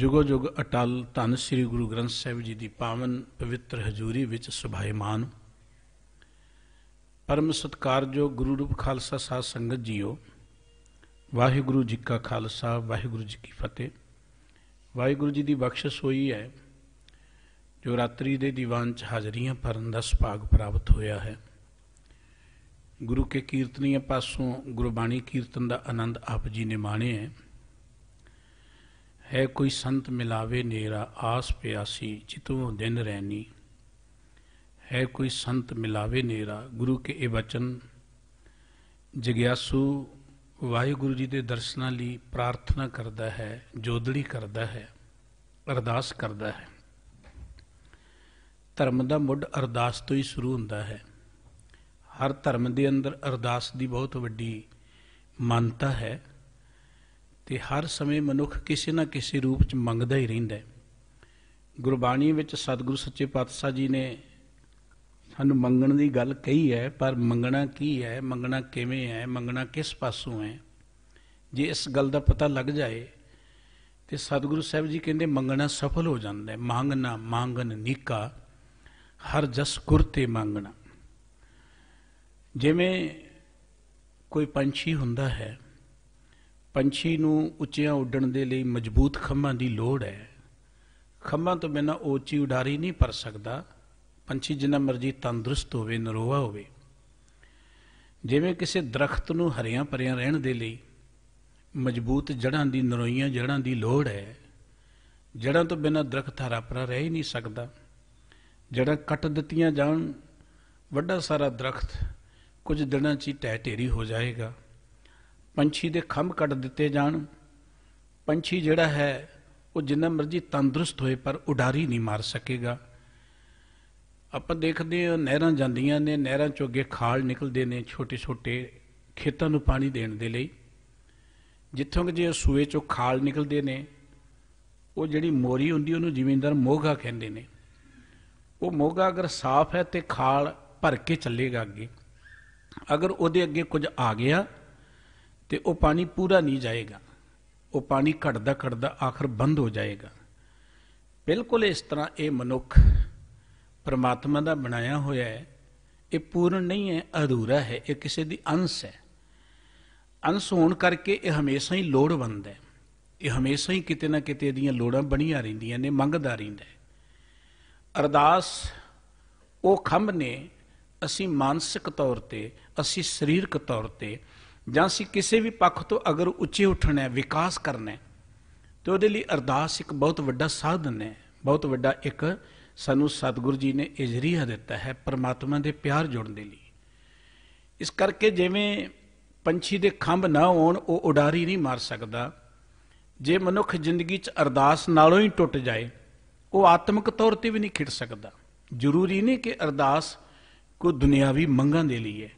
ਜੁਗੋ ਜੁਗ ਅਟਲ ਧੰਨ ਸ੍ਰੀ ਗੁਰੂ ਗ੍ਰੰਥ ਸਾਹਿਬ ਜੀ ਦੀ ਪਾਵਨ ਪਵਿੱਤਰ ਹਜ਼ੂਰੀ ਵਿੱਚ ਸੁਭਾਇਮਾਨ ਪਰਮ ਸਤਕਾਰਯੋਗ ਗੁਰੂ ਰੂਪ ਖਾਲਸਾ ਸਾਧ ਸੰਗਤ ਜੀਓ ਵਾਹਿਗੁਰੂ ਜੀ ਕਾ ਖਾਲਸਾ ਵਾਹਿਗੁਰੂ ਜੀ ਕੀ ਫਤਿਹ ਵਾਹਿਗੁਰੂ ਜੀ ਦੀ ਬਖਸ਼ਿਸ਼ ਹੋਈ ਹੈ ਜੋ ਰਾਤਰੀ ਦੇ ਦੀਵਾਨ 'ਚ ਹਾਜ਼ਰੀਆਂ ਭਰਨ ਦਾ ਸੁਭਾਗ ਪ੍ਰਾਪਤ ਹੋਇਆ ਹੈ ਗੁਰੂ ਕੇ ਕੀਰਤਨੀਆਂ ਪਾਸੋਂ ਗੁਰਬਾਣੀ ਕੀਰਤਨ ਦਾ ਆਨੰਦ ਆਪ ਜੀ ਨੇ ਮਾਣਿਆ ਹੈ ਹੈ ਕੋਈ ਸੰਤ ਮਿਲਾਵੇ ਨੇਰਾ ਆਸ ਪਿਆਸੀ ਜਿਤੋਂ ਦਿਨ ਰਹਿਨੀ ਹੈ ਕੋਈ ਸੰਤ ਮਿਲਾਵੇ ਨੇਰਾ ਗੁਰੂ ਕੇ ਇਹ ਬਚਨ ਜਗਿਆਸੂ ਵਾਹਿਗੁਰੂ ਜੀ ਦੇ ਦਰਸ਼ਨਾਂ ਲਈ ਪ੍ਰਾਰਥਨਾ ਕਰਦਾ ਹੈ ਜੋਦੜੀ ਕਰਦਾ ਹੈ ਅਰਦਾਸ ਕਰਦਾ ਹੈ ਧਰਮ ਦਾ ਮੁੱਢ ਅਰਦਾਸ ਤੋਂ ਹੀ ਸ਼ੁਰੂ ਹੁੰਦਾ ਹੈ ਹਰ ਧਰਮ ਦੇ ਅੰਦਰ ਅਰਦਾਸ ਦੀ ਬਹੁਤ ਵੱਡੀ ਮੰਨਤਾ ਹੈ ਕਿ ਹਰ ਸਮੇਂ ਮਨੁੱਖ ਕਿਸੇ ਨਾ ਕਿਸੇ ਰੂਪ 'ਚ ਮੰਗਦਾ ਹੀ ਰਹਿੰਦਾ ਹੈ ਗੁਰਬਾਣੀ ਵਿੱਚ ਸਤਿਗੁਰੂ ਸੱਚੇ ਪਾਤਸ਼ਾਹ ਜੀ ਨੇ ਸਾਨੂੰ ਮੰਗਣ ਦੀ ਗੱਲ ਕਹੀ ਹੈ ਪਰ ਮੰਗਣਾ ਕੀ ਹੈ ਮੰਗਣਾ ਕਿਵੇਂ ਹੈ ਮੰਗਣਾ ਕਿਸ ਪਾਸੋਂ ਹੈ ਜੇ ਇਸ ਗੱਲ ਦਾ ਪਤਾ ਲੱਗ ਜਾਏ ਤੇ ਸਤਿਗੁਰੂ ਸਾਹਿਬ ਜੀ ਕਹਿੰਦੇ ਮੰਗਣਾ ਸਫਲ ਹੋ ਜਾਂਦਾ ਹੈ ਮੰਗਣਾ ਮੰਗਨ ਨੀਕਾ ਹਰ ਜਸ ਕੁਰਤੇ ਮੰਗਣਾ ਜਿਵੇਂ ਕੋਈ ਪੰਛੀ ਹੁੰਦਾ ਹੈ ਪੰਛੀ ਨੂੰ ਉੱਚਿਆਂ ਉੱਡਣ ਦੇ ਲਈ ਮਜ਼ਬੂਤ ਖੰਭਾਂ ਦੀ ਲੋੜ ਹੈ ਖੰਭਾਂ ਤੋਂ ਬਿਨਾ ਉਹ ਉੱਚੀ ਉਡਾਰੀ ਨਹੀਂ ਪਰ ਸਕਦਾ ਪੰਛੀ ਜਿੰਨਾ ਮਰਜੀ ਤੰਦਰੁਸਤ ਹੋਵੇ ਨਰੋਵਾ ਹੋਵੇ ਜਿਵੇਂ ਕਿਸੇ ਦਰਖਤ ਨੂੰ ਹਰੀਆਂ ਭਰੀਆਂ ਰਹਿਣ ਦੇ ਲਈ ਮਜ਼ਬੂਤ ਜੜਾਂ ਦੀ ਨਰੋਈਆਂ ਜੜਾਂ ਦੀ ਲੋੜ ਹੈ ਜੜਾਂ ਤੋਂ ਬਿਨਾ ਦਰਖਤ ਹਰਾ ਭਰਾ ਰਹਿ ਹੀ ਨਹੀਂ ਸਕਦਾ ਜੜ੍ਹਾਂ ਕੱਟ ਦਿੱਤੀਆਂ ਜਾਣ ਵੱਡਾ ਸਾਰਾ ਦਰਖਤ ਕੁਝ ਦਿਨਾਂ 'ਚ ਹੀ ਟਹਿ ਢੇਰੀ ਹੋ ਜਾਏਗਾ ਪੰਛੀ ਦੇ ਖੰਭ ਕੱਟ ਦਿੱਤੇ ਜਾਣ ਪੰਛੀ ਜਿਹੜਾ ਹੈ ਉਹ ਜਿੰਨਾ ਮਰਜੀ ਤੰਦਰੁਸਤ ਹੋਏ ਪਰ ਉਡਾਰੀ ਨਹੀਂ ਮਾਰ ਸਕੇਗਾ ਆਪਾਂ ਦੇਖਦੇ ਹਾਂ ਨਹਿਰਾਂ ਜਾਂਦੀਆਂ ਨੇ ਨਹਿਰਾਂ ਚੋਂ ਅੱਗੇ ਖਾਲ ਨਿਕਲਦੇ ਨੇ ਛੋਟੇ-ਛੋਟੇ ਖੇਤਾਂ ਨੂੰ ਪਾਣੀ ਦੇਣ ਦੇ ਲਈ ਜਿੱਥੋਂ ਕਿ ਜੇ ਸੂਏ ਚੋਂ ਖਾਲ ਨਿਕਲਦੇ ਨੇ ਉਹ ਜਿਹੜੀ ਮੋਰੀ ਹੁੰਦੀ ਉਹਨੂੰ ਜ਼ਿਮੀਂਦਾਰ ਮੋਗਾ ਕਹਿੰਦੇ ਨੇ ਉਹ ਮੋਗਾ ਅਗਰ ਸਾਫ਼ ਹੈ ਤੇ ਖਾਲ ਭਰ ਕੇ ਚੱਲੇਗਾ ਅੱਗੇ ਅਗਰ ਉਹਦੇ ਅੱਗੇ ਕੁਝ ਆ ਗਿਆ ਤੇ ਉਹ ਪਾਣੀ ਪੂਰਾ ਨਹੀਂ ਜਾਏਗਾ ਉਹ ਪਾਣੀ ਘਟਦਾ ਘਟਦਾ ਆਖਰ ਬੰਦ ਹੋ ਜਾਏਗਾ ਬਿਲਕੁਲ ਇਸ ਤਰ੍ਹਾਂ ਇਹ ਮਨੁੱਖ ਪ੍ਰਮਾਤਮਾ ਦਾ ਬਣਾਇਆ ਹੋਇਆ ਹੈ ਇਹ ਪੂਰਨ ਨਹੀਂ ਹੈ ਅਧੂਰਾ ਹੈ ਇਹ ਕਿਸੇ ਦੀ ਅੰਸ਼ ਹੈ ਅੰਸ਼ ਹੋਣ ਕਰਕੇ ਇਹ ਹਮੇਸ਼ਾ ਹੀ ਲੋੜਵੰਦ ਹੈ ਇਹ ਹਮੇਸ਼ਾ ਹੀ ਕਿਤੇ ਨਾ ਕਿਤੇ ਇਹਦੀਆਂ ਲੋੜਾਂ ਬਣੀਆਂ ਰਹਿੰਦੀਆਂ ਨੇ ਮੰਗਦਾ ਰਹਿੰਦਾ ਹੈ ਅਰਦਾਸ ਉਹ ਖੰਭ ਨੇ ਅਸੀਂ ਮਾਨਸਿਕ ਤੌਰ ਤੇ ਅਸੀਂ ਸਰੀਰਕ ਤੌਰ ਤੇ ਜਾਂ ਅਸੀਂ ਕਿਸੇ ਵੀ ਪੱਖ ਤੋਂ ਅਗਰ ਉੱਚੇ ਉੱਠਣਾ ਹੈ ਵਿਕਾਸ ਕਰਨਾ ਹੈ ਤੇ ਉਹਦੇ ਲਈ ਅਰਦਾਸ ਇੱਕ ਬਹੁਤ ਵੱਡਾ ਸਾਧਨ ਹੈ ਬਹੁਤ ਵੱਡਾ ਇੱਕ ਸਾਨੂੰ ਸਤਿਗੁਰੂ ਜੀ ਨੇ ਇਹ ਜ਼ਰੀਆ ਦਿੱਤਾ ਹੈ ਪਰਮਾਤਮਾ ਦੇ ਪਿਆਰ ਜੁੜਨ ਦੇ ਲਈ ਇਸ ਕਰਕੇ ਜਿਵੇਂ ਪੰਛੀ ਦੇ ਖੰਭ ਨਾ ਹੋਣ ਉਹ ਉਡਾਰੀ ਨਹੀਂ ਮਾਰ ਸਕਦਾ ਜੇ ਮਨੁੱਖ ਜ਼ਿੰਦਗੀ 'ਚ ਅਰਦਾਸ ਨਾਲੋਂ ਹੀ ਟੁੱਟ ਜਾਏ ਉਹ ਆਤਮਿਕ ਤੌਰ ਤੇ ਵੀ ਨਹੀਂ ਖਿੜ ਸਕਦਾ ਜ਼ਰੂਰੀ ਨਹੀਂ ਕਿ ਅਰਦਾਸ ਕੋ ਦੁਨਿਆਵੀ ਮੰਗਾਂ ਦੇ ਲਈ ਹੈ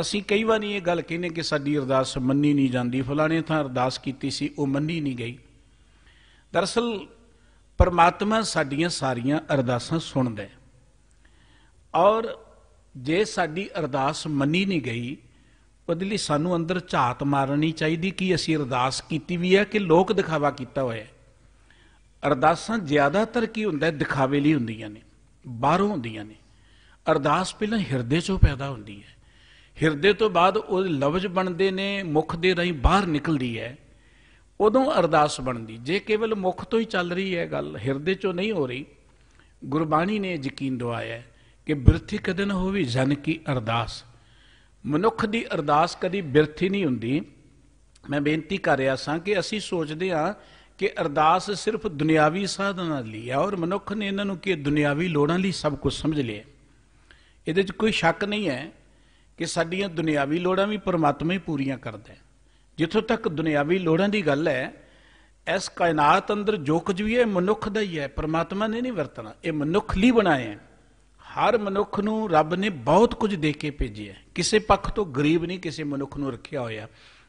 ਅਸੀਂ ਕਈ ਵਾਰੀ ਇਹ ਗੱਲ ਕਹਿੰਨੇ ਕਿ ਸਾਡੀ ਅਰਦਾਸ ਮੰਨੀ ਨਹੀਂ ਜਾਂਦੀ ਫਲਾਣੇ ਥਾਂ ਅਰਦਾਸ ਕੀਤੀ ਸੀ ਉਹ ਮੰਨੀ ਨਹੀਂ ਗਈ ਦਰਸਲ ਪਰਮਾਤਮਾ ਸਾਡੀਆਂ ਸਾਰੀਆਂ ਅਰਦਾਸਾਂ ਸੁਣਦਾ ਹੈ ਔਰ ਜੇ ਸਾਡੀ ਅਰਦਾਸ ਮੰਨੀ ਨਹੀਂ ਗਈ ਉਹਦੇ ਲਈ ਸਾਨੂੰ ਅੰਦਰ ਝਾਤ ਮਾਰਨੀ ਚਾਹੀਦੀ ਕਿ ਅਸੀਂ ਅਰਦਾਸ ਕੀਤੀ ਵੀ ਹੈ ਕਿ ਲੋਕ ਦਿਖਾਵਾ ਕੀਤਾ ਹੋਇਆ ਹੈ ਅਰਦਾਸਾਂ ਜ਼ਿਆਦਾਤਰ ਕੀ ਹੁੰਦਾ ਦਿਖਾਵੇ ਲਈ ਹੁੰਦੀਆਂ ਨੇ ਬਾਹਰੋਂ ਹੁੰਦੀਆਂ ਨੇ ਅਰਦਾਸ ਪਹਿਲਾਂ ਹਿਰਦੇ ਚੋਂ ਪੈਦਾ ਹੁੰਦੀ ਹੈ ਹਿਰਦੇ ਤੋਂ ਬਾਅਦ ਉਹ ਲਫ਼ਜ਼ ਬਣਦੇ ਨੇ ਮੁਖ ਦੇ ਰਹੀਂ ਬਾਹਰ ਨਿਕਲਦੀ ਹੈ ਉਦੋਂ ਅਰਦਾਸ ਬਣਦੀ ਜੇ ਕੇਵਲ ਮੁਖ ਤੋਂ ਹੀ ਚੱਲ ਰਹੀ ਹੈ ਗੱਲ ਹਿਰਦੇ ਚੋਂ ਨਹੀਂ ਹੋ ਰਹੀ ਗੁਰਬਾਣੀ ਨੇ ਯਕੀਨ ਦਵਾਇਆ ਕਿ ਬਿਰਥੀ ਕਦਨ ਹੋਵੀ ਜਨ ਕੀ ਅਰਦਾਸ ਮਨੁੱਖ ਦੀ ਅਰਦਾਸ ਕਦੀ ਬਿਰਥੀ ਨਹੀਂ ਹੁੰਦੀ ਮੈਂ ਬੇਨਤੀ ਕਰ ਰਿਹਾ ਸਾਂ ਕਿ ਅਸੀਂ ਸੋਚਦੇ ਹਾਂ ਕਿ ਅਰਦਾਸ ਸਿਰਫ ਦੁਨਿਆਵੀ ਸਾਧਨਾਂ ਲਈ ਹੈ ਔਰ ਮਨੁੱਖ ਨੇ ਇਹਨਾਂ ਨੂੰ ਕਿ ਦੁਨਿਆਵੀ ਲੋੜਾਂ ਲਈ ਸਭ ਕੁਝ ਸਮਝ ਲਿਆ ਇਹਦੇ 'ਚ ਕੋਈ ਸ਼ੱਕ ਨਹੀਂ ਹੈ ਕਿ ਸਾਡੀਆਂ ਦੁਨਿਆਵੀ ਲੋੜਾਂ ਵੀ ਪਰਮਾਤਮਾ ਹੀ ਪੂਰੀਆਂ ਕਰਦਾ ਹੈ ਜਿੱਥੋਂ ਤੱਕ ਦੁਨਿਆਵੀ ਲੋੜਾਂ ਦੀ ਗੱਲ ਹੈ ਇਸ ਕਾਇਨਾਤ ਅੰਦਰ ਜੋ ਕੁਝ ਵੀ ਹੈ ਮਨੁੱਖ ਦਾ ਹੀ ਹੈ ਪਰਮਾਤਮਾ ਨੇ ਨਹੀਂ ਵਰਤਣਾ ਇਹ ਮਨੁੱਖ ਲਈ ਬਣਾਇਆ ਹੈ ਹਰ ਮਨੁੱਖ ਨੂੰ ਰੱਬ ਨੇ ਬਹੁਤ ਕੁਝ ਦੇ ਕੇ ਭੇਜਿਆ ਕਿਸੇ ਪੱਖ ਤੋਂ ਗਰੀਬ ਨਹੀਂ ਕਿਸੇ ਮਨੁੱਖ ਨੂੰ ਰੱਖਿਆ ਹੋਇਆ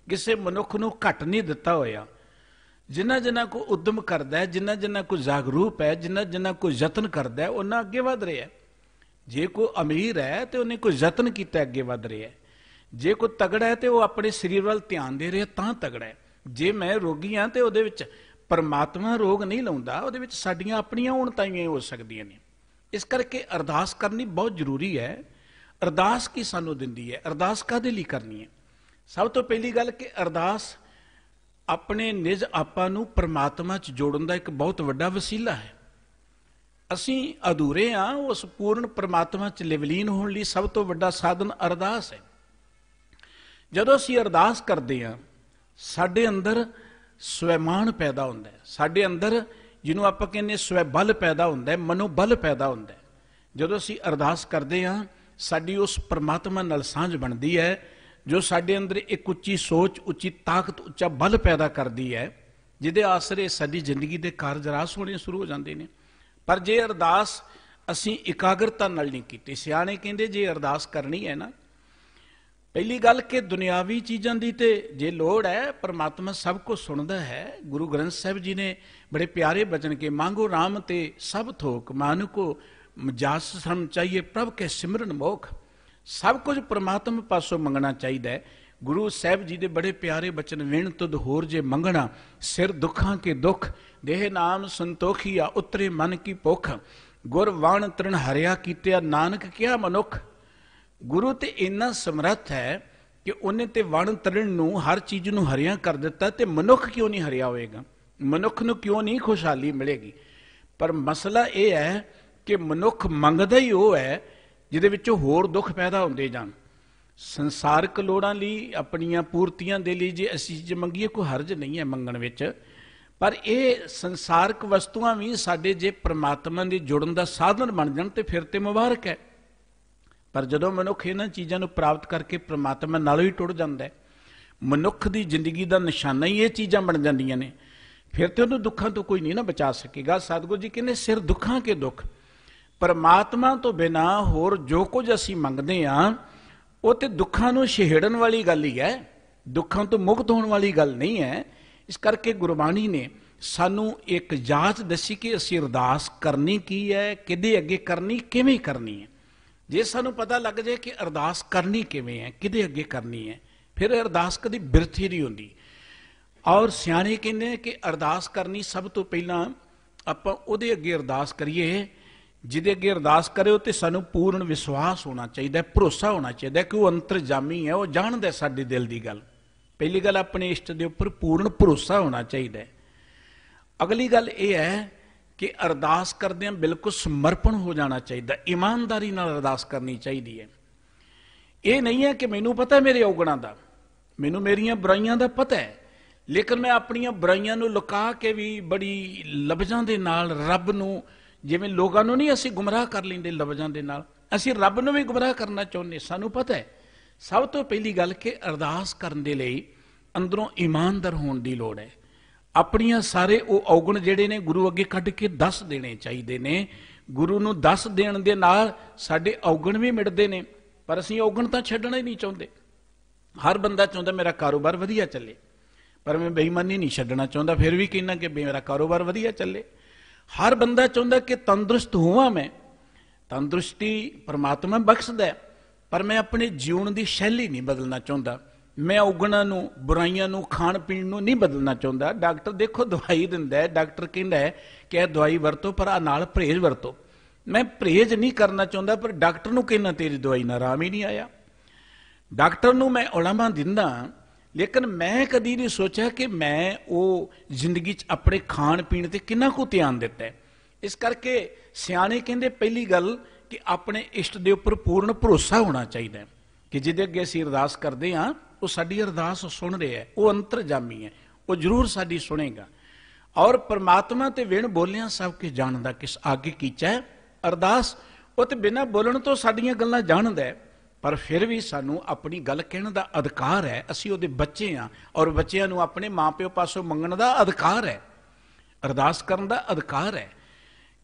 ਕਿਸੇ ਮਨੁੱਖ ਨੂੰ ਘਟ ਨਹੀਂ ਦਿੱਤਾ ਹੋਇਆ ਜਿਨ੍ਹਾਂ ਜਿਨ੍ਹਾਂ ਕੋ ਉਦਮ ਕਰਦਾ ਹੈ ਜਿਨ੍ਹਾਂ ਜਿਨ੍ਹਾਂ ਕੋ ਜਾਗਰੂਕ ਹੈ ਜਿਨ੍ਹਾਂ ਜਿਨ੍ਹਾਂ ਕੋ ਯਤਨ ਕਰਦਾ ਹੈ ਉਹਨਾਂ ਅੱਗੇ ਵਧ ਰਿਹਾ ਹੈ ਜੇ ਕੋਈ ਅਮੀਰ ਹੈ ਤੇ ਉਹਨੇ ਕੋਈ ਯਤਨ ਕੀਤਾ ਅੱਗੇ ਵਧ ਰਿਹਾ ਹੈ ਜੇ ਕੋਈ ਤਗੜਾ ਹੈ ਤੇ ਉਹ ਆਪਣੇ ਸਰੀਰ ਵੱਲ ਧਿਆਨ ਦੇ ਰਿਹਾ ਤਾਂ ਤਗੜਾ ਹੈ ਜੇ ਮੈਂ ਰੋਗੀ ਹਾਂ ਤੇ ਉਹਦੇ ਵਿੱਚ ਪਰਮਾਤਮਾ ਰੋਗ ਨਹੀਂ ਲਾਉਂਦਾ ਉਹਦੇ ਵਿੱਚ ਸਾਡੀਆਂ ਆਪਣੀਆਂ ਤਾਈਆਂ ਹੋ ਸਕਦੀਆਂ ਨੇ ਇਸ ਕਰਕੇ ਅਰਦਾਸ ਕਰਨੀ ਬਹੁਤ ਜ਼ਰੂਰੀ ਹੈ ਅਰਦਾਸ ਕੀ ਸਾਨੂੰ ਦਿੰਦੀ ਹੈ ਅਰਦਾਸ ਕਾਦੇ ਲਈ ਕਰਨੀ ਹੈ ਸਭ ਤੋਂ ਪਹਿਲੀ ਗੱਲ ਕਿ ਅਰਦਾਸ ਆਪਣੇ ਨਿਜ ਆਪਾ ਨੂੰ ਪਰਮਾਤਮਾ 'ਚ ਜੋੜਨ ਦਾ ਇੱਕ ਬਹੁਤ ਵੱਡਾ ਵਸੀਲਾ ਹੈ ਅਸੀਂ ਅਧੂਰੇ ਆ ਉਸ ਪੂਰਨ ਪਰਮਾਤਮਾ ਚ ਲਿਵਲੀਨ ਹੋਣ ਲਈ ਸਭ ਤੋਂ ਵੱਡਾ ਸਾਧਨ ਅਰਦਾਸ ਹੈ ਜਦੋਂ ਅਸੀਂ ਅਰਦਾਸ ਕਰਦੇ ਆ ਸਾਡੇ ਅੰਦਰ ਸਵੈਮਾਨ ਪੈਦਾ ਹੁੰਦਾ ਹੈ ਸਾਡੇ ਅੰਦਰ ਜਿਹਨੂੰ ਆਪਾਂ ਕਹਿੰਦੇ ਸਵੈ ਬਲ ਪੈਦਾ ਹੁੰਦਾ ਹੈ ਮਨੋਬਲ ਪੈਦਾ ਹੁੰਦਾ ਹੈ ਜਦੋਂ ਅਸੀਂ ਅਰਦਾਸ ਕਰਦੇ ਆ ਸਾਡੀ ਉਸ ਪਰਮਾਤਮਾ ਨਾਲ ਸਾਂਝ ਬਣਦੀ ਹੈ ਜੋ ਸਾਡੇ ਅੰਦਰ ਇੱਕ ਉੱਚੀ ਸੋਚ ਉੱਚੀ ਤਾਕਤ ਉੱਚਾ ਬਲ ਪੈਦਾ ਕਰਦੀ ਹੈ ਜਿਹਦੇ ਆਸਰੇ ਸਾਡੀ ਜ਼ਿੰਦਗੀ ਦੇ ਕਾਰਜ ਰਾਸ ਹੋਣੇ ਸ਼ੁਰੂ ਹੋ ਜਾਂਦੇ ਨੇ ਪਰ ਜੇ ਅਰਦਾਸ ਅਸੀਂ ਇਕਾਗਰਤਾ ਨਾਲ ਨਹੀਂ ਕੀਤੀ ਸਿਆਣੇ ਕਹਿੰਦੇ ਜੇ ਅਰਦਾਸ ਕਰਨੀ ਹੈ ਨਾ ਪਹਿਲੀ ਗੱਲ ਕਿ ਦੁਨਿਆਵੀ ਚੀਜ਼ਾਂ ਦੀ ਤੇ ਜੇ ਲੋੜ ਹੈ ਪਰਮਾਤਮਾ ਸਭ ਕੁਝ ਸੁਣਦਾ ਹੈ ਗੁਰੂ ਗ੍ਰੰਥ ਸਾਹਿਬ ਜੀ ਨੇ ਬੜੇ ਪਿਆਰੇ ਬਚਨ ਕੇ ਮੰਗੋ ਰਾਮ ਤੇ ਸਭ ਥੋਕ ਮਾਨੁ ਕੋ ਮਜਾਸ ਸਮ ਚਾਹੀਏ ਪ੍ਰਭ ਕੇ ਸਿਮਰਨ ਮੋਖ ਸਭ ਕੁਝ ਪਰਮਾਤਮਾ ਪਾਸੋਂ ਮੰਗਣਾ ਚਾਹੀਦਾ ਹੈ ਗੁਰੂ ਸਾਹਿਬ ਜੀ ਦੇ ਬੜੇ ਪਿਆਰੇ ਬਚਨ ਵਿਣ ਤੁਧ ਹੋਰ ਜੇ ਮੰਗਣਾ ਸਿਰ ਦੁੱਖਾਂ ਕੇ ਦੁੱਖ ਦੇਹ ਨਾਮ ਸੰਤੋਖੀਆ ਉਤਰੇ ਮਨ ਕੀ ਭੁੱਖ ਗੁਰ ਵਣ ਤ੍ਰਿਣ ਹਰਿਆ ਕੀਤਿਆ ਨਾਨਕ ਕਿਆ ਮਨੁੱਖ ਗੁਰੂ ਤੇ ਇੰਨਾ ਸਮਰੱਥ ਹੈ ਕਿ ਉਹਨੇ ਤੇ ਵਣ ਤ੍ਰਿਣ ਨੂੰ ਹਰ ਚੀਜ਼ ਨੂੰ ਹਰਿਆ ਕਰ ਦਿੱਤਾ ਤੇ ਮਨੁੱਖ ਕਿਉਂ ਨਹੀਂ ਹਰਿਆ ਹੋਏਗਾ ਮਨੁੱਖ ਨੂੰ ਕਿਉਂ ਨਹੀਂ ਖੁਸ਼ਹਾਲੀ ਮਿਲੇਗੀ ਪਰ ਮਸਲਾ ਇਹ ਹੈ ਕਿ ਮਨੁੱਖ ਮੰਗਦਾ ਹੀ ਉਹ ਹੈ ਜਿਹਦੇ ਵਿੱਚੋਂ ਹੋਰ ਦੁੱਖ ਪੈਦਾ ਹੁੰਦੇ ਜਾਣ ਸੰਸਾਰਕ ਲੋੜਾਂ ਲਈ ਆਪਣੀਆਂ ਪੂਰਤੀਆਂ ਦੇ ਲਈ ਜੇ ਅਸੀਂ ਜੇ ਮੰਗੀਏ ਕੋਈ ਹਰਜ ਨਹੀਂ ਹੈ ਮੰਗਣ ਵਿੱਚ ਪਰ ਇਹ ਸੰਸਾਰਕ ਵਸਤੂਆਂ ਵੀ ਸਾਡੇ ਜੇ ਪ੍ਰਮਾਤਮਾ ਦੇ ਜੁੜਨ ਦਾ ਸਾਧਨ ਬਣ ਜਾਣ ਤੇ ਫਿਰ ਤੇ ਮੁਬਾਰਕ ਹੈ ਪਰ ਜਦੋਂ ਮਨੁੱਖ ਇਹਨਾਂ ਚੀਜ਼ਾਂ ਨੂੰ ਪ੍ਰਾਪਤ ਕਰਕੇ ਪ੍ਰਮਾਤਮਾ ਨਾਲੋਂ ਹੀ ਟੁੱਟ ਜਾਂਦਾ ਹੈ ਮਨੁੱਖ ਦੀ ਜ਼ਿੰਦਗੀ ਦਾ ਨਿਸ਼ਾਨਾ ਹੀ ਇਹ ਚੀਜ਼ਾਂ ਬਣ ਜਾਂਦੀਆਂ ਨੇ ਫਿਰ ਤੇ ਉਹਨੂੰ ਦੁੱਖਾਂ ਤੋਂ ਕੋਈ ਨਹੀਂ ਨਾ ਬਚਾ ਸਕੇਗਾ ਸਤਿਗੁਰੂ ਜੀ ਕਹਿੰਦੇ ਸਿਰ ਦੁੱਖਾਂ ਕੇ ਦੁੱਖ ਪਰਮਾਤਮਾ ਤੋਂ ਬਿਨਾ ਹੋਰ ਜੋ ਕੁਝ ਅਸੀਂ ਮੰਗਦੇ ਆਂ ਉਹ ਤੇ ਦੁੱਖਾਂ ਨੂੰ ਛੇੜਨ ਵਾਲੀ ਗੱਲ ਹੀ ਹੈ ਦੁੱਖਾਂ ਤੋਂ ਮੁਕਤ ਹੋਣ ਵਾਲੀ ਗੱਲ ਨਹੀਂ ਹੈ ਇਸ ਕਰਕੇ ਗੁਰਬਾਣੀ ਨੇ ਸਾਨੂੰ ਇੱਕ ਜਾਚ ਦੱਸੀ ਕਿ ਅਸੀਂ ਅਰਦਾਸ ਕਰਨੀ ਕੀ ਹੈ ਕਿਹਦੇ ਅੱਗੇ ਕਰਨੀ ਕਿਵੇਂ ਕਰਨੀ ਹੈ ਜੇ ਸਾਨੂੰ ਪਤਾ ਲੱਗ ਜਾਏ ਕਿ ਅਰਦਾਸ ਕਰਨੀ ਕਿਵੇਂ ਹੈ ਕਿਹਦੇ ਅੱਗੇ ਕਰਨੀ ਹੈ ਫਿਰ ਅਰਦਾਸ ਕਦੀ ਬਿਰਥੀ ਨਹੀਂ ਹੁੰਦੀ ਔਰ ਸਿਆਣੇ ਕਹਿੰਦੇ ਕਿ ਅਰਦਾਸ ਕਰਨੀ ਸਭ ਤੋਂ ਪਹਿਲਾਂ ਆਪਾਂ ਉਹਦੇ ਅੱਗੇ ਅਰਦਾਸ ਕਰੀਏ ਜਿਹਦੇ ਅੱਗੇ ਅਰਦਾਸ ਕਰਿਓ ਤੇ ਸਾਨੂੰ ਪੂਰਨ ਵਿਸ਼ਵਾਸ ਹੋਣਾ ਚਾਹੀਦਾ ਭਰੋਸਾ ਹੋਣਾ ਚਾਹੀਦਾ ਕਿ ਉਹ ਅੰਤਰਜਾਮੀ ਹੈ ਉਹ ਜਾਣਦਾ ਸਾਡੇ ਦਿਲ ਦੀ ਗੱਲ ਪਹਿਲੀ ਗੱਲ ਆਪਣੇ ਇਸ਼ਟ ਦੇ ਉੱਪਰ ਪੂਰਨ ਭਰੋਸਾ ਹੋਣਾ ਚਾਹੀਦਾ ਅਗਲੀ ਗੱਲ ਇਹ ਹੈ ਕਿ ਅਰਦਾਸ ਕਰਦੇ ਹਾਂ ਬਿਲਕੁਲ ਸਮਰਪਣ ਹੋ ਜਾਣਾ ਚਾਹੀਦਾ ਇਮਾਨਦਾਰੀ ਨਾਲ ਅਰਦਾਸ ਕਰਨੀ ਚਾਹੀਦੀ ਹੈ ਇਹ ਨਹੀਂ ਹੈ ਕਿ ਮੈਨੂੰ ਪਤਾ ਹੈ ਮੇਰੇ ਔਗਣਾ ਦਾ ਮੈਨੂੰ ਮੇਰੀਆਂ ਬੁਰਾਈਆਂ ਦਾ ਪਤਾ ਹੈ ਲੇਕਿਨ ਮੈਂ ਆਪਣੀਆਂ ਬੁਰਾਈਆਂ ਨੂੰ ਲੁਕਾ ਕੇ ਵੀ ਬੜੀ ਲਬਜ਼ਾਂ ਦੇ ਨਾਲ ਰੱਬ ਨੂੰ ਜਿਵੇਂ ਲੋਕਾਂ ਨੂੰ ਨਹੀਂ ਅਸੀਂ ਗੁੰਮਰਾਹ ਕਰ ਲੈਂਦੇ ਲਫ਼ਜ਼ਾਂ ਦੇ ਨਾਲ ਅਸੀਂ ਰੱਬ ਨੂੰ ਵੀ ਗੁੰਮਰਾਹ ਕਰਨਾ ਚਾਹੁੰਦੇ ਸਾਨੂੰ ਪਤਾ ਹੈ ਸਭ ਤੋਂ ਪਹਿਲੀ ਗੱਲ ਕਿ ਅਰਦਾਸ ਕਰਨ ਦੇ ਲਈ ਅੰਦਰੋਂ ਇਮਾਨਦਾਰ ਹੋਣ ਦੀ ਲੋੜ ਹੈ ਆਪਣੀਆਂ ਸਾਰੇ ਉਹ ਔਗਣ ਜਿਹੜੇ ਨੇ ਗੁਰੂ ਅੱਗੇ ਕੱਢ ਕੇ ਦੱਸ ਦੇਣੇ ਚਾਹੀਦੇ ਨੇ ਗੁਰੂ ਨੂੰ ਦੱਸ ਦੇਣ ਦੇ ਨਾਲ ਸਾਡੇ ਔਗਣ ਵੀ ਮਿਟਦੇ ਨੇ ਪਰ ਅਸੀਂ ਔਗਣ ਤਾਂ ਛੱਡਣਾ ਹੀ ਨਹੀਂ ਚਾਹੁੰਦੇ ਹਰ ਬੰਦਾ ਚਾਹੁੰਦਾ ਮੇਰਾ ਕਾਰੋਬਾਰ ਵਧੀਆ ਚੱਲੇ ਪਰ ਮੈਂ ਬੇਈਮਾਨੀ ਨਹੀਂ ਛੱਡਣਾ ਚਾਹੁੰਦਾ ਫਿਰ ਵੀ ਕਹਿੰਦਾ ਕਿ ਮੇਰਾ ਕਾਰੋਬਾਰ ਵਧੀਆ ਚੱਲੇ ਹਰ ਬੰਦਾ ਚਾਹੁੰਦਾ ਕਿ ਤੰਦਰੁਸਤ ਹੋਵਾਂ ਮੈਂ ਤੰਦਰੁਸਤੀ ਪਰਮਾਤਮਾ ਬਖਸ਼ਦਾ ਹੈ ਪਰ ਮੈਂ ਆਪਣੇ ਜੀਉਣ ਦੀ ਸ਼ੈਲੀ ਨਹੀਂ ਬਦਲਣਾ ਚਾਹੁੰਦਾ ਮੈਂ ਉਗਣਾ ਨੂੰ ਬੁਰਾਈਆਂ ਨੂੰ ਖਾਣ ਪੀਣ ਨੂੰ ਨਹੀਂ ਬਦਲਣਾ ਚਾਹੁੰਦਾ ਡਾਕਟਰ ਦੇਖੋ ਦਵਾਈ ਦਿੰਦਾ ਹੈ ਡਾਕਟਰ ਕਹਿੰਦਾ ਹੈ ਕਿ ਇਹ ਦਵਾਈ ਵਰਤੋ ਪਰ ਆ ਨਾਲ ਪ੍ਰੇਜ ਵਰਤੋ ਮੈਂ ਪ੍ਰੇਜ ਨਹੀਂ ਕਰਨਾ ਚਾਹੁੰਦਾ ਪਰ ਡਾਕਟਰ ਨੂੰ ਕਹਿੰਦਾ ਤੇਰੀ ਦਵਾਈ ਨਾਲ ਆਰਾਮ ਹੀ ਨਹੀਂ ਆਇਆ ਡਾਕਟਰ ਨੂੰ ਮੈਂ ਉਲਾਮਾ ਦਿੰਦਾ ਲੇਕਿਨ ਮੈਂ ਕਦੀ ਨਹੀਂ ਸੋਚਿਆ ਕਿ ਮੈਂ ਉਹ ਜ਼ਿੰਦਗੀ 'ਚ ਆਪਣੇ ਖਾਣ ਪੀਣ ਤੇ ਕਿੰਨਾ ਕੁ ਧਿਆਨ ਦਿੱਤਾ ਹੈ ਇਸ ਕਰਕੇ ਸਿਆਣੇ ਕਹਿੰਦੇ ਪਹਿਲੀ ਗੱਲ ਕਿ ਆਪਣੇ ਇਸ਼ਟ ਦੇ ਉੱਪਰ ਪੂਰਨ ਭਰੋਸਾ ਹੋਣਾ ਚਾਹੀਦਾ ਹੈ ਕਿ ਜਿਹਦੇ ਅੱਗੇ ਅਸੀਂ ਅਰਦਾਸ ਕਰਦੇ ਹਾਂ ਉਹ ਸਾਡੀ ਅਰਦਾਸ ਸੁਣ ਰਿਹਾ ਹੈ ਉਹ ਅੰਤਰਜਾਮੀ ਹੈ ਉਹ ਜ਼ਰੂਰ ਸਾਡੀ ਸੁਣੇਗਾ ਔਰ ਪਰਮਾਤਮਾ ਤੇ ਵਿਣ ਬੋਲਿਆਂ ਸਭ ਕੇ ਜਾਣਦਾ ਕਿਸ ਆਗੇ ਕੀਚਾ ਅਰਦਾਸ ਉਹ ਤੇ ਬਿਨਾ ਬੋਲਣ ਤੋਂ ਸਾਡੀਆਂ ਗੱਲਾਂ ਜਾਣਦਾ ਹੈ ਪਰ ਫਿਰ ਵੀ ਸਾਨੂੰ ਆਪਣੀ ਗੱਲ ਕਹਿਣ ਦਾ ਅਧਿਕਾਰ ਹੈ ਅਸੀਂ ਉਹਦੇ ਬੱਚੇ ਆ ਔਰ ਬੱਚਿਆਂ ਨੂੰ ਆਪਣੇ ਮਾਪਿਓ ਪਾਸੋਂ ਮੰਗਣ ਦਾ ਅਧਿਕਾਰ ਹੈ ਅਰਦਾਸ ਕਰਨ ਦਾ ਅਧਿਕਾਰ ਹੈ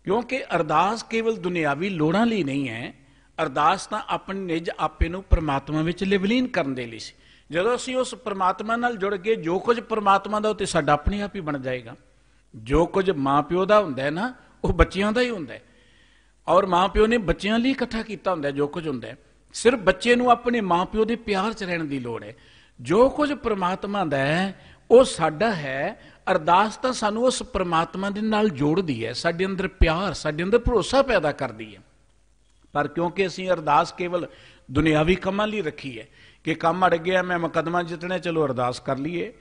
ਕਿਉਂਕਿ ਅਰਦਾਸ ਕੇਵਲ ਦੁਨਿਆਵੀ ਲੋੜਾਂ ਲਈ ਨਹੀਂ ਹੈ ਅਰਦਾਸ ਤਾਂ ਆਪਣੇ ਨਿਜ ਆਪੇ ਨੂੰ ਪ੍ਰਮਾਤਮਾ ਵਿੱਚ ਲਿਵਲੀਨ ਕਰਨ ਦੇ ਲਈ ਸੀ ਜਦੋਂ ਅਸੀਂ ਉਸ ਪ੍ਰਮਾਤਮਾ ਨਾਲ ਜੁੜ ਗਏ ਜੋ ਕੁਝ ਪ੍ਰਮਾਤਮਾ ਦਾ ਉਹ ਤੇ ਸਾਡਾ ਆਪਣੇ ਆਪ ਹੀ ਬਣ ਜਾਏਗਾ ਜੋ ਕੁਝ ਮਾਪਿਓ ਦਾ ਹੁੰਦਾ ਹੈ ਨਾ ਉਹ ਬੱਚਿਆਂ ਦਾ ਹੀ ਹੁੰਦਾ ਹੈ ਔਰ ਮਾਪਿਓ ਨੇ ਬੱਚਿਆਂ ਲਈ ਇਕੱਠਾ ਕੀਤਾ ਹੁੰਦਾ ਜੋ ਕੁਝ ਹੁੰਦਾ ਹੈ ਸਿਰਫ ਬੱਚੇ ਨੂੰ ਆਪਣੇ ਮਾਪਿਓ ਦੇ ਪਿਆਰ 'ਚ ਰਹਿਣ ਦੀ ਲੋੜ ਹੈ ਜੋ ਕੁਝ ਪ੍ਰਮਾਤਮਾ ਦਾ ਹੈ ਉਹ ਸਾਡਾ ਹੈ ਅਰਦਾਸ ਤਾਂ ਸਾਨੂੰ ਉਸ ਪ੍ਰਮਾਤਮਾ ਦੇ ਨਾਲ ਜੋੜਦੀ ਹੈ ਸਾਡੇ ਅੰਦਰ ਪਿਆਰ ਸਾਡੇ ਅੰਦਰ ਭਰੋਸਾ ਪੈਦਾ ਕਰਦੀ ਹੈ ਪਰ ਕਿਉਂਕਿ ਅਸੀਂ ਅਰਦਾਸ ਕੇਵਲ ਦੁਨਿਆਵੀ ਕੰਮਾਂ ਲਈ ਰੱਖੀ ਹੈ ਕਿ ਕੰਮ ਅੜ ਗਿਆ ਮੈਂ ਮੁਕਦਮਾ ਜਿੱਤਣਾ ਚਲੋ ਅਰਦਾਸ ਕਰ ਲਈਏ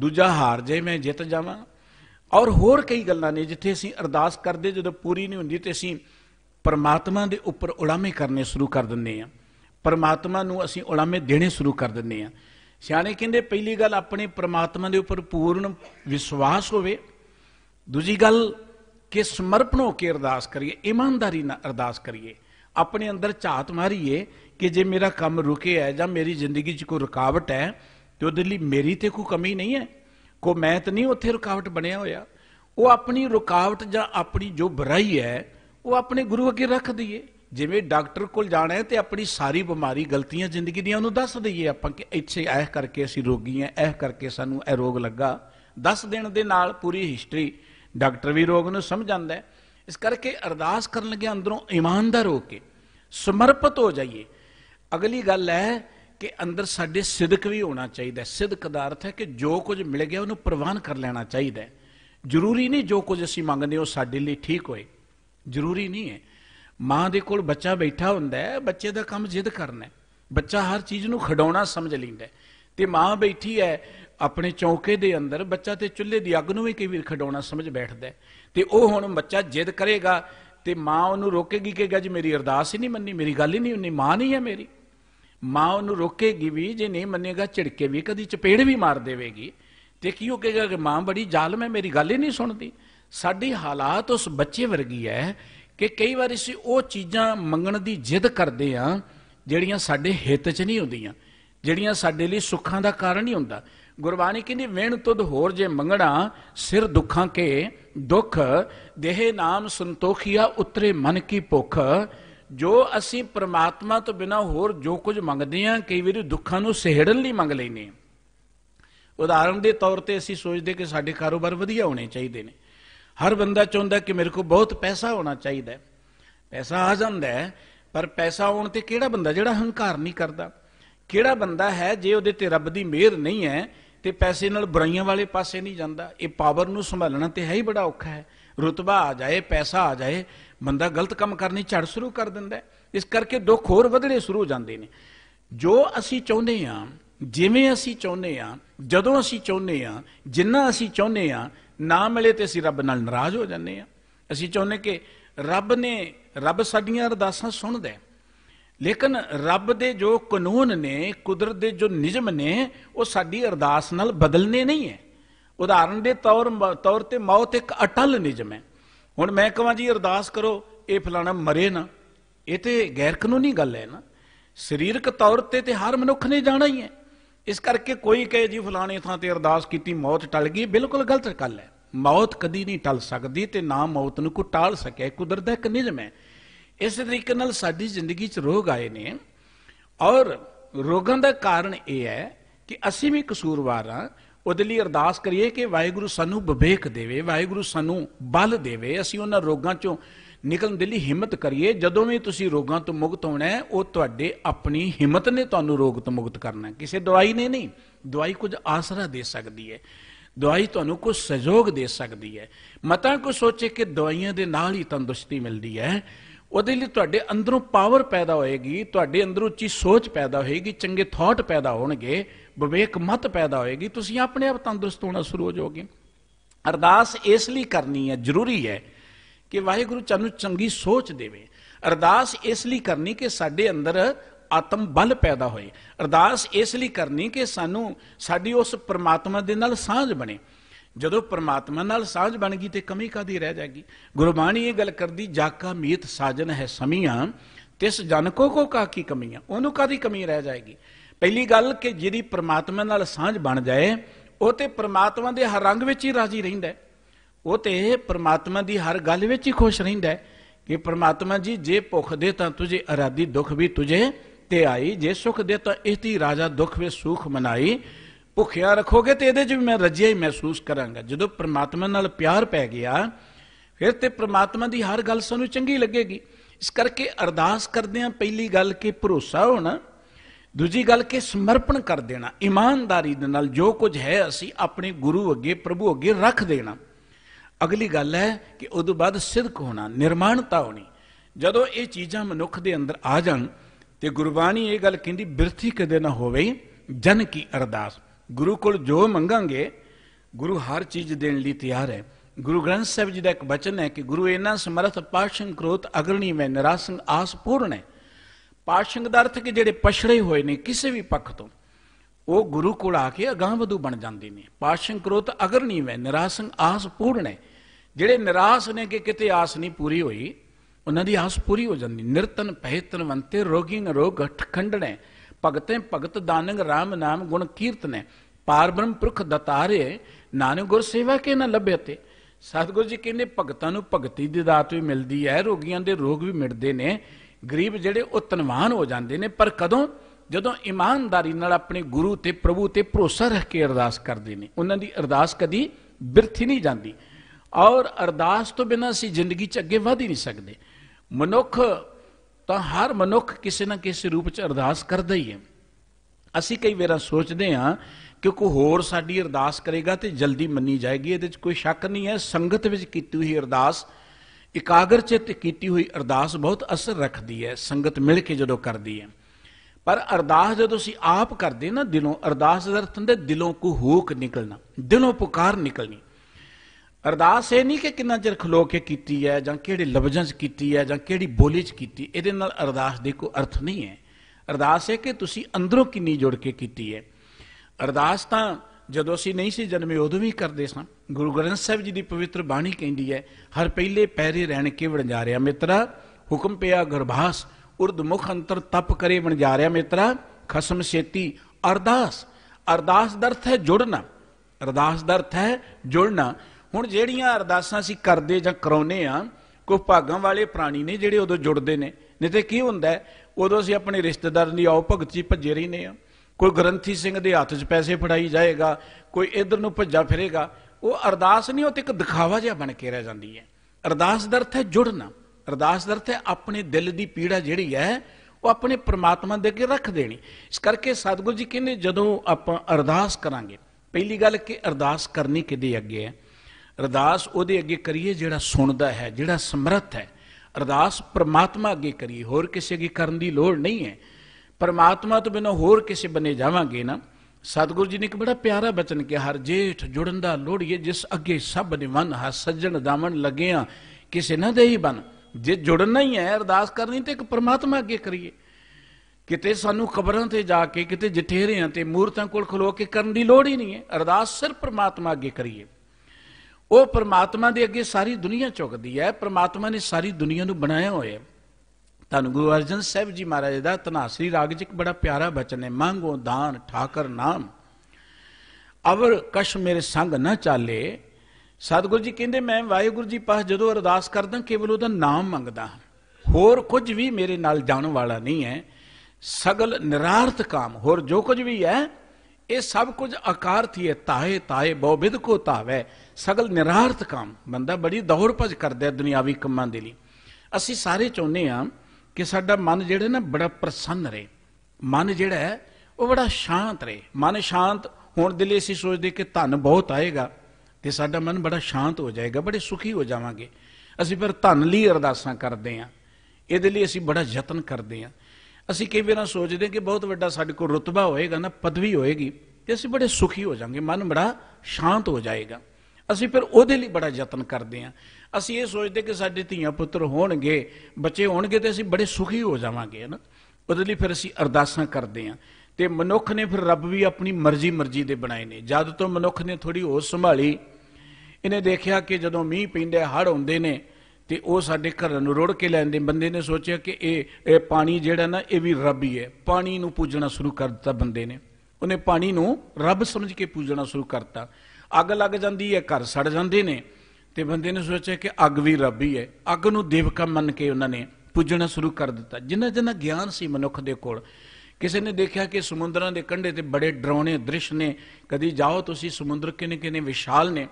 ਦੂਜਾ ਹਾਰ ਜੇ ਮੈਂ ਜਿੱਤ ਜਾਵਾਂ ਔਰ ਹੋਰ ਕਈ ਗੱਲਾਂ ਨੇ ਜਿੱਥੇ ਅਸੀਂ ਅਰਦਾਸ ਕਰਦੇ ਜਦੋਂ ਪੂਰੀ ਨਹੀਂ ਹੁੰਦੀ ਤੇ ਅਸੀਂ ਪਰਮਾਤਮਾ ਦੇ ਉੱਪਰ ਉਲਾਮੇ ਕਰਨੇ ਸ਼ੁਰੂ ਕਰ ਦਿੰਦੇ ਆ ਪਰਮਾਤਮਾ ਨੂੰ ਅਸੀਂ ਉਲਾਮੇ ਦੇਣੇ ਸ਼ੁਰੂ ਕਰ ਦਿੰਦੇ ਆ ਸਿਆਣੇ ਕਹਿੰਦੇ ਪਹਿਲੀ ਗੱਲ ਆਪਣੇ ਪਰਮਾਤਮਾ ਦੇ ਉੱਪਰ ਪੂਰਨ ਵਿਸ਼ਵਾਸ ਹੋਵੇ ਦੂਜੀ ਗੱਲ ਕਿ ਸਮਰਪਣ ਹੋ ਕੇ ਅਰਦਾਸ ਕਰੀਏ ਇਮਾਨਦਾਰੀ ਨਾਲ ਅਰਦਾਸ ਕਰੀਏ ਆਪਣੇ ਅੰਦਰ ਝਾਤ ਮਾਰੀਏ ਕਿ ਜੇ ਮੇਰਾ ਕੰਮ ਰੁਕਿਆ ਹੈ ਜਾਂ ਮੇਰੀ ਜ਼ਿੰਦਗੀ 'ਚ ਕੋਈ ਰੁਕਾਵਟ ਹੈ ਤੇ ਉਹਦੇ ਲਈ ਮੇਰੀ ਤੇ ਕੋਈ ਕਮੀ ਨਹੀਂ ਹੈ ਕੋ ਮੈਂ ਤਾਂ ਨਹੀਂ ਉੱਥੇ ਰੁਕਾਵਟ ਬਣਿਆ ਹੋਇਆ ਉਹ ਆਪਣੀ ਰੁਕਾਵਟ ਜਾਂ ਆਪਣੀ ਜੋ ਬੁਰਾਈ ਹੈ ਉਹ ਆਪਣੇ ਗੁਰੂ ਅੱਗੇ ਰੱਖ ਦਈਏ ਜਿਵੇਂ ਡਾਕਟਰ ਕੋਲ ਜਾਣਾ ਹੈ ਤੇ ਆਪਣੀ ਸਾਰੀ ਬਿਮਾਰੀ ਗਲਤੀਆਂ ਜ਼ਿੰਦਗੀ ਦੀਆਂ ਉਹਨੂੰ ਦੱਸ ਦਈਏ ਆਪਾਂ ਕਿ ਇੱਥੇ ਇਹ ਕਰਕੇ ਅਸੀਂ ਰੋਗੀ ਹਾਂ ਇਹ ਕਰਕੇ ਸਾਨੂੰ ਇਹ ਰੋਗ ਲੱਗਾ ਦੱਸ ਦੇਣ ਦੇ ਨਾਲ ਪੂਰੀ ਹਿਸਟਰੀ ਡਾਕਟਰ ਵੀ ਰੋਗ ਨੂੰ ਸਮਝ ਜਾਂਦਾ ਹੈ ਇਸ ਕਰਕੇ ਅਰਦਾਸ ਕਰਨ ਲੱਗੇ ਅੰਦਰੋਂ ਇਮਾਨਦਾਰ ਹੋ ਕੇ ਸਮਰਪਿਤ ਹੋ ਜਾਈਏ ਅਗਲੀ ਗੱਲ ਹੈ ਕਿ ਅੰਦਰ ਸਾਡੇ ਸਿਦਕ ਵੀ ਹੋਣਾ ਚਾਹੀਦਾ ਸਿਦਕ ਦਾ ਅਰਥ ਹੈ ਕਿ ਜੋ ਕੁਝ ਮਿਲ ਗਿਆ ਉਹਨੂੰ ਪ੍ਰਵਾਨ ਕਰ ਲੈਣਾ ਚਾਹੀਦਾ ਜ਼ਰੂਰੀ ਨਹੀਂ ਜੋ ਕੁਝ ਅਸੀਂ ਮੰਗਦੇ ਉਹ ਸਾਡੇ ਲਈ ਠੀਕ ਹੋਏ ਜ਼ਰੂਰੀ ਨਹੀਂ ਹੈ ਮਾਂ ਦੇ ਕੋਲ ਬੱਚਾ ਬੈਠਾ ਹੁੰਦਾ ਹੈ ਬੱਚੇ ਦਾ ਕੰਮ ਜਿੱਦ ਕਰਨਾ ਹੈ ਬੱਚਾ ਹਰ ਚੀਜ਼ ਨੂੰ ਖਡਾਉਣਾ ਸਮਝ ਲੈਂਦਾ ਤੇ ਮਾਂ ਬੈਠੀ ਹੈ ਆਪਣੇ ਚੌਕੇ ਦੇ ਅੰਦਰ ਬੱਚਾ ਤੇ ਚੁੱਲ੍ਹੇ ਦੀ ਅੱਗ ਨੂੰ ਵੀ ਕਈ ਵਾਰ ਖਡਾਉਣਾ ਸਮਝ ਬੈਠਦਾ ਤੇ ਉਹ ਹੁਣ ਬੱਚਾ ਜਿੱਦ ਕਰੇਗਾ ਤੇ ਮਾਂ ਉਹਨੂੰ ਰੋਕੇਗੀ ਕਿ ਗੱਜ ਮੇਰੀ ਅਰਦਾਸ ਹੀ ਨਹੀਂ ਮੰਨੀ ਮੇਰੀ ਗੱਲ ਹੀ ਨਹੀਂ ਉਹਨੇ ਮਾਂ ਨਹੀਂ ਹੈ ਮੇਰੀ ਮਾਂ ਉਹਨੂੰ ਰੋਕੇਗੀ ਵੀ ਜੇ ਨਹੀਂ ਮੰਨੇਗਾ ਝਿੜਕੇ ਵੀ ਕਦੀ ਚਪੇੜ ਵੀ ਮਾਰ ਦੇਵੇਗੀ ਤੇ ਕੀ ਉਹ ਕਹੇਗਾ ਕਿ ਮਾਂ ਬੜੀ ਜ਼ਾਲਮ ਹੈ ਮੇਰੀ ਗੱਲ ਹੀ ਨਹੀਂ ਸੁਣਦੀ ਸਾਡੀ ਹਾਲਾਤ ਉਸ ਬੱਚੇ ਵਰਗੀ ਹੈ ਕਿ ਕਈ ਵਾਰੀ ਸੀ ਉਹ ਚੀਜ਼ਾਂ ਮੰਗਣ ਦੀ ਜਿੱਦ ਕਰਦੇ ਆ ਜਿਹੜੀਆਂ ਸਾਡੇ ਹਿੱਤ 'ਚ ਨਹੀਂ ਹੁੰਦੀਆਂ ਜਿਹੜੀਆਂ ਸਾਡੇ ਲਈ ਸੁੱਖਾਂ ਦਾ ਕਾਰਨ ਹੀ ਹੁੰਦਾ ਗੁਰਬਾਣੀ ਕਹਿੰਦੀ ਵੇਣ ਤੁਦ ਹੋਰ ਜੇ ਮੰਗਣਾ ਸਿਰ ਦੁੱਖਾਂ ਕੇ ਦੁੱਖ ਦੇਹ ਨਾਮ ਸੰਤੋਖਿਆ ਉਤਰੇ ਮਨ ਕੀ ਭੁੱਖ ਜੋ ਅਸੀਂ ਪ੍ਰਮਾਤਮਾ ਤੋਂ ਬਿਨਾ ਹੋਰ ਜੋ ਕੁਝ ਮੰਗਦੇ ਆ ਕਈ ਵਾਰੀ ਦੁੱਖਾਂ ਨੂੰ ਸਹਿੜਨ ਲਈ ਮੰਗ ਲੈਨੇ ਆ ਉਦਾਹਰਣ ਦੇ ਤੌਰ ਤੇ ਅਸੀਂ ਸੋਚਦੇ ਕਿ ਸਾਡੇ ਕਾਰੋਬਾਰ ਵਧੀਆ ਹੋਣੇ ਚਾਹੀਦੇ ਨੇ ਹਰ ਬੰਦਾ ਚਾਹੁੰਦਾ ਕਿ ਮੇਰੇ ਕੋਲ ਬਹੁਤ ਪੈਸਾ ਹੋਣਾ ਚਾਹੀਦਾ ਪੈਸਾ ਆ ਜਾਂਦਾ ਪਰ ਪੈਸਾ ਆਉਣ ਤੇ ਕਿਹੜਾ ਬੰਦਾ ਜਿਹੜਾ ਹੰਕਾਰ ਨਹੀਂ ਕਰਦਾ ਕਿਹੜਾ ਬੰਦਾ ਹੈ ਜੇ ਉਹਦੇ ਤੇ ਰੱਬ ਦੀ ਮਿਹਰ ਨਹੀਂ ਹੈ ਤੇ ਪੈਸੇ ਨਾਲ ਬੁਰਾਈਆਂ ਵਾਲੇ ਪਾਸੇ ਨਹੀਂ ਜਾਂਦਾ ਇਹ ਪਾਵਰ ਨੂੰ ਸੰਭਾਲਣਾ ਤੇ ਹੈ ਹੀ ਬੜਾ ਔਖਾ ਹੈ ਰਤਬਾ ਆ ਜਾਏ ਪੈਸਾ ਆ ਜਾਏ ਬੰਦਾ ਗਲਤ ਕੰਮ ਕਰਨੀ ਛੱਡ ਸ਼ੁਰੂ ਕਰ ਦਿੰਦਾ ਇਸ ਕਰਕੇ ਦੁੱਖ ਹੋਰ ਵਧਣੇ ਸ਼ੁਰੂ ਹੋ ਜਾਂਦੇ ਨੇ ਜੋ ਅਸੀਂ ਚਾਹੁੰਦੇ ਆ ਜਿਵੇਂ ਅਸੀਂ ਚਾਹੁੰਦੇ ਆ ਜਦੋਂ ਅਸੀਂ ਚਾਹੁੰਦੇ ਆ ਜਿੰਨਾ ਅਸੀਂ ਚਾਹੁੰਦੇ ਆ ਨਾ ਮਿਲੇ ਤੇ ਅਸੀਂ ਰੱਬ ਨਾਲ ਨਾਰਾਜ਼ ਹੋ ਜਾਂਦੇ ਆ ਅਸੀਂ ਚਾਹੁੰਦੇ ਕਿ ਰੱਬ ਨੇ ਰੱਬ ਸਾਡੀਆਂ ਅਰਦਾਸਾਂ ਸੁਣਦਾ ਲੇਕਿਨ ਰੱਬ ਦੇ ਜੋ ਕਾਨੂੰਨ ਨੇ ਕੁਦਰਤ ਦੇ ਜੋ ਨਿਯਮ ਨੇ ਉਹ ਸਾਡੀ ਅਰਦਾਸ ਨਾਲ ਬਦਲਨੇ ਨਹੀਂ ਹੈ ਉਦਾਹਰਨ ਦੇ ਤੌਰ ਤੌਰ ਤੇ ਮੌਤ ਇੱਕ ਅਟਲ ਨਿਯਮ ਹੈ ਹੁਣ ਮੈਂ ਕਹਾਂ ਜੀ ਅਰਦਾਸ ਕਰੋ ਇਹ ਫਲਾਣਾ ਮਰੇ ਨਾ ਇਹ ਤੇ ਗੈਰ ਕਾਨੂੰਨੀ ਗੱਲ ਹੈ ਨਾ ਸਰੀਰਕ ਤੌਰ ਤੇ ਤੇ ਹਰ ਮਨੁੱਖ ਨੇ ਜਾਣਾ ਹੀ ਹੈ ਇਸ ਕਰਕੇ ਕੋਈ ਕਹੇ ਜੀ ਫਲਾਣੇ ਥਾਂ ਤੇ ਅਰਦਾਸ ਕੀਤੀ ਮੌਤ ਟਲ ਗਈ ਬਿਲਕੁਲ ਗਲਤ ਗੱਲ ਹੈ ਮੌਤ ਕਦੀ ਨਹੀਂ ਟਲ ਸਕਦੀ ਤੇ ਨਾ ਮੌਤ ਨੂੰ ਕੋ ਟਾਲ ਸਕਿਆ ਕੁਦਰਤ ਦਾ ਇੱਕ ਨਿਯਮ ਹੈ ਇਸ ਤਰੀਕੇ ਨਾਲ ਸਾਡੀ ਜ਼ਿੰਦਗੀ 'ਚ ਰੋਗ ਆਏ ਨੇ ਔਰ ਰੋਗਾਂ ਦਾ ਕਾਰਨ ਇਹ ਹੈ ਕਿ ਅਸੀਂ ਵੀ ਕਸੂਰਵਾਰ ਆ ਉਹਦੇ ਲਈ ਅਰਦਾਸ ਕਰੀਏ ਕਿ ਵਾਹਿਗੁਰੂ ਸਾਨੂੰ ਵਿਵੇਕ ਦੇਵੇ ਵਾਹਿਗੁਰੂ ਸਾਨੂੰ ਬਲ ਦੇਵੇ ਅਸੀਂ ਉਹਨਾਂ ਰੋਗਾਂ 'ਚੋਂ ਨਿਕਲਣ ਦੇ ਲਈ ਹਿੰਮਤ ਕਰੀਏ ਜਦੋਂ ਵੀ ਤੁਸੀਂ ਰੋਗਾਂ ਤੋਂ ਮੁਕਤ ਹੋਣਾ ਹੈ ਉਹ ਤੁਹਾਡੇ ਆਪਣੀ ਹਿੰਮਤ ਨੇ ਤੁਹਾਨੂੰ ਰੋਗ ਤੋਂ ਮੁਕਤ ਕਰਨਾ ਕਿਸੇ ਦਵਾਈ ਨੇ ਨਹੀਂ ਦਵਾਈ ਕੁਝ ਆਸਰਾ ਦੇ ਸਕਦੀ ਹੈ ਦਵਾਈ ਤੁਹਾਨੂੰ ਕੁਝ ਸਹਿਯੋਗ ਦੇ ਸਕਦੀ ਹੈ ਮਤਾਂ ਕੋ ਸੋਚੇ ਕਿ ਦਵਾਈਆਂ ਦੇ ਨਾਲ ਹੀ ਤੰਦਰੁਸਤੀ ਮਿਲਦੀ ਹੈ ਉਹਦੇ ਲਈ ਤੁਹਾਡੇ ਅੰਦਰੋਂ ਪਾਵਰ ਪੈਦਾ ਹੋਏਗੀ ਤੁਹਾਡੇ ਅੰਦਰ ਉੱਚੀ ਸੋਚ ਪੈਦਾ ਹੋਏਗੀ ਚੰਗੇ ਥਾਟ ਪੈਦਾ ਹੋਣਗੇ ਵਿਵੇਕ ਮਤ ਪੈਦਾ ਹੋਏਗੀ ਤੁਸੀਂ ਆਪਣੇ ਆਪ ਤੰਦਰੁਸਤ ਹੋਣਾ ਸ਼ੁਰੂ ਹੋ ਜਾਓਗੇ ਅਰਦਾਸ ਇਸ ਲਈ ਕਰਨੀ ਹੈ ਜ਼ਰੂਰੀ ਹੈ ਕਿ ਵਾਹਿਗੁਰੂ ਸਾਨੂੰ ਚੰਗੀ ਸੋਚ ਦੇਵੇ ਅਰਦਾਸ ਇਸ ਲਈ ਕਰਨੀ ਕਿ ਸਾਡੇ ਅੰਦਰ ਆਤਮ ਬਲ ਪੈਦਾ ਹੋਏ ਅਰਦਾਸ ਇਸ ਲਈ ਕਰਨੀ ਕਿ ਸਾਨੂੰ ਸਾਡੀ ਉਸ ਪ੍ਰਮਾਤਮਾ ਦੇ ਨਾਲ ਸਾਂਝ ਬਣੇ ਜਦੋਂ ਪ੍ਰਮਾਤਮਾ ਨਾਲ ਸਾਂਝ ਬਣ ਗਈ ਤੇ ਕਮੀ ਕਾਦੀ ਰਹਿ ਜਾਗੀ ਗੁਰਬਾਣੀ ਇਹ ਗੱਲ ਕਰਦੀ ਜਾਕਾ ਮੀਤ ਸਾਜਨ ਹੈ ਸਮੀਆਂ ਤਿਸ ਜਨ ਕੋ ਕੋ ਕਾ ਕੀ ਕਮੀਆਂ ਉਹਨੂੰ ਕਾਦੀ ਕਮੀ ਰਹਿ ਜਾਏਗੀ ਪਹਿਲੀ ਗੱਲ ਕਿ ਜਿਹਦੀ ਪ੍ਰਮਾਤਮਾ ਨਾਲ ਸਾਂਝ ਬਣ ਜਾਏ ਉਹ ਤੇ ਪ੍ਰਮਾਤਮਾ ਦੇ ਹਰ ਰੰਗ ਵਿੱਚ ਹੀ ਰਾਜੀ ਰਹਿੰਦਾ ਹੈ ਉਹ ਤੇ ਪ੍ਰਮਾਤਮਾ ਦੀ ਹਰ ਗੱਲ ਵਿੱਚ ਹੀ ਖੁਸ਼ ਰਹਿੰਦਾ ਹੈ ਕਿ ਪ੍ਰਮਾਤਮਾ ਜੀ ਜੇ ਭੁੱਖ ਦੇ ਤਾਂ ਤੁਝੇ ਅਰਾਦੀ ਦੁੱਖ ਵੀ ਤੁਝੇ ਤੇ ਆਈ ਜੇ ਸੁਖ ਦੇ ਤਾਂ ਇਹਦੀ ਰਾਜਾ ਦੁੱਖ ਵਿੱਚ ਸੁਖ ਮਨਾਈ ਭੁੱਖਿਆ ਰੱਖੋਗੇ ਤੇ ਇਹਦੇ 'ਚ ਵੀ ਮੈਂ ਰੱਜਿਆ ਹੀ ਮਹਿਸੂਸ ਕਰਾਂਗਾ ਜਦੋਂ ਪ੍ਰਮਾਤਮਾ ਨਾਲ ਪਿਆਰ ਪੈ ਗਿਆ ਫਿਰ ਤੇ ਪ੍ਰਮਾਤਮਾ ਦੀ ਹਰ ਗੱਲ ਸਾਨੂੰ ਚੰਗੀ ਲੱਗੇਗੀ ਇਸ ਕਰਕੇ ਅਰਦਾਸ ਕਰਦੇ ਆ ਪਹਿਲੀ ਗੱਲ ਕਿ ਭਰੋਸਾ ਹੋਣਾ ਦੂਜੀ ਗੱਲ ਕਿ ਸਮਰਪਣ ਕਰ ਦੇਣਾ ਇਮਾਨਦਾਰੀ ਦੇ ਨਾਲ ਜੋ ਕੁਝ ਹੈ ਅਸੀਂ ਆਪਣੇ ਗੁਰੂ ਅੱਗੇ ਪ੍ਰਭੂ ਅੱਗੇ ਰੱਖ ਦੇਣਾ ਅਗਲੀ ਗੱਲ ਹੈ ਕਿ ਉਦੋਂ ਬਾਅਦ ਸਿਦਕ ਹੋਣਾ ਨਿਰਮਾਣਤਾ ਹੋਣੀ ਜਦੋਂ ਇਹ ਚੀਜ਼ਾਂ ਮਨੁੱਖ ਦੇ ਅੰਦਰ ਆ ਜਾਣ ਤੇ ਗੁਰਬਾਣੀ ਇਹ ਗੱਲ ਕਹਿੰਦੀ ਬਿਰਥੀ ਕਦੇ ਨਾ ਹੋਵੇ ਜਨ ਕੀ ਅਰਦਾਸ ਗੁਰੂ ਕੋਲ ਜੋ ਮੰਗਾਂਗੇ ਗੁਰੂ ਹਰ ਚੀਜ਼ ਦੇਣ ਲਈ ਤਿਆਰ ਹੈ ਗੁਰੂ ਗ੍ਰੰਥ ਸਾਹਿਬ ਜੀ ਦਾ ਇੱਕ ਬਚਨ ਹੈ ਕਿ ਗੁਰੂ ਇਹਨਾਂ ਸਮਰਥ ਪਾਸ਼ੰਗ ਕ੍ਰੋਤ ਅਗਰਣੀ ਮੈਂ ਨਿਰਾਸੰਗ ਆਸ ਪੂਰਨ ਹੈ ਪਾਸ਼ੰਗ ਦਾ ਅਰਥ ਕਿ ਜਿਹੜੇ ਪਛੜੇ ਹੋਏ ਨੇ ਕਿਸੇ ਵੀ ਪੱਖ ਤੋਂ ਉਹ ਗੁਰੂ ਕੋਲ ਆ ਕੇ ਅਗਾਹ ਵਧੂ ਬਣ ਜਾਂਦੇ ਨੇ ਪਾਸ਼ੰਗ ਕ੍ਰੋਤ ਅਗਰਣੀ ਮੈਂ ਨਿਰਾਸੰਗ ਆਸ ਪੂਰਨ ਹੈ ਜਿਹੜੇ ਨਿਰਾਸ ਨੇ ਕਿ ਕਿਤੇ ਆਸ ਨਹੀਂ ਪੂਰੀ ਹੋਈ ਉਹਨਾਂ ਦੀ ਆਸ ਪੂਰੀ ਹੋ ਜਾਂਦੀ ਨਿਰਤਨ ਵੰਤੇ ਰੋਗੀ ਨ ਰੋਗ ਠਖੰਡਣੇ ਭਗਤੇ ਭਗਤ ਦਾਨੰਗ ਰਾਮ ਨਾਮ ਗੁਣ ਕੀਰਤਨੇ ਪਾਰਬ੍ਰਹਮ ਪੁਰਖ ਦਤਾਰੇ ਨਾਨਕ ਗੁਰ ਸੇਵਾ ਕੇ ਨ ਲਭੇਤੇ ਸਤਿਗੁਰੂ ਜੀ ਕਹਿੰਦੇ ਭਗਤਾਂ ਨੂੰ ਭਗਤੀ ਦੀ ਦਾਤ ਵੀ ਮਿਲਦੀ ਹੈ ਰੋਗੀਆਂ ਦੇ ਰੋਗ ਵੀ ਮਿਟਦੇ ਨੇ ਗਰੀਬ ਜਿਹੜੇ ਉਹ ਤਨਵਾਨ ਹੋ ਜਾਂਦੇ ਨੇ ਪਰ ਕਦੋਂ ਜਦੋਂ ਇਮਾਨਦਾਰੀ ਨਾਲ ਆਪਣੇ ਗੁਰੂ ਤੇ ਪ੍ਰਭੂ ਤੇ ਭਰੋਸਾ ਰੱਖ ਕੇ ਅਰਦਾਸ ਕਰਦੇ ਨੇ ਉਹਨਾਂ ਦੀ ਅਰਦਾਸ ਕਦੀ ਬਿਰਥੀ ਨਹੀਂ ਜਾਂਦੀ ਔਰ ਅਰਦਾਸ ਤੋਂ ਬਿਨਾਂ ਸੀ ਜ਼ਿੰਦਗੀ 'ਚ ਅੱਗੇ ਵਧ ਹੀ ਨਹੀਂ ਸਕਦੇ ਮਨੁੱਖ ਤਾਂ ਹਰ ਮਨੁੱਖ ਕਿਸੇ ਨਾ ਕਿਸੇ ਰੂਪ 'ਚ ਅਰਦਾਸ ਕਰਦਾ ਹੀ ਹੈ ਅਸੀਂ ਕਈ ਵਾਰ ਸੋਚਦੇ ਹਾਂ ਕਿ ਕੋਈ ਹੋਰ ਸਾਡੀ ਅਰਦਾਸ ਕਰੇਗਾ ਤੇ ਜਲਦੀ ਮੰਨੀ ਜਾਏਗੀ ਇਹਦੇ 'ਚ ਕੋਈ ਸ਼ੱਕ ਨਹੀਂ ਹੈ ਸੰਗਤ ਵਿੱਚ ਕੀਤੀ ਹੋਈ ਅਰਦਾਸ ਇਕਾਗਰ ਚਿੱਤ ਕੀਤੀ ਹੋਈ ਅਰਦਾਸ ਬਹੁਤ ਅਸਰ ਰੱਖਦੀ ਹੈ ਸੰਗਤ ਮਿਲ ਕੇ ਜਦੋਂ ਕਰਦੀ ਹੈ ਪਰ ਅਰਦਾਸ ਜਦੋਂ ਅਸੀਂ ਆਪ ਕਰਦੇ ਨਾ ਦਿਲੋਂ ਅਰਦਾਸ ਦਾ ਅਰਥ ਹੁੰਦਾ ਦਿਲੋਂ ਕੋ ਹੂਕ ਨਿਕਲਣਾ ਦਿਲੋਂ ਪੁਕਾਰ ਨਿਕਲਣੀ ਅਰਦਾਸ ਇਹ ਨਹੀਂ ਕਿ ਕਿੰਨਾ ਚਿਰ ਖਲੋ ਕੇ ਕੀਤੀ ਹੈ ਜਾਂ ਕਿਹੜੇ ਲਫ਼ਜ਼ਾਂ 'ਚ ਕੀਤੀ ਹੈ ਜਾਂ ਕਿਹੜੀ ਬੋਲੀ 'ਚ ਕੀਤੀ ਇਹਦੇ ਨਾਲ ਅਰਦਾਸ ਦੇ ਕੋਈ ਅਰਥ ਨਹੀਂ ਹੈ ਅਰਦਾਸ ਹੈ ਕਿ ਤੁਸੀਂ ਅੰਦਰੋਂ ਕਿੰਨੀ ਜੁੜ ਕੇ ਕੀਤੀ ਹੈ ਅਰਦਾਸ ਤਾਂ ਜਦੋਂ ਅਸੀਂ ਨਹੀਂ ਸੀ ਜਨਮੇ ਉਦੋਂ ਵੀ ਕਰਦੇ ਸਾਂ ਗੁਰੂ ਗ੍ਰੰਥ ਸਾਹਿਬ ਜੀ ਦੀ ਪਵਿੱਤਰ ਬਾਣੀ ਕਹਿੰਦੀ ਹੈ ਹਰ ਪਹਿਲੇ ਪੈਰੇ ਰਹਿਣ ਕੇ ਵਣਜਾਰਿਆ ਮਿੱਤਰਾ ਹੁਕਮ ਪਿਆ ਗਰਭਾਸ ਉਰਦ ਮੁਖ ਅੰਤਰ ਤਪ ਕਰੇ ਵਣਜਾਰਿਆ ਮਿੱਤਰਾ ਖਸਮ ਛੇਤੀ ਅਰਦਾਸ ਅਰਦਾਸ ਦਾ ਅਰਥ ਹੈ ਜੁੜਨਾ ਅਰਦਾਸ ਦਾ ਅਰਥ ਹੈ ਜੁੜਨਾ ਹੁਣ ਜਿਹੜੀਆਂ ਅਰਦਾਸਾਂ ਅਸੀਂ ਕਰਦੇ ਜਾਂ ਕਰਾਉਨੇ ਆ ਕੋਈ ਭਾਗਾਂ ਵਾਲੇ ਪ੍ਰਾਣੀ ਨੇ ਜਿਹੜੇ ਉਦੋਂ ਜੁੜਦੇ ਨੇ ਨਹੀਂ ਤੇ ਕੀ ਹੁੰਦਾ ਉਦੋਂ ਅਸੀਂ ਆਪਣੇ ਰਿਸ਼ਤੇਦਾਰ ਦੀ ਆਉ ਭਗਤ ਜੀ ਭੱਜੇ ਰਹਿੰਦੇ ਆ ਕੋਈ ਗ੍ਰੰਥੀ ਸਿੰਘ ਦੇ ਹੱਥ 'ਚ ਪੈਸੇ ਫੜਾਈ ਜਾਏਗਾ ਕੋਈ ਇਧਰ ਨੂੰ ਭੱਜਾ ਫਿਰੇਗਾ ਉਹ ਅਰਦਾਸ ਨਹੀਂ ਉਹ ਤੇ ਇੱਕ ਦਿਖਾਵਾ ਜਿਹਾ ਬਣ ਕੇ ਰਹਿ ਜਾਂਦੀ ਹੈ ਅਰਦਾਸ ਦਾ ਅਰਥ ਹੈ ਜੁੜਨਾ ਅਰਦਾਸ ਦਾ ਅਰਥ ਹੈ ਆਪਣੇ ਦਿਲ ਦੀ ਪੀੜਾ ਜਿਹੜੀ ਹੈ ਉਹ ਆਪਣੇ ਪ੍ਰਮਾਤਮਾ ਦੇ ਅੱਗੇ ਰੱਖ ਦੇਣੀ ਇਸ ਕਰਕੇ ਸਤਿਗੁਰੂ ਜੀ ਕਹਿੰਦੇ ਜਦੋਂ ਆਪਾਂ ਅਰਦਾਸ ਕਰਾਂਗੇ ਪਹਿਲੀ ਗੱਲ ਕਿ ਅਰਦਾਸ ਕਰਨੀ ਕਿਦੇ ਅੱਗੇ ਹੈ ਅਰਦਾਸ ਉਹਦੇ ਅੱਗੇ ਕਰੀਏ ਜਿਹੜਾ ਸੁਣਦਾ ਹੈ ਜਿਹੜਾ ਸਮਰੱਥ ਹੈ ਅਰਦਾਸ ਪ੍ਰਮਾਤਮਾ ਅੱਗੇ ਕਰੀਏ ਹੋਰ ਕਿਸੇ ਅੱਗੇ ਕਰਨ ਦੀ ਲੋੜ ਨਹੀਂ ਹੈ ਪ੍ਰਮਾਤਮਾ ਤੋਂ ਬਿਨਾਂ ਹੋਰ ਕਿਸੇ ਬਨੇ ਜਾਵਾਂਗੇ ਨਾ ਸਤਿਗੁਰੂ ਜੀ ਨੇ ਇੱਕ ਬੜਾ ਪਿਆਰਾ ਬਚਨ ਕਿਹਾ ਹਰ ਜੇਠ ਜੁੜਨ ਦਾ ਲੋੜੀਏ ਜਿਸ ਅੱਗੇ ਸਭ ਮਨ ਹਾ ਸੱਜਣ ਦਾਮਣ ਲੱਗਿਆ ਕਿਸੇ ਨਾ ਦੇਹੀ ਬਨ ਜੇ ਜੁੜਨਾ ਹੀ ਹੈ ਅਰਦਾਸ ਕਰਨੀ ਤੇ ਇੱਕ ਪ੍ਰਮਾਤਮਾ ਅੱਗੇ ਕਰੀਏ ਕਿਤੇ ਸਾਨੂੰ ਕਬਰਾਂ ਤੇ ਜਾ ਕੇ ਕਿਤੇ ਜਠੇਰਿਆਂ ਤੇ ਮੂਰਤਾਂ ਕੋਲ ਖਲੋ ਕੇ ਕਰਨ ਦੀ ਲੋੜ ਹੀ ਨਹੀਂ ਹੈ ਅਰਦਾਸ ਸਿਰ ਪ੍ਰਮਾਤਮਾ ਅੱਗੇ ਕਰੀਏ ਉਹ ਪ੍ਰਮਾਤਮਾ ਦੇ ਅੱਗੇ ਸਾਰੀ ਦੁਨੀਆ ਝੁਕਦੀ ਹੈ ਪ੍ਰਮਾਤਮਾ ਨੇ ਸਾਰੀ ਦੁਨੀਆ ਨੂੰ ਬਣਾਇਆ ਹੋਇਆ ਤਨ ਧੰਨ ਗੁਰੂ ਅਰਜਨ ਸਾਹਿਬ ਜੀ ਮਹਾਰਾਜ ਦਾ ਤਨਾਸਰੀ ਰਾਗ ਜਿਕ ਇੱਕ ਬੜਾ ਪਿਆਰਾ ਬਚਨ ਹੈ ਮੰਗੋ ਦਾਨ ਠਾਕਰ ਨਾਮ ਅਵਰ ਕਸ਼ ਮੇਰੇ ਸੰਗ ਨਾ ਚਾਲੇ ਸਤਿਗੁਰੂ ਜੀ ਕਹਿੰਦੇ ਮੈਂ ਵਾਹਿਗੁਰੂ ਜੀ ਪਾਸ ਜਦੋਂ ਅਰਦਾਸ ਕਰਦਾ ਕੇਵਲ ਉਹਦਾ ਨਾਮ ਮੰਗਦਾ ਹੋਰ ਕੁਝ ਵੀ ਮੇਰੇ ਨਾਲ ਜਾਣ ਵਾਲਾ ਨਹੀਂ ਹੈ ਸਗਲ ਨਿਰਾਰਥ ਕਾਮ ਹੋਰ ਜੋ ਕੁਝ ਵੀ ਹੈ ਇਹ ਸਭ ਕੁਝ ਆਕਾਰ ਹੈ ਤਾਏ ਤਾਏ ਬਉਬਿਧ ਕੋ ਤਾਵੇ ਸਗਲ ਨਿਰਾਰਥ ਕਾਮ ਬੰਦਾ ਬੜੀ ਦੌੜ ਭਜ ਕਰਦਾ ਹੈ ਦੁਨਿਆਵੀ ਕੰਮਾਂ ਦੇ ਲਈ ਅਸੀਂ ਸਾਰੇ ਚਾਹੁੰਦੇ ਆ ਕਿ ਸਾਡਾ ਮਨ ਜਿਹੜਾ ਨਾ ਬੜਾ ਪ੍ਰਸੰਨ ਰਹੇ ਮਨ ਜਿਹੜਾ ਉਹ ਬੜਾ ਸ਼ਾਂਤ ਰਹੇ ਮਨ ਸ਼ਾਂਤ ਹੋਣ ਦੇ ਲਈ ਅਸੀਂ ਸੋਚਦੇ ਕਿ ਧਨ ਬਹੁਤ ਆਏਗਾ ਤੇ ਸਾਡਾ ਮਨ ਬੜਾ ਸ਼ਾਂਤ ਹੋ ਜਾਏਗਾ ਬੜੇ ਸੁਖੀ ਹੋ ਜਾਵਾਂਗੇ ਅਸੀਂ ਫਿਰ ਧਨ ਲਈ ਅਰਦਾਸਾਂ ਕਰਦੇ ਆ ਇਹਦੇ ਲਈ ਅਸੀਂ ਬੜਾ ਯਤਨ ਕਰਦੇ ਆ ਅਸੀਂ ਕਈ ਵਾਰ ਸੋਚਦੇ ਕਿ ਬਹੁਤ ਵੱਡਾ ਸਾਡੇ ਕੋਲ ਰਤਬਾ ਹੋਏਗਾ ਨਾ ਪਦਵੀ ਹੋਏਗੀ ਤੇ ਅਸੀਂ ਬੜੇ ਸੁਖੀ ਹੋ ਜਾਾਂਗੇ ਮਨ ਬੜਾ ਸ਼ਾਂਤ ਹੋ ਜਾਏਗਾ ਅਸੀਂ ਫਿਰ ਉਹਦੇ ਲਈ ਬੜਾ ਯਤਨ ਕਰਦੇ ਆਂ ਅਸੀਂ ਇਹ ਸੋਚਦੇ ਕਿ ਸਾਡੇ ਧੀਆਂ ਪੁੱਤਰ ਹੋਣਗੇ ਬੱਚੇ ਹੋਣਗੇ ਤੇ ਅਸੀਂ ਬੜੇ ਸੁਖੀ ਹੋ ਜਾਵਾਂਗੇ ਨਾ ਉਹਦੇ ਲਈ ਫਿਰ ਅਸੀਂ ਅਰਦਾਸਾਂ ਕਰਦੇ ਆਂ ਤੇ ਮਨੁੱਖ ਨੇ ਫਿਰ ਰੱਬ ਵੀ ਆਪਣੀ ਮਰਜ਼ੀ ਮਰਜ਼ੀ ਦੇ ਬਣਾਏ ਨੇ ਜਦ ਤੋਂ ਮਨੁੱਖ ਨੇ ਥੋੜੀ ਹੋਸ਼ ਸੰਭਾਲੀ ਇਹਨੇ ਦੇਖਿਆ ਕਿ ਜਦੋਂ ਮੀਂਹ ਪੈਂਦਾ ਹੜ ਹੁੰਦੇ ਨੇ ਤੇ ਉਹ ਸਾਡੇ ਘਰਾਂ ਨੂੰ ਰੋੜ ਕੇ ਲੈਂਦੇ ਬੰਦੇ ਨੇ ਸੋਚਿਆ ਕਿ ਇਹ ਇਹ ਪਾਣੀ ਜਿਹੜਾ ਨਾ ਇਹ ਵੀ ਰੱਬ ਹੀ ਹੈ ਪਾਣੀ ਨੂੰ ਪੂਜਣਾ ਸ਼ੁਰੂ ਕਰ ਦਿੱਤਾ ਬੰਦੇ ਨੇ ਉਹਨੇ ਪਾਣੀ ਨੂੰ ਰੱਬ ਸਮਝ ਕੇ ਪੂਜਣਾ ਸ਼ੁਰੂ ਕਰਤਾ ਅੱਗ ਲੱਗ ਜਾਂਦੀ ਹੈ ਘਰ ਸੜ ਜਾਂਦੇ ਨੇ ਤੇ ਬੰਦੇ ਨੇ ਸੋਚਿਆ ਕਿ ਅੱਗ ਵੀ ਰੱਬ ਹੀ ਹੈ ਅੱਗ ਨੂੰ ਦੇਵਕਾ ਮੰਨ ਕੇ ਉਹਨਾਂ ਨੇ ਪੂਜਣਾ ਸ਼ੁਰੂ ਕਰ ਦਿੱਤਾ ਜਿੰਨਾ ਜਿੰਨਾ ਗਿਆਨ ਸੀ ਮਨੁੱਖ ਦੇ ਕੋਲ ਕਿਸੇ ਨੇ ਦੇਖਿਆ ਕਿ ਸਮੁੰਦਰਾਂ ਦੇ ਕੰਢੇ ਤੇ ਬੜੇ ਡਰਾਉਣੇ ਦ੍ਰਿਸ਼ ਨੇ ਕਦੀ ਜਾਓ ਤੁਸੀਂ ਸਮੁੰਦਰ ਕਿਨੇ ਕਿਨੇ ਵਿਸ਼ਾਲ ਨੇ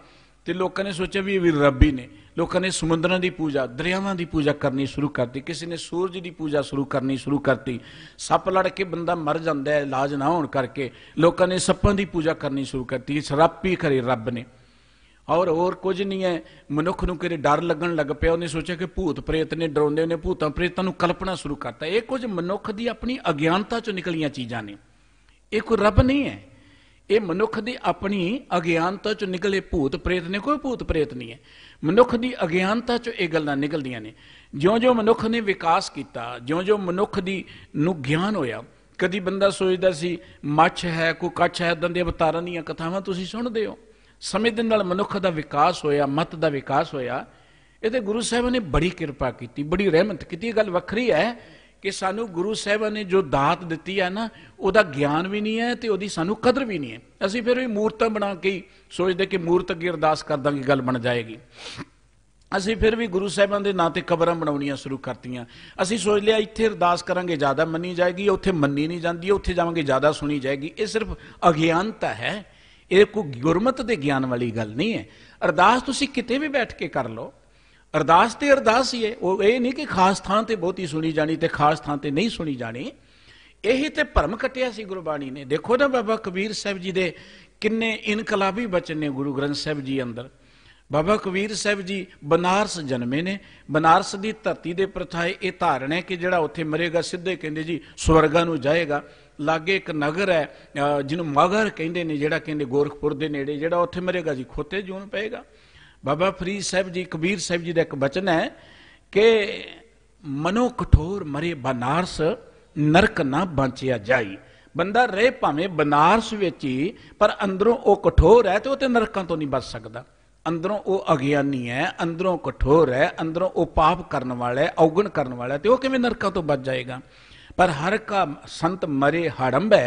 ਤੇ ਲੋਕਾਂ ਨੇ ਸੋਚਿਆ ਵੀ ਇਹ ਵੀ ਰੱਬੀ ਨੇ ਲੋਕਾਂ ਨੇ ਸਮੁੰਦਰਾਂ ਦੀ ਪੂਜਾ ਦਰਿਆਵਾਂ ਦੀ ਪੂਜਾ ਕਰਨੀ ਸ਼ੁਰੂ ਕਰਤੀ ਕਿਸੇ ਨੇ ਸੂਰਜ ਦੀ ਪੂਜਾ ਸ਼ੁਰੂ ਕਰਨੀ ਸ਼ੁਰੂ ਕਰਤੀ ਸੱਪ ਲੜ ਕੇ ਬੰਦਾ ਮਰ ਜਾਂਦਾ ਹੈ ਇਲਾਜ ਨਾ ਹੋਣ ਕਰਕੇ ਲੋਕਾਂ ਨੇ ਸੱਪਾਂ ਦੀ ਪੂਜਾ ਕਰਨੀ ਸ਼ੁਰੂ ਕਰਤੀ ਇਸ ਰੱਬ ਹੀ ਖਰੇ ਰੱਬ ਨੇ ਔਰ ਹੋਰ ਕੁਝ ਨਹੀਂ ਹੈ ਮਨੁੱਖ ਨੂੰ ਕਿਤੇ ਡਰ ਲੱਗਣ ਲੱਗ ਪਿਆ ਉਹਨੇ ਸੋਚਿਆ ਕਿ ਭੂਤ ਪ੍ਰੇਤ ਨੇ ਡਰਾਉਂਦੇ ਨੇ ਭੂਤਾਂ ਪ੍ਰੇਤਾਂ ਨੂੰ ਕਲਪਨਾ ਸ਼ੁਰੂ ਕਰਤਾ ਇਹ ਕੁਝ ਮਨੁੱਖ ਦੀ ਆਪਣੀ ਅਗਿਆਨਤਾ ਚੋਂ ਨਿਕਲੀਆਂ ਚੀਜ਼ਾਂ ਨੇ ਇਹ ਕੋਈ ਰੱਬ ਨਹੀਂ ਹੈ ਇਹ ਮਨੁੱਖ ਦੀ ਆਪਣੀ ਅਗਿਆਨਤਾ ਚੋਂ ਨਿਕਲੇ ਭੂਤ ਪ੍ਰੇਤ ਨੇ ਕੋਈ ਭੂਤ ਪ੍ਰੇਤ ਨਹੀਂ ਹੈ ਮਨੁੱਖ ਦੀ ਅਗਿਆਨਤਾ ਚੋਂ ਇਹ ਗੱਲਾਂ ਨਿਕਲਦੀਆਂ ਨੇ ਜਿਉਂ-ਜਿਉਂ ਮਨੁੱਖ ਨੇ ਵਿਕਾਸ ਕੀਤਾ ਜਿਉਂ-ਜਿਉਂ ਮਨੁੱਖ ਦੀ ਨੂੰ ਗਿਆਨ ਹੋਇਆ ਕਦੀ ਬੰਦਾ ਸੋਚਦਾ ਸੀ ਮੱਛ ਹੈ ਕੋ ਕੱਛ ਹੈ ਦੰਦੇ ਦੇ ਅਵਤਾਰਾਂ ਦੀਆਂ ਕਥਾਵਾਂ ਤੁਸੀਂ ਸੁਣਦੇ ਹੋ ਸਮੇਂ ਦੇ ਨਾਲ ਮਨੁੱਖ ਦਾ ਵਿਕਾਸ ਹੋਇਆ ਮਤ ਦਾ ਵਿਕਾਸ ਹੋਇਆ ਇਹਦੇ ਗੁਰੂ ਸਾਹਿਬ ਨੇ ਬੜੀ ਕਿਰਪਾ ਕੀਤੀ ਬੜੀ ਰਹਿਮਤ ਕੀਤੀ ਇਹ ਗੱਲ ਵੱਖਰੀ ਹੈ ਕਿ ਸਾਨੂੰ ਗੁਰੂ ਸਾਹਿਬਾਂ ਨੇ ਜੋ ਦਾਤ ਦਿੱਤੀ ਹੈ ਨਾ ਉਹਦਾ ਗਿਆਨ ਵੀ ਨਹੀਂ ਹੈ ਤੇ ਉਹਦੀ ਸਾਨੂੰ ਕਦਰ ਵੀ ਨਹੀਂ ਹੈ ਅਸੀਂ ਫਿਰ ਵੀ ਮੂਰਤਾਂ ਬਣਾ ਕੇ ਸੋਚਦੇ ਕਿ ਮੂਰਤ ਅੱਗੇ ਅਰਦਾਸ ਕਰ ਦਾਂਗੇ ਗੱਲ ਬਣ ਜਾਏਗੀ ਅਸੀਂ ਫਿਰ ਵੀ ਗੁਰੂ ਸਾਹਿਬਾਂ ਦੇ ਨਾਂ ਤੇ ਕਬਰਾਂ ਬਣਾਉਣੀਆਂ ਸ਼ੁਰੂ ਕਰਤੀਆਂ ਅਸੀਂ ਸੋਚ ਲਿਆ ਇੱਥੇ ਅਰਦਾਸ ਕਰਾਂਗੇ ਜ਼ਿਆਦਾ ਮੰਨੀ ਜਾਏਗੀ ਉੱਥੇ ਮੰਨੀ ਨਹੀਂ ਜਾਂਦੀ ਉੱਥੇ ਜਾਵਾਂਗੇ ਜ਼ਿਆਦਾ ਸੁਣੀ ਜਾਏਗੀ ਇਹ ਸਿਰਫ ਅਗਿਆਨਤਾ ਹੈ ਇਹ ਕੋਈ ਗੁਰਮਤ ਦੇ ਗਿਆਨ ਵਾਲੀ ਗੱਲ ਨਹੀਂ ਹੈ ਅਰਦਾਸ ਤੁਸੀਂ ਕਿਤੇ ਵੀ ਬੈਠ ਕੇ ਕਰ ਲਓ ਅਰਦਾਸ ਤੇ ਅਰਦਾਸ ਹੀ ਹੈ ਉਹ ਇਹ ਨਹੀਂ ਕਿ ਖਾਸ ਥਾਂ ਤੇ ਬਹੁਤੀ ਸੁਣੀ ਜਾਣੀ ਤੇ ਖਾਸ ਥਾਂ ਤੇ ਨਹੀਂ ਸੁਣੀ ਜਾਣੀ ਇਹੀ ਤੇ ਭਰਮ ਕਟਿਆ ਸੀ ਗੁਰਬਾਣੀ ਨੇ ਦੇਖੋ ਨਾ ਬਾਬਾ ਕਬੀਰ ਸਾਹਿਬ ਜੀ ਦੇ ਕਿੰਨੇ ਇਨਕਲਾਬੀ ਬਚਨ ਨੇ ਗੁਰੂ ਗ੍ਰੰਥ ਸਾਹਿਬ ਜੀ ਅੰਦਰ ਬਾਬਾ ਕਬੀਰ ਸਾਹਿਬ ਜੀ ਬਨਾਰਸ ਜਨਮੇ ਨੇ ਬਨਾਰਸ ਦੀ ਧਰਤੀ ਦੇ ਪ੍ਰਥਾਏ ਇਹ ਧਾਰਨਾ ਹੈ ਕਿ ਜਿਹੜਾ ਉੱਥੇ ਮਰੇਗਾ ਸਿੱਧੇ ਕਹਿੰਦੇ ਜੀ ਸਵਰਗਾਂ ਨੂੰ ਜਾਏਗਾ ਲਾਗੇ ਇੱਕ ਨਗਰ ਹੈ ਜਿਹਨੂੰ ਮਗਰ ਕਹਿੰਦੇ ਨੇ ਜਿਹੜਾ ਕਹਿੰਦੇ ਗੋਰਖਪੁਰ ਦੇ ਨੇੜੇ ਜਿਹੜਾ ਉੱਥੇ ਮਰੇਗਾ ਜੀ ਖੋਤੇ ਜੂਨ ਪਏਗਾ ਬਾਬਾ ਫਰੀਦ ਸਾਹਿਬ ਜੀ ਕਬੀਰ ਸਾਹਿਬ ਜੀ ਦਾ ਇੱਕ ਬਚਨ ਹੈ ਕਿ ਮਨੋ ਕਠੋਰ ਮਰੇ ਬਨਾਰਸ ਨਰਕ ਨਾ ਬਾਂਚਿਆ ਜਾਈ ਬੰਦਾ ਰਹੇ ਭਾਵੇਂ ਬਨਾਰਸ ਵਿੱਚ ਹੀ ਪਰ ਅੰਦਰੋਂ ਉਹ ਕਠੋਰ ਹੈ ਤੇ ਉਹ ਤੇ ਨਰਕਾਂ ਤੋਂ ਨਹੀਂ ਬਚ ਸਕਦਾ ਅੰਦਰੋਂ ਉਹ ਅਗਿਆਨੀ ਹੈ ਅੰਦਰੋਂ ਕਠੋਰ ਹੈ ਅੰਦਰੋਂ ਉਹ ਪਾਪ ਕਰਨ ਵਾਲਾ ਹੈ ਔਗਣ ਕਰਨ ਵਾਲਾ ਤੇ ਉਹ ਕਿਵੇਂ ਨਰਕਾਂ ਤੋਂ ਬਚ ਜਾਏਗਾ ਪਰ ਹਰ ਕਾ ਸੰਤ ਮਰੇ ਹੜੰਬੈ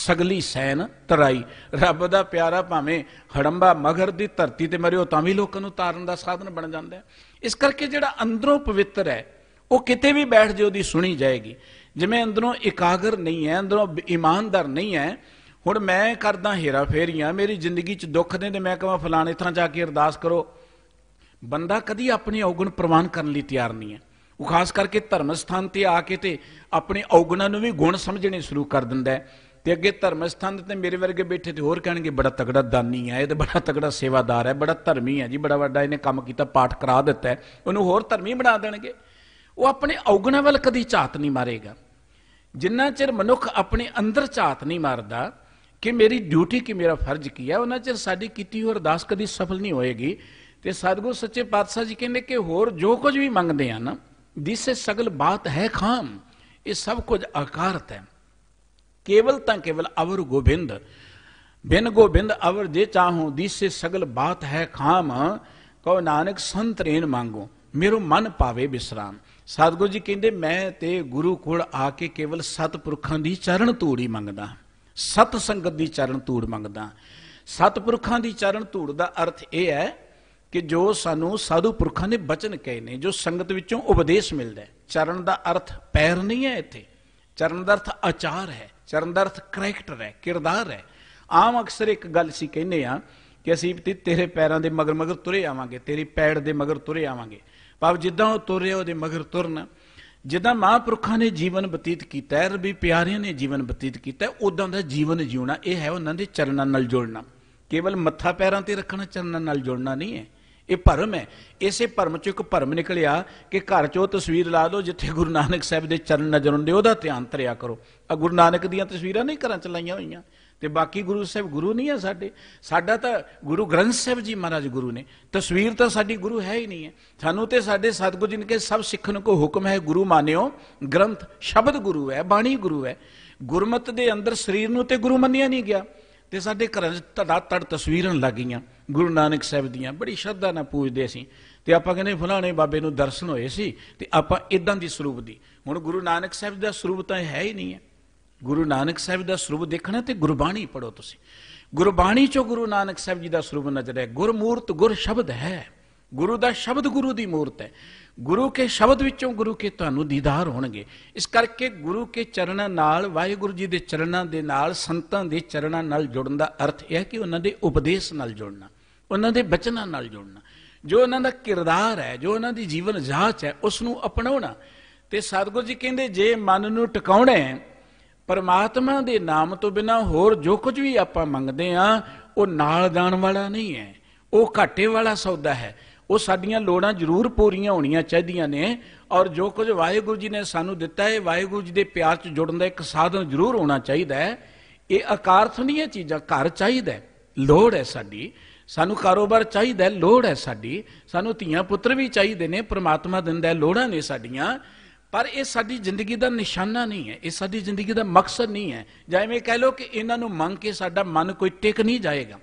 ਸਗਲੀ ਸੈਨ ਤਰਾਈ ਰੱਬ ਦਾ ਪਿਆਰਾ ਭਾਵੇਂ ਹੜੰਬਾ ਮਗਰ ਦੀ ਧਰਤੀ ਤੇ ਮਰਿਓ ਤਾਂ ਵੀ ਲੋਕਾਂ ਨੂੰ ਤਾਰਨ ਦਾ ਸਾਧਨ ਬਣ ਜਾਂਦਾ ਹੈ ਇਸ ਕਰਕੇ ਜਿਹੜਾ ਅੰਦਰੋਂ ਪਵਿੱਤਰ ਹੈ ਉਹ ਕਿਤੇ ਵੀ ਬੈਠ ਜੇ ਉਹਦੀ ਸੁਣੀ ਜਾਏਗੀ ਜਿਵੇਂ ਅੰਦਰੋਂ ਇਕਾਗਰ ਨਹੀਂ ਹੈ ਅੰਦਰੋਂ ਇਮਾਨਦਾਰ ਨਹੀਂ ਹੈ ਹੁਣ ਮੈਂ ਕਰਦਾ ਹੀਰਾ ਫੇਰੀਆਂ ਮੇਰੀ ਜ਼ਿੰਦਗੀ 'ਚ ਦੁੱਖ ਨੇ ਤੇ ਮੈਂ ਕਹਾਂ ਫਲਾਣੇ ਥਾਂ ਜਾ ਕੇ ਅਰਦਾਸ ਕਰੋ ਬੰਦਾ ਕਦੀ ਆਪਣੀ ਔਗਣ ਪ੍ਰਵਾਨ ਕਰਨ ਲਈ ਤਿਆਰ ਨਹੀਂ ਹੈ ਉਹ ਖਾਸ ਕਰਕੇ ਧਰਮ ਸਥਾਨ ਤੇ ਆ ਕੇ ਤੇ ਆਪਣੇ ਔਗਣਾਂ ਨੂੰ ਵੀ ਗੁਣ ਸਮਝਣੇ ਸ਼ੁਰੂ ਕਰ ਦਿੰਦਾ ਤੇ ਅੱਗੇ ਧਰਮ ਸਥਾਨ ਤੇ ਮੇਰੇ ਵਰਗੇ ਬੈਠੇ ਤੇ ਹੋਰ ਕਹਿਣਗੇ ਬੜਾ ਤਗੜਾ ਦਾਨੀ ਹੈ ਇਹ ਤੇ ਬੜਾ ਤਗੜਾ ਸੇਵਾਦਾਰ ਹੈ ਬੜਾ ਧਰਮੀ ਹੈ ਜੀ ਬੜਾ ਵੱਡਾ ਇਹਨੇ ਕੰਮ ਕੀਤਾ ਪਾਠ ਕਰਾ ਦਿੱਤਾ ਉਹਨੂੰ ਹੋਰ ਧਰਮੀ ਬਣਾ ਦੇਣਗੇ ਉਹ ਆਪਣੇ ਔਗਣਾਂ ਵੱਲ ਕਦੀ ਝਾਤ ਨਹੀਂ ਮਾਰੇਗਾ ਜਿੰਨਾ ਚਿਰ ਮਨੁੱਖ ਆਪਣੇ ਅੰਦਰ ਝਾਤ ਨਹੀਂ ਮਾਰਦਾ ਕਿ ਮੇਰੀ ਡਿਊਟੀ ਕੀ ਮੇਰਾ ਫਰਜ਼ ਕੀ ਹੈ ਉਹਨਾਂ ਚਿਰ ਸਾਡੀ ਕੀਤੀ ਹੋਰ ਅਰਦਾਸ ਕਦੀ ਸਫਲ ਨਹੀਂ ਹੋਏਗੀ ਤੇ ਸਤਗੁਰ ਸੱਚੇ ਪਾਤਸ਼ਾਹ ਜੀ ਕਹਿੰਦੇ ਕਿ ਹੋਰ ਜੋ ਕੁਝ ਵੀ ਮੰਗਦੇ ਆ ਨਾ दिसे ਸਗਲ ਬਾਤ ਹੈ ਖਾਮ ਇਹ ਸਭ ਕੁਝ ਆਕਾਰਤ ਹੈ ਕੇਵਲ ਤਾਂ ਕੇਵਲ ਅਵਰ ਗੋਬਿੰਦ ਬਿਨ ਗੋਬਿੰਦ ਅਵਰ ਜੇ ਚਾਹੂੰ ਦੀਸੇ ਸਗਲ ਬਾਤ ਹੈ ਖਾਮ ਕਉ ਨਾਨਕ ਸੰਤ ਰੇਨ ਮੰਗੋ ਮੇਰੋ ਮਨ ਪਾਵੇ ਬਿਸਰਾਮ ਸਤਗੁਰੂ ਜੀ ਕਹਿੰਦੇ ਮੈਂ ਤੇ ਗੁਰੂ ਕੋਲ ਆ ਕੇ ਕੇਵਲ ਸਤਪੁਰਖਾਂ ਦੀ ਚਰਨ ਧੂੜ ਮੰਗਦਾ ਸਤ ਸੰਗਤ ਦੀ ਚਰਨ ਧੂੜ ਮੰਗਦਾ ਸਤਪੁਰਖਾਂ ਦੀ ਚਰਨ ਧੂੜ ਦਾ ਅਰਥ ਇਹ ਹੈ ਕਿ ਜੋ ਸਾਨੂੰ ਸਾਧੂ ਪੁਰਖਾਂ ਨੇ ਬਚਨ ਕਹੇ ਨੇ ਜੋ ਸੰਗਤ ਵਿੱਚੋਂ ਉਪਦੇਸ਼ ਮਿਲਦਾ ਹੈ ਚਰਨ ਦਾ ਅਰਥ ਪੈਰ ਨਹੀਂ ਹੈ ਇੱਥੇ ਚਰਨ ਦਾ ਅਰਥ ਆਚਾਰ ਹੈ ਚਰਨ ਦਾ ਅਰਥ ਕਰੈਕਟਰ ਹੈ ਕਿਰਦਾਰ ਹੈ ਆਮ ਅਕਸਰ ਇੱਕ ਗੱਲ ਸੀ ਕਹਿੰਦੇ ਆ ਕਿ ਅਸੀਂ ਤੇ ਤੇਰੇ ਪੈਰਾਂ ਦੇ ਮਗਰ ਮਗਰ ਤੁਰੇ ਆਵਾਂਗੇ ਤੇਰੀ ਪੈੜ ਦੇ ਮਗਰ ਤੁਰੇ ਆਵਾਂਗੇ ਭਾਵ ਜਿੱਦਾਂ ਉਹ ਤੁਰ ਰਿਹਾ ਉਹਦੇ ਮਗਰ ਤੁਰਨਾ ਜਿੱਦਾਂ ਮਹਾਂਪੁਰਖਾਂ ਨੇ ਜੀਵਨ ਬਤੀਤ ਕੀਤਾ ਹੈ ਰਬੀ ਪਿਆਰਿਆਂ ਨੇ ਜੀਵਨ ਬਤੀਤ ਕੀਤਾ ਉਦਾਂ ਦਾ ਜੀਵਨ ਜਿਉਣਾ ਇਹ ਹੈ ਉਹਨਾਂ ਦੇ ਚਰਨਾਂ ਨਾਲ ਜੁੜਨਾ ਕੇਵਲ ਮੱਥਾ ਪੈਰਾਂ ਤੇ ਰੱਖਣਾ ਚਰਨਾਂ ਨਾਲ ਜੁੜਨਾ ਨਹੀਂ ਹੈ ਇਹ ਭਰਮ ਹੈ ਇਸੇ ਭਰਮ ਚੋਂ ਇੱਕ ਭਰਮ ਨਿਕਲਿਆ ਕਿ ਘਰ ਚੋਂ ਤਸਵੀਰ ਲਾ ਦਿਓ ਜਿੱਥੇ ਗੁਰੂ ਨਾਨਕ ਸਾਹਿਬ ਦੇ ਚਰਨ ਨਜ਼ਰ ਹੁੰਦੇ ਉਹਦਾ ਧਿਆਨ ਤਰਿਆ ਕਰੋ ਆ ਗੁਰੂ ਨਾਨਕ ਦੀਆਂ ਤਸਵੀਰਾਂ ਨਹੀਂ ਘਰਾਂ ਚ ਲਾਈਆਂ ਹੋਈਆਂ ਤੇ ਬਾਕੀ ਗੁਰੂ ਸਾਹਿਬ ਗੁਰੂ ਨਹੀਂ ਆ ਸਾਡੇ ਸਾਡਾ ਤਾਂ ਗੁਰੂ ਗ੍ਰੰਥ ਸਾਹਿਬ ਜੀ ਮਹਾਰਾਜ ਗੁਰੂ ਨੇ ਤਸਵੀਰ ਤਾਂ ਸਾਡੀ ਗੁਰੂ ਹੈ ਹੀ ਨਹੀਂ ਹੈ ਸਾਨੂੰ ਤੇ ਸਾਡੇ ਸਤਗੁਰੂ ਜਿਨ ਕੇ ਸਭ ਸਿੱਖਣ ਕੋ ਹੁਕਮ ਹੈ ਗੁਰੂ ਮਾਨਿਓ ਗ੍ਰੰਥ ਸ਼ਬਦ ਗੁਰੂ ਹੈ ਬਾਣੀ ਗੁਰੂ ਹੈ ਗੁਰਮਤ ਦੇ ਅੰਦਰ ਸਰੀਰ ਨੂੰ ਤੇ ਗੁਰੂ ਮੰਨਿਆ ਨਹੀਂ ਗਿਆ ਤੇ ਸਾਡੇ ਘਰਾਂ 'ਚ ਧੜਾ ਧੜ ਤਸਵੀਰਾਂ ਲੱਗ ਗਈਆਂ ਗੁਰੂ ਨਾਨਕ ਸਾਹਿਬ ਦੀਆਂ ਬੜੀ ਸ਼ਰਧਾ ਨਾਲ ਪੂਜਦੇ ਸੀ ਤੇ ਆਪਾਂ ਕਹਿੰਦੇ ਫਲਾਣੇ ਬਾਬੇ ਨੂੰ ਦਰਸ਼ਨ ਹੋਏ ਸੀ ਤੇ ਆਪਾਂ ਇਦਾਂ ਦੀ ਸਰੂਪ ਦੀ ਹੁਣ ਗੁਰੂ ਨਾਨਕ ਸਾਹਿਬ ਦਾ ਸਰੂਪ ਤਾਂ ਹੈ ਹੀ ਨਹੀਂ ਹੈ ਗੁਰੂ ਨਾਨਕ ਸਾਹਿਬ ਦਾ ਸਰੂਪ ਦੇਖਣਾ ਤੇ ਗੁਰਬਾਣੀ ਪੜੋ ਤੁਸੀਂ ਗੁਰਬਾਣੀ ਚੋਂ ਗੁਰੂ ਨਾਨਕ ਸਾਹਿਬ ਜੀ ਦਾ ਸਰੂਪ ਨਜ਼ਰ ਹੈ ਗੁਰਮੂਰਤ ਗੁਰ ਸ਼ਬਦ ਹੈ ਗੁਰੂ ਦਾ ਸ਼ਬਦ ਗੁਰੂ ਦੀ ਮੂਰਤ ਹੈ ਗੁਰੂ ਕੇ ਸ਼ਬਦ ਵਿੱਚੋਂ ਗੁਰੂ ਕੇ ਤੁਹਾਨੂੰ ਦੀਦਾਰ ਹੋਣਗੇ ਇਸ ਕਰਕੇ ਗੁਰੂ ਕੇ ਚਰਨਾਂ ਨਾਲ ਵਾਹਿਗੁਰੂ ਜੀ ਦੇ ਚਰਨਾਂ ਦੇ ਨਾਲ ਸੰਤਾਂ ਦੇ ਚਰਨਾਂ ਨਾਲ ਜੁੜਨ ਦਾ ਅਰਥ ਇਹ ਹੈ ਕਿ ਉਹਨਾਂ ਦੇ ਉਪਦੇਸ਼ ਨਾਲ ਜੁੜਨਾ ਉਹਨਾਂ ਦੇ ਬਚਨਾਂ ਨਾਲ ਜੁੜਨਾ ਜੋ ਉਹਨਾਂ ਦਾ ਕਿਰਦਾਰ ਹੈ ਜੋ ਉਹਨਾਂ ਦੀ ਜੀਵਨ ਜਾਂਚ ਹੈ ਉਸ ਨੂੰ ਅਪਣਾਉਣਾ ਤੇ ਸਤਿਗੁਰੂ ਜੀ ਕਹਿੰਦੇ ਜੇ ਮਨ ਨੂੰ ਟਿਕਾਉਣਾ ਹੈ ਪਰਮਾਤਮਾ ਦੇ ਨਾਮ ਤੋਂ ਬਿਨਾ ਹੋਰ ਜੋ ਕੁਝ ਵੀ ਆਪਾਂ ਮੰਗਦੇ ਆ ਉਹ ਨਾਲ ਜਾਣ ਵਾਲਾ ਨਹੀਂ ਹੈ ਉਹ ਘਾਟੇ ਵਾਲਾ ਸੌਦਾ ਹੈ ਉਹ ਸਾਡੀਆਂ ਲੋੜਾਂ ਜ਼ਰੂਰ ਪੂਰੀਆਂ ਹੋਣੀਆਂ ਚਾਹੀਦੀਆਂ ਨੇ ਔਰ ਜੋ ਕੁਝ ਵਾਹਿਗੁਰੂ ਜੀ ਨੇ ਸਾਨੂੰ ਦਿੱਤਾ ਹੈ ਵਾਹਿਗੁਰੂ ਜੀ ਦੇ ਪਿਆਰ 'ਚ ਜੁੜਨ ਦਾ ਇੱਕ ਸਾਧਨ ਜ਼ਰੂਰ ਹੋਣਾ ਚਾਹੀਦਾ ਹੈ ਇਹ ਆਕਾਰਥ ਨਹੀਂ ਇਹ ਚੀਜ਼ਾਂ ਘਰ ਚਾਹੀਦਾ ਲੋੜ ਹੈ ਸਾਡੀ ਸਾਨੂੰ ਕਾਰੋਬਾਰ ਚਾਹੀਦਾ ਲੋੜ ਹੈ ਸਾਡੀ ਸਾਨੂੰ ਧੀਆਂ ਪੁੱਤਰ ਵੀ ਚਾਹੀਦੇ ਨੇ ਪ੍ਰਮਾਤਮਾ ਦਿੰਦਾ ਹੈ ਲੋੜਾਂ ਨੇ ਸਾਡੀਆਂ ਪਰ ਇਹ ਸਾਡੀ ਜ਼ਿੰਦਗੀ ਦਾ ਨਿਸ਼ਾਨਾ ਨਹੀਂ ਹੈ ਇਹ ਸਾਡੀ ਜ਼ਿੰਦਗੀ ਦਾ ਮਕਸਦ ਨਹੀਂ ਹੈ ਜਿਵੇਂ ਕਹਿ ਲੋ ਕਿ ਇਹਨਾਂ ਨੂੰ ਮੰਗ ਕੇ ਸਾਡਾ ਮਨ ਕੋਈ ਟਿਕ ਨਹੀਂ ਜਾਏਗਾ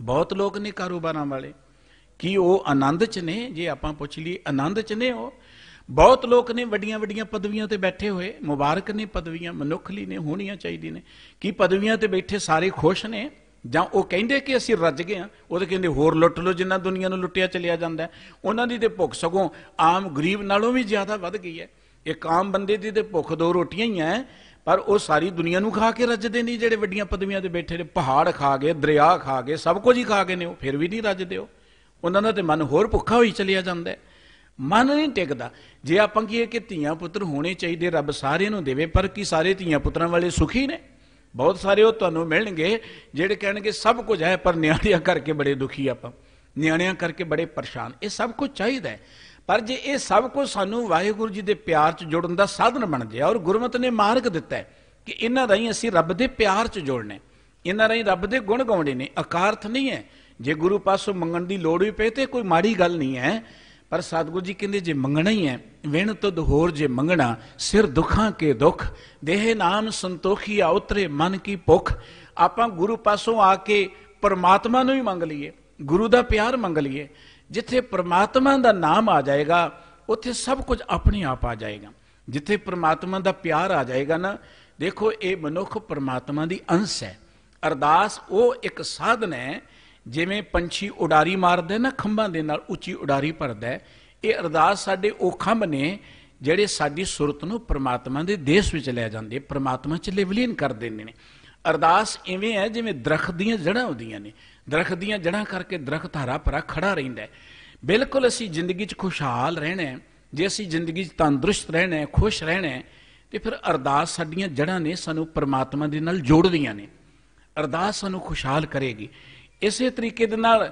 ਬਹੁਤ ਲੋਕ ਨੇ ਕਾਰੋਬਾਰਾਂ ਵਾਲੇ ਕੀ ਉਹ ਆਨੰਦ 'ਚ ਨੇ ਜੇ ਆਪਾਂ ਪੁੱਛ ਲਈ ਆਨੰਦ 'ਚ ਨੇ ਉਹ ਬਹੁਤ ਲੋਕ ਨੇ ਵੱਡੀਆਂ ਵੱਡੀਆਂ ਪਦਵੀਆਂ ਤੇ ਬੈਠੇ ਹੋਏ ਮੁਬਾਰਕ ਨੇ ਪਦਵੀਆਂ ਮਨੁੱਖ ਲਈ ਨੇ ਹੋਣੀਆਂ ਚਾਹੀਦੀਆਂ ਨੇ ਕੀ ਪਦਵੀਆਂ ਤੇ ਬੈਠੇ ਸਾਰੇ ਖੁਸ਼ ਨੇ ਜਾਂ ਉਹ ਕਹਿੰਦੇ ਕਿ ਅਸੀਂ ਰੱਜ ਗਏ ਆ ਉਹ ਤਾਂ ਕਹਿੰਦੇ ਹੋਰ ਲੁੱਟ ਲਓ ਜਿੰਨਾ ਦੁਨੀਆ ਨੂੰ ਲੁੱਟਿਆ ਚਲਿਆ ਜਾਂਦਾ ਉਹਨਾਂ ਦੀ ਤੇ ਭੁੱਖ ਸਗੋਂ ਆਮ ਗਰੀਬ ਨਾਲੋਂ ਵੀ ਜ਼ਿਆਦਾ ਵੱਧ ਗਈ ਹੈ ਇੱਕ ਆਮ ਬੰਦੇ ਦੀ ਤੇ ਭੁੱਖ ਦੋ ਰੋਟੀਆਂ ਹੀ ਐ ਪਰ ਉਹ ਸਾਰੀ ਦੁਨੀਆ ਨੂੰ ਖਾ ਕੇ ਰੱਜਦੇ ਨਹੀਂ ਜਿਹੜੇ ਵੱਡੀਆਂ ਪਦਵੀਆਂ ਤੇ ਬੈਠੇ ਨੇ ਪਹਾੜ ਖਾ ਗਏ ਦਰਿਆ ਖਾ ਗਏ ਸਭ ਕੁਝ ਹੀ ਖਾ ਗਏ ਨੇ ਉਹ ਫਿਰ ਵੀ ਨਹੀਂ ਰੱਜਦੇ ਉਹ ਉਹਨਾਂ ਦਾ ਤੇ ਮਨ ਹੋਰ ਭੁੱਖਾ ਹੋਈ ਚਲਿਆ ਜਾਂਦਾ ਹੈ ਮਨ ਨਹੀਂ ਟਿਕਦਾ ਜੇ ਆਪਾਂ ਕੀ ਕਿ ਧੀਆ ਪੁੱਤਰ ਹੋਣੇ ਚਾਹੀਦੇ ਰੱਬ ਸਾਰਿਆਂ ਨੂੰ ਦੇਵੇ ਪਰ ਕੀ ਸਾਰੇ ਧੀਆ ਪੁੱਤਰਾਂ ਵਾਲੇ ਸੁਖੀ ਨੇ ਬਹੁਤ ਸਾਰੇ ਉਹ ਤੁਹਾਨੂੰ ਮਿਲਣਗੇ ਜਿਹੜੇ ਕਹਿਣਗੇ ਸਭ ਕੁਝ ਹੈ ਪਰ ਨਿਆਣਿਆਂ ਕਰਕੇ ਬੜੇ ਦੁਖੀ ਆਪਾਂ ਨਿਆਣਿਆਂ ਕਰਕੇ ਬੜੇ ਪਰੇਸ਼ਾਨ ਇਹ ਸਭ ਕੁਝ ਚਾਹੀਦਾ ਹੈ ਪਰ ਜੇ ਇਹ ਸਭ ਕੁਝ ਸਾਨੂੰ ਵਾਹਿਗੁਰੂ ਜੀ ਦੇ ਪਿਆਰ 'ਚ ਜੁੜਨ ਦਾ ਸਾਧਨ ਬਣ ਜਾਏ ਔਰ ਗੁਰਮਤ ਨੇ ਮਾਰਗ ਦਿੱਤਾ ਹੈ ਕਿ ਇਹਨਾਂ ਰਾਹੀਂ ਅਸੀਂ ਰੱਬ ਦੇ ਪਿਆਰ 'ਚ ਜੁੜਨੇ ਇਹਨਾਂ ਰਾਹੀਂ ਰੱਬ ਦੇ ਗੁਣ ਗਾਉਣੇ ਨੇ ਅਕਾਰਥ ਨਹੀਂ ਹੈ ਜੇ ਗੁਰੂ ਪਾਸੋਂ ਮੰਗਣ ਦੀ ਲੋੜ ਵੀ ਪਏ ਤੇ ਕੋਈ ਮਾੜੀ ਗੱਲ ਨਹੀਂ ਹੈ ਪਰ ਸਤਿਗੁਰੂ ਜੀ ਕਹਿੰਦੇ ਜੇ ਮੰਗਣਾ ਹੀ ਹੈ ਵਿਣ ਤਦ ਹੋਰ ਜੇ ਮੰਗਣਾ ਸਿਰ ਦੁੱਖਾਂ ਕੇ ਦੁੱਖ ਦੇਹ ਨਾਮ ਸੰਤੋਖੀ ਆ ਉਤਰੇ ਮਨ ਕੀ ਭੁੱਖ ਆਪਾਂ ਗੁਰੂ ਪਾਸੋਂ ਆ ਕੇ ਪਰਮਾਤਮਾ ਨੂੰ ਹੀ ਮੰਗ ਲਈਏ ਗੁਰੂ ਦਾ ਪਿਆਰ ਮੰਗ ਲਈਏ ਜਿੱਥੇ ਪਰਮਾਤਮਾ ਦਾ ਨਾਮ ਆ ਜਾਏਗਾ ਉੱਥੇ ਸਭ ਕੁਝ ਆਪਣੇ ਆਪ ਆ ਜਾਏਗਾ ਜਿੱਥੇ ਪਰਮਾਤਮਾ ਦਾ ਪਿਆਰ ਆ ਜਾਏਗਾ ਨਾ ਦੇਖੋ ਇਹ ਮਨੁੱਖ ਪਰਮਾਤਮਾ ਦੀ ਅੰਸ਼ ਹੈ ਅਰਦਾਸ ਉਹ ਇੱਕ ਸਾਧਨ ਹੈ ਜਿਵੇਂ ਪੰਛੀ ਉਡਾਰੀ ਮਾਰਦੇ ਨਾ ਖੰਭਾਂ ਦੇ ਨਾਲ ਉੱਚੀ ਉਡਾਰੀ ਭਰਦਾ ਇਹ ਅਰਦਾਸ ਸਾਡੇ ਉਹ ਖੰਭ ਨੇ ਜਿਹੜੇ ਸਾਡੀ ਸੁਰਤ ਨੂੰ ਪ੍ਰਮਾਤਮਾ ਦੇ ਦੇਸ਼ ਵਿੱਚ ਲੈ ਜਾਂਦੇ ਪ੍ਰਮਾਤਮਾ ਚ ਲਿਵਲੀਨ ਕਰ ਦਿੰਦੇ ਨੇ ਅਰਦਾਸ ਇਵੇਂ ਹੈ ਜਿਵੇਂ ਦਰਖਤ ਦੀਆਂ ਜੜਾਂ ਹੁੰਦੀਆਂ ਨੇ ਦਰਖਤ ਦੀਆਂ ਜੜਾਂ ਕਰਕੇ ਦਰਖਤ ਹਰਾ ਭਰਾ ਖੜਾ ਰਹਿੰਦਾ ਹੈ ਬਿਲਕੁਲ ਅਸੀਂ ਜ਼ਿੰਦਗੀ 'ਚ ਖੁਸ਼ਹਾਲ ਰਹਿਣਾ ਹੈ ਜੇ ਅਸੀਂ ਜ਼ਿੰਦਗੀ 'ਚ ਤੰਦਰੁਸਤ ਰਹਿਣਾ ਹੈ ਖੁਸ਼ ਰਹਿਣਾ ਹੈ ਤੇ ਫਿਰ ਅਰਦਾਸ ਸਾਡੀਆਂ ਜੜਾਂ ਨੇ ਸਾਨੂੰ ਪਰਮਾਤਮਾ ਦੇ ਨਾਲ ਜੋੜਦੀਆਂ ਨੇ ਅਰਦਾਸ ਸਾਨੂੰ ਖੁਸ਼ਹਾਲ ਕਰੇਗੀ ਇਸੇ ਤਰੀਕੇ ਦੇ ਨਾਲ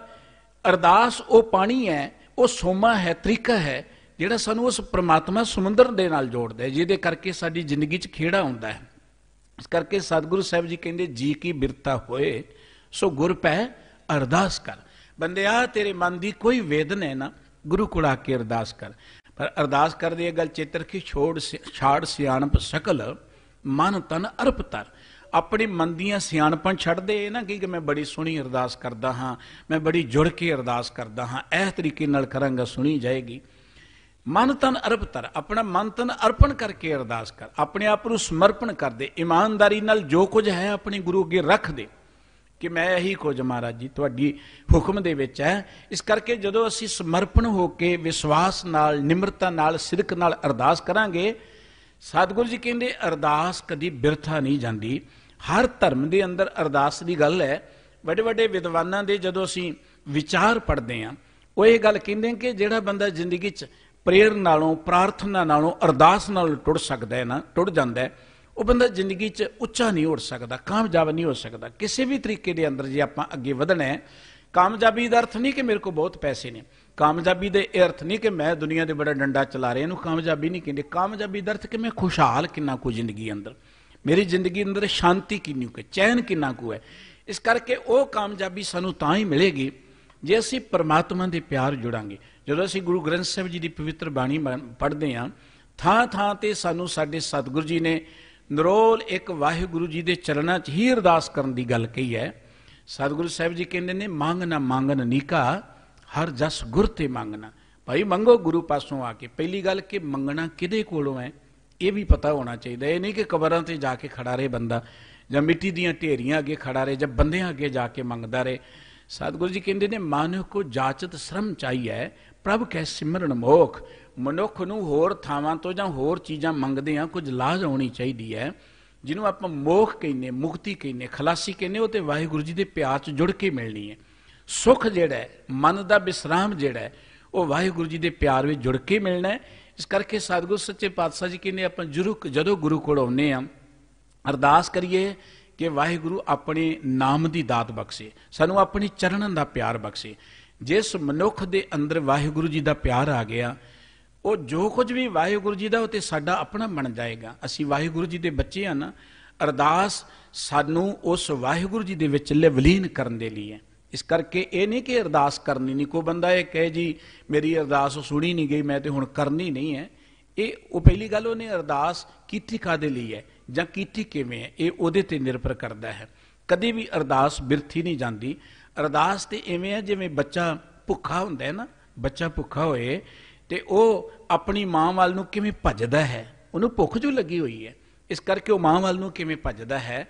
ਅਰਦਾਸ ਉਹ ਪਾਣੀ ਹੈ ਉਹ ਸੋਮਾ ਹੈ ਤਰੀਕਾ ਹੈ ਜਿਹੜਾ ਸਾਨੂੰ ਉਸ ਪ੍ਰਮਾਤਮਾ ਸਮੁੰਦਰ ਦੇ ਨਾਲ ਜੋੜਦਾ ਹੈ ਜਿਹਦੇ ਕਰਕੇ ਸਾਡੀ ਜ਼ਿੰਦਗੀ 'ਚ ਖੇੜਾ ਹੁੰਦਾ ਹੈ ਇਸ ਕਰਕੇ ਸਤਿਗੁਰੂ ਸਾਹਿਬ ਜੀ ਕਹਿੰਦੇ ਜੀ ਕੀ ਬਿਰਤਾ ਹੋਏ ਸੋ ਗੁਰ ਪੈ ਅਰਦਾਸ ਕਰ ਬੰਦਿਆ ਤੇਰੇ ਮਨ ਦੀ ਕੋਈ ਵੇਦਨ ਹੈ ਨਾ ਗੁਰੂ ਕੋਲ ਆ ਕੇ ਅਰਦਾਸ ਕਰ ਪਰ ਅਰਦਾਸ ਕਰਦੇ ਇਹ ਗੱਲ ਚੇਤਰ ਕੀ ਛੋੜ ਛਾੜ ਸਿਆਣਪ ਸਕਲ ਮਨ ਤਨ ਅਰਪਤਰ ਆਪਣੇ ਮਨ ਦੀਆਂ ਸਿਆਣਪਾਂ ਛੱਡ ਦੇ ਇਹ ਨਾ ਕਿ ਕਿ ਮੈਂ ਬੜੀ ਸੁਣੀ ਅਰਦਾਸ ਕਰਦਾ ਹਾਂ ਮੈਂ ਬੜੀ ਜੁੜ ਕੇ ਅਰਦਾਸ ਕਰਦਾ ਹਾਂ ਇਹ ਤਰੀਕੇ ਨਾਲ ਕਰਾਂਗਾ ਸੁਣੀ ਜਾਏਗੀ ਮਨ ਤਨ ਅਰਪਤਰ ਆਪਣਾ ਮਨ ਤਨ ਅਰਪਣ ਕਰਕੇ ਅਰਦਾਸ ਕਰ ਆਪਣੇ ਆਪ ਨੂੰ ਸਮਰਪਣ ਕਰ ਦੇ ਇਮਾਨਦਾਰੀ ਨਾਲ ਜੋ ਕੁਝ ਹੈ ਆਪਣੇ ਗੁਰੂ ਅੱਗੇ ਰੱਖ ਦੇ ਕਿ ਮੈਂ ਇਹੀ ਕੁਝ ਮਹਾਰਾਜ ਜੀ ਤੁਹਾਡੀ ਹੁਕਮ ਦੇ ਵਿੱਚ ਹੈ ਇਸ ਕਰਕੇ ਜਦੋਂ ਅਸੀਂ ਸਮਰਪਣ ਹੋ ਕੇ ਵਿਸ਼ਵਾਸ ਨਾਲ ਨਿਮਰਤਾ ਨਾਲ ਸਿਰਕ ਨਾਲ ਅਰਦਾਸ ਕਰਾਂਗੇ ਸਤਿਗੁਰੂ ਜੀ ਕਹਿੰਦੇ ਅਰਦਾਸ ਕਦੀ ਬਿਰਥਾ ਨਹੀਂ ਜਾਂਦੀ ਹਰ ਧਰਮ ਦੇ ਅੰਦਰ ਅਰਦਾਸ ਦੀ ਗੱਲ ਹੈ ਵੱਡੇ ਵੱਡੇ ਵਿਦਵਾਨਾਂ ਦੇ ਜਦੋਂ ਅਸੀਂ ਵਿਚਾਰ ਪੜਦੇ ਆ ਉਹ ਇਹ ਗੱਲ ਕਹਿੰਦੇ ਕਿ ਜਿਹੜਾ ਬੰਦਾ ਜ਼ਿੰਦਗੀ 'ਚ ਪ੍ਰੇਰ ਨਾਲੋਂ ਪ੍ਰਾਰਥਨਾ ਨਾਲੋਂ ਅਰਦਾਸ ਨਾਲ ਟੁੱਟ ਸਕਦਾ ਹੈ ਨਾ ਟੁੱਟ ਜਾਂਦਾ ਹੈ ਉਹ ਬੰਦਾ ਜ਼ਿੰਦਗੀ 'ਚ ਉੱਚਾ ਨਹੀਂ ਉੱਠ ਸਕਦਾ ਕਾਮਯਾਬ ਨਹੀਂ ਹੋ ਸਕਦਾ ਕਿਸੇ ਵੀ ਤਰੀਕੇ ਦੇ ਅੰਦਰ ਜੇ ਆਪਾਂ ਅੱਗੇ ਵਧਣਾ ਹੈ ਕਾਮਯਾਬੀ ਦਾ ਅਰਥ ਨਹੀਂ ਕਿ ਮੇਰੇ ਕੋਲ ਬਹੁਤ ਪੈਸੇ ਨੇ ਕਾਮਯਾਬੀ ਦੇ ਅਰਥ ਨਹੀਂ ਕਿ ਮੈਂ ਦੁਨੀਆ ਦੇ ਬੜਾ ਡੰਡਾ ਚਲਾ ਰਿਹਾ ਇਹਨੂੰ ਕਾਮਯਾਬੀ ਨਹੀਂ ਕਹਿੰਦੇ ਕਾਮਯਾਬੀ ਦਾ ਅਰਥ ਕਿ ਮੈਂ ਖੁਸ਼ਹਾਲ ਕਿੰਨਾ ਕੁ ਜ਼ਿੰਦਗੀ ਅੰਦਰ ਮੇਰੀ ਜ਼ਿੰਦਗੀ ਅੰਦਰ ਸ਼ਾਂਤੀ ਕਿੰਨੀ ਕੁ ਚੈਨ ਕਿੰਨਾ ਕੁ ਹੈ ਇਸ ਕਰਕੇ ਉਹ ਕਾਮਯਾਬੀ ਸਾਨੂੰ ਤਾਂ ਹੀ ਮਿਲੇਗੀ ਜੇ ਅਸੀਂ ਪਰਮਾਤਮਾ ਦੇ ਪਿਆਰ ਜੁੜਾਂਗੇ ਜਦੋਂ ਅਸੀਂ ਗੁਰੂ ਗ੍ਰੰਥ ਸਾਹਿਬ ਜੀ ਦੀ ਪਵਿੱਤਰ ਬਾਣੀ ਪੜ੍ਹਦੇ ਹਾਂ ਥਾਂ ਥਾਂ ਤੇ ਸਾਨੂੰ ਸਾਡੇ ਸਤਿਗੁਰੂ ਜੀ ਨੇ ਨਿਰੋਲ ਇੱਕ ਵਾਹਿਗੁਰੂ ਜੀ ਦੇ ਚਰਨਾਂ 'ਚ ਹੀ ਅਰਦਾਸ ਕਰਨ ਦੀ ਗੱਲ ਕਹੀ ਹੈ ਸਤਿਗੁਰੂ ਸਾਹਿਬ ਜੀ ਕਹਿੰਦੇ ਨੇ ਮੰਗ ਨਾ ਮੰਗਨ ਨੀਕਾ ਹਰ ਜਸ ਗੁਰ ਤੇ ਮੰਗਣਾ ਭਾਈ ਮੰਗੋ ਗੁਰੂ ਪਾਸੋਂ ਆ ਕੇ ਪਹਿਲੀ ਗੱਲ ਕਿ ਮੰਗਣਾ ਕਿਹਦੇ ਕੋਲੋਂ ਹੈ ਇਹ ਵੀ ਪਤਾ ਹੋਣਾ ਚਾਹੀਦਾ ਇਹ ਨਹੀਂ ਕਿ ਕਬਰਾਂ ਤੇ ਜਾ ਕੇ ਖੜਾ ਰਹੇ ਬੰਦਾ ਜਾਂ ਮਿੱਟੀ ਦੀਆਂ ਢੇਰੀਆਂ ਅੱਗੇ ਖੜਾ ਰਹੇ ਜਾਂ ਬੰਦਿਆਂ ਅੱਗੇ ਜਾ ਕੇ ਮੰਗਦਾ ਰਹੇ ਸਤਿਗੁਰੂ ਜੀ ਕਹਿੰਦੇ ਨੇ ਮਾਨੁਖ ਕੋ ਜਾਚਤ ਸ਼ਰਮ ਚਾਹੀਏ ਪ੍ਰਭ ਕੈ ਸਿਮਰਨ ਮੋਖ ਮਨੁੱਖ ਨੂੰ ਹੋਰ ਥਾਵਾਂ ਤੋਂ ਜਾਂ ਹੋਰ ਚੀਜ਼ਾਂ ਮੰਗਦੇ ਆ ਕੁਝ ਲਾਜ ਹੋਣੀ ਚਾਹੀਦੀ ਹੈ ਜਿਹਨੂੰ ਆਪਾਂ ਮੋਖ ਕਹਿੰਨੇ ਮੁਕਤੀ ਕਹਿੰਨੇ ਖਲਾਸੀ ਕਹਿੰਨੇ ਉਹ ਤੇ ਵਾਹਿਗੁਰੂ ਜੀ ਦੇ ਪਿਆਰ 'ਚ ਜੁੜ ਕੇ ਮਿਲਣੀ ਹੈ ਸੁਖ ਜਿਹੜਾ ਹੈ ਮਨ ਦਾ ਵਿਸਰਾਮ ਜਿਹੜਾ ਹੈ ਉਹ ਵਾਹਿਗੁਰੂ ਜੀ ਦੇ ਪਿਆਰ ਵਿੱਚ ਜੁੜ ਕੇ ਮਿਲਣਾ ਹੈ ਇਸ ਕਰਕੇ ਸਤਿਗੁਰ ਸੱਚੇ ਪਾਤਸ਼ਾਹ ਜੀ ਕਹਿੰਦੇ ਆਪਾਂ ਜੁਰੂਕ ਜਦੋਂ ਗੁਰੂ ਕੋਲ ਆਉਨੇ ਆ ਅਰਦਾਸ ਕਰੀਏ ਕਿ ਵਾਹਿਗੁਰੂ ਆਪਣੇ ਨਾਮ ਦੀ ਦਾਤ ਬਖਸ਼ੇ ਸਾਨੂੰ ਆਪਣੀ ਚਰਨਾਂ ਦਾ ਪਿਆਰ ਬਖਸ਼ੇ ਜਿਸ ਮਨੁੱਖ ਦੇ ਅੰਦਰ ਵਾਹਿਗੁਰੂ ਜੀ ਦਾ ਪਿਆਰ ਆ ਗਿਆ ਉਹ ਜੋ ਕੁਝ ਵੀ ਵਾਹਿਗੁਰੂ ਜੀ ਦਾ ਉਹ ਤੇ ਸਾਡਾ ਆਪਣਾ ਬਣ ਜਾਏਗਾ ਅਸੀਂ ਵਾਹਿਗੁਰੂ ਜੀ ਦੇ ਬੱਚੇ ਆ ਨਾ ਅਰਦਾਸ ਸਾਨੂੰ ਉਸ ਵਾਹਿਗੁਰੂ ਜੀ ਦੇ ਵਿੱਚ ਲਵਲੀਨ ਕਰਨ ਦੇ ਲਈ ਹੈ ਇਸ ਕਰਕੇ ਇਹ ਨਹੀਂ ਕਿ ਅਰਦਾਸ ਕਰਨੀ ਨਹੀਂ ਕੋਈ ਬੰਦਾ ਇਹ ਕਹੇ ਜੀ ਮੇਰੀ ਅਰਦਾਸ ਸੁਣੀ ਨਹੀਂ ਗਈ ਮੈਂ ਤੇ ਹੁਣ ਕਰਨੀ ਨਹੀਂ ਹੈ ਇਹ ਉਹ ਪਹਿਲੀ ਗੱਲ ਉਹਨੇ ਅਰਦਾਸ ਕੀਤੀ ਕਾਦੇ ਲਈ ਹੈ ਜਾਂ ਕੀਤੀ ਕਿਵੇਂ ਹੈ ਇਹ ਉਹਦੇ ਤੇ ਨਿਰਭਰ ਕਰਦਾ ਹੈ ਕਦੇ ਵੀ ਅਰਦਾਸ ਬਿਰਥੀ ਨਹੀਂ ਜਾਂਦੀ ਅਰਦਾਸ ਤੇ ਐਵੇਂ ਹੈ ਜਿਵੇਂ ਬੱਚਾ ਭੁੱਖਾ ਹੁੰਦਾ ਹੈ ਨਾ ਬੱਚਾ ਭੁੱਖਾ ਹੋਏ ਤੇ ਉਹ ਆਪਣੀ ਮਾਂ ਵੱਲ ਨੂੰ ਕਿਵੇਂ ਭੱਜਦਾ ਹੈ ਉਹਨੂੰ ਭੁੱਖ ਜੋ ਲੱਗੀ ਹੋਈ ਹੈ ਇਸ ਕਰਕੇ ਉਹ ਮਾਂ ਵੱਲ ਨੂੰ ਕਿਵੇਂ ਭੱਜਦਾ ਹੈ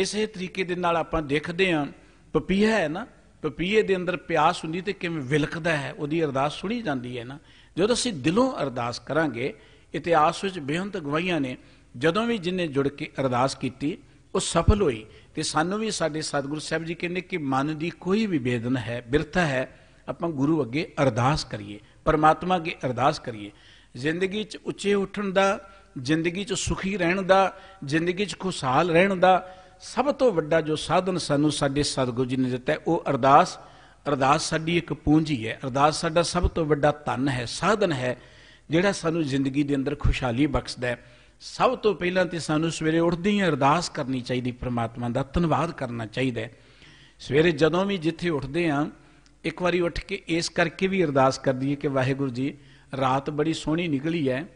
ਇਸੇ ਤਰੀਕੇ ਦੇ ਨਾਲ ਆਪਾਂ ਦੇਖਦੇ ਹਾਂ ਪਪੀਹਾ ਹੈ ਨਾ ਪਪੀਹੇ ਦੇ ਅੰਦਰ ਪਿਆਸ ਹੁੰਦੀ ਤੇ ਕਿਵੇਂ ਵਿਲਕਦਾ ਹੈ ਉਹਦੀ ਅਰਦਾਸ ਸੁਣੀ ਜਾਂਦੀ ਹੈ ਨਾ ਜਦੋਂ ਅਸੀਂ ਦਿਲੋਂ ਅਰਦਾਸ ਕਰਾਂਗੇ ਇਤਿਹਾਸ ਵਿੱਚ ਬੇਹੰਤ ਗਵਾਹੀਆਂ ਨੇ ਜਦੋਂ ਵੀ ਜਿਨੇ ਜੁੜ ਕੇ ਅਰਦਾਸ ਕੀਤੀ ਉਹ ਸਫਲ ਹੋਈ ਤੇ ਸਾਨੂੰ ਵੀ ਸਾਡੇ ਸਤਿਗੁਰੂ ਸਾਹਿਬ ਜੀ ਕਹਿੰਦੇ ਕਿ ਮਨ ਦੀ ਕੋਈ ਵੀ ਬੇਦਨ ਹੈ ਬਿਰਥਾ ਹੈ ਆਪਾਂ ਗੁਰੂ ਅੱਗੇ ਅਰਦਾਸ ਕਰੀਏ ਪਰਮਾਤਮਾ ਅੱਗੇ ਅਰਦਾਸ ਕਰੀਏ ਜ਼ਿੰਦਗੀ 'ਚ ਉੱਚੇ ਉੱਠਣ ਦਾ ਜ਼ਿੰਦਗੀ 'ਚ ਸੁਖੀ ਰਹਿਣ ਦਾ ਜ਼ਿੰਦਗੀ 'ਚ ਖੁਸ਼ਹਾਲ ਰਹਿਣ ਦਾ ਸਭ ਤੋਂ ਵੱਡਾ ਜੋ ਸਾਧਨ ਸਾਨੂੰ ਸਾਡੇ ਸਤਿਗੁਰੂ ਜੀ ਨੇ ਦਿੱਤਾ ਉਹ ਅਰਦਾਸ ਅਰਦਾਸ ਸਾਡੀ ਇੱਕ ਪੂੰਜੀ ਹੈ ਅਰਦਾਸ ਸਾਡਾ ਸਭ ਤੋਂ ਵੱਡਾ ਧਨ ਹੈ ਸਾਧਨ ਹੈ ਜਿਹੜਾ ਸਾਨੂੰ ਜ਼ਿੰਦਗੀ ਦੇ ਅੰਦਰ ਖੁਸ਼ਹਾਲੀ ਬਖਸ਼ਦਾ ਹੈ ਸਭ ਤੋਂ ਪਹਿਲਾਂ ਤੇ ਸਾਨੂੰ ਸਵੇਰੇ ਉੱਠਦੇ ਹੀ ਅਰਦਾਸ ਕਰਨੀ ਚਾਹੀਦੀ ਪ੍ਰਮਾਤਮਾ ਦਾ ਧੰਨਵਾਦ ਕਰਨਾ ਚਾਹੀਦਾ ਹੈ ਸਵੇਰੇ ਜਦੋਂ ਵੀ ਜਿੱਥੇ ਉੱਠਦੇ ਆਂ ਇੱਕ ਵਾਰੀ ਉੱਠ ਕੇ ਇਸ ਕਰਕੇ ਵੀ ਅਰਦਾਸ ਕਰਦੀ ਹੈ ਕਿ ਵਾਹਿਗੁਰੂ ਜੀ ਰਾਤ ਬੜੀ ਸੋਹਣੀ ਨਿਕਲੀ ਹੈ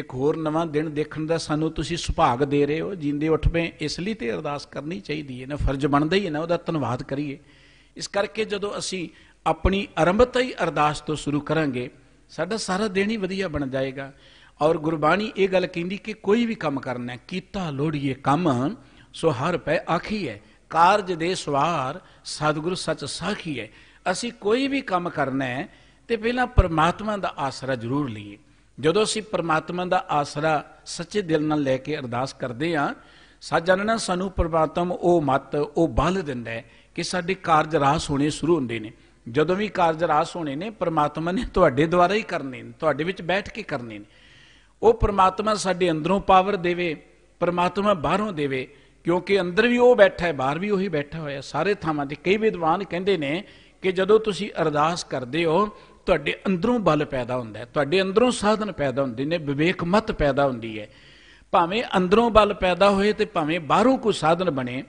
ਇੱਕ ਹੋਰ ਨਵਾਂ ਦਿਨ ਦੇਖਣ ਦਾ ਸਾਨੂੰ ਤੁਸੀਂ ਸੁਭਾਗ ਦੇ ਰਹੇ ਹੋ ਜਿੰਦੇ ਉੱਠ ਪਏ ਇਸ ਲਈ ਤੇ ਅਰਦਾਸ ਕਰਨੀ ਚਾਹੀਦੀ ਹੈ ਨਾ ਫਰਜ਼ ਬਣਦਾ ਹੀ ਹੈ ਨਾ ਉਹਦਾ ਧੰਨਵਾਦ ਕਰੀਏ ਇਸ ਕਰਕੇ ਜਦੋਂ ਅਸੀਂ ਆਪਣੀ ਅਰੰਭਤਾ ਹੀ ਅਰਦਾਸ ਤੋਂ ਸ਼ੁਰੂ ਕਰਾਂਗੇ ਸਾਡਾ ਸਾਰਾ ਦਿਨ ਹੀ ਵਧੀਆ ਬਣ ਜਾਏਗਾ ਔਰ ਗੁਰਬਾਣੀ ਇਹ ਗੱਲ ਕਹਿੰਦੀ ਕਿ ਕੋਈ ਵੀ ਕੰਮ ਕਰਨਾ ਹੈ ਕੀਤਾ ਲੋੜੀਏ ਕੰਮ ਸੋ ਹਰ ਪੈ ਆਖੀ ਹੈ ਕਾਰਜ ਦੇ ਸਵਾਰ ਸਤਿਗੁਰ ਸੱਚ ਸਾਖੀ ਹੈ ਅਸੀਂ ਕੋਈ ਵੀ ਕੰਮ ਕਰਨਾ ਹੈ ਤੇ ਪਹਿਲਾਂ ਪਰਮਾਤਮਾ ਦਾ ਆਸਰਾ ਜ਼ਰੂਰ ਲਈਏ ਜਦੋਂ ਅਸੀਂ ਪਰਮਾਤਮਾ ਦਾ ਆਸਰਾ ਸੱਚੇ ਦਿਲ ਨਾਲ ਲੈ ਕੇ ਅਰਦਾਸ ਕਰਦੇ ਆ ਸਾਜਣਨਾ ਸਾਨੂੰ ਪਰਮਾਤਮ ਉਹ ਮਤ ਉਹ ਬਲ ਦਿੰਦਾ ਹੈ ਕਿ ਸਾਡੇ ਕਾਰਜ ਰਾਸ ਹੋਣੇ ਸ਼ੁਰੂ ਹੁੰਦੇ ਨੇ ਜਦੋਂ ਵੀ ਕਾਰਜ ਰਾਸ ਹੋਣੇ ਨੇ ਪਰਮਾਤਮਾ ਨੇ ਤੁਹਾਡੇ ਦੁਆਰਾ ਹੀ ਕਰਨੇ ਨੇ ਤੁਹਾਡੇ ਵਿੱਚ ਬੈਠ ਕੇ ਕਰਨੇ ਨੇ ਉਹ ਪਰਮਾਤਮਾ ਸਾਡੇ ਅੰਦਰੋਂ ਪਾਵਰ ਦੇਵੇ ਪਰਮਾਤਮਾ ਬਾਹਰੋਂ ਦੇਵੇ ਕਿਉਂਕਿ ਅੰਦਰ ਵੀ ਉਹ ਬੈਠਾ ਹੈ ਬਾਹਰ ਵੀ ਉਹੀ ਬੈਠਾ ਹੋਇਆ ਸਾਰੇ ਥਾਵਾਂ ਤੇ ਕਈ ਵਿਦਵਾਨ ਕਹਿੰਦੇ ਨੇ ਕਿ ਜਦੋਂ ਤੁਸੀਂ ਅਰਦਾਸ ਕਰਦੇ ਹੋ ਤੁਹਾਡੇ ਅੰਦਰੋਂ ਬਲ ਪੈਦਾ ਹੁੰਦਾ ਹੈ ਤੁਹਾਡੇ ਅੰਦਰੋਂ ਸਾਧਨ ਪੈਦਾ ਹੁੰਦੇ ਨੇ ਵਿਵੇਕ ਮਤ ਪੈਦਾ ਹੁੰਦੀ ਹੈ ਭਾਵੇਂ ਅੰਦਰੋਂ ਬਲ ਪੈਦਾ ਹੋਏ ਤੇ ਭਾਵੇਂ ਬਾਹਰੋਂ ਕੋਈ ਸਾਧਨ ਬਣੇ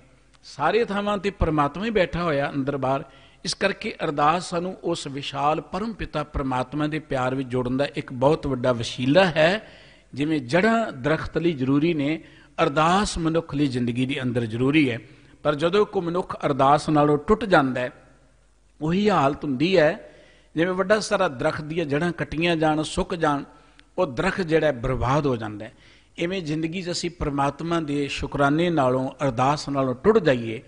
ਸਾਰੇ ਥਾਵਾਂ ਤੇ ਪਰਮਾਤਮਾ ਹੀ ਬੈਠਾ ਹੋਇਆ ਅੰਦਰ ਬਾਹਰ ਇਸ ਕਰਕੇ ਅਰਦਾਸ ਸਾਨੂੰ ਉਸ ਵਿਸ਼ਾਲ ਪਰਮ ਪਿਤਾ ਪਰਮਾਤਮਾ ਦੇ ਪਿਆਰ ਵਿੱਚ ਜੋੜਨ ਦਾ ਇੱਕ ਬਹੁਤ ਵੱਡਾ ਵਸੀਲਾ ਹੈ ਜਿਵੇਂ ਜੜਾਂ ਦਰਖਤ ਲਈ ਜ਼ਰੂਰੀ ਨੇ ਅਰਦਾਸ ਮਨੁੱਖ ਲਈ ਜ਼ਿੰਦਗੀ ਦੇ ਅੰਦਰ ਜ਼ਰੂਰੀ ਹੈ ਪਰ ਜਦੋਂ ਕੋ ਮਨੁੱਖ ਅਰਦਾਸ ਨਾਲੋਂ ਟੁੱਟ ਜਾਂਦਾ ਹੈ ਉਹੀ ਹਾਲਤ ਹੁੰਦੀ ਹੈ ਜਿਵੇਂ ਵੱਡਾ ਸਾਰਾ ਦਰਖਤ ਦੀਆਂ ਜੜਾਂ ਕੱਟੀਆਂ ਜਾਣ ਸੁੱਕ ਜਾਣ ਉਹ ਦਰਖਤ ਜਿਹੜਾ ਬਰਬਾਦ ਹੋ ਜਾਂਦਾ ਐਵੇਂ ਜ਼ਿੰਦਗੀ 'ਚ ਅਸੀਂ ਪ੍ਰਮਾਤਮਾ ਦੇ ਸ਼ੁਕਰਾਨੇ ਨਾਲੋਂ ਅਰਦਾਸ ਨਾਲੋਂ ਟੁੱਟ ਜਾਈਏ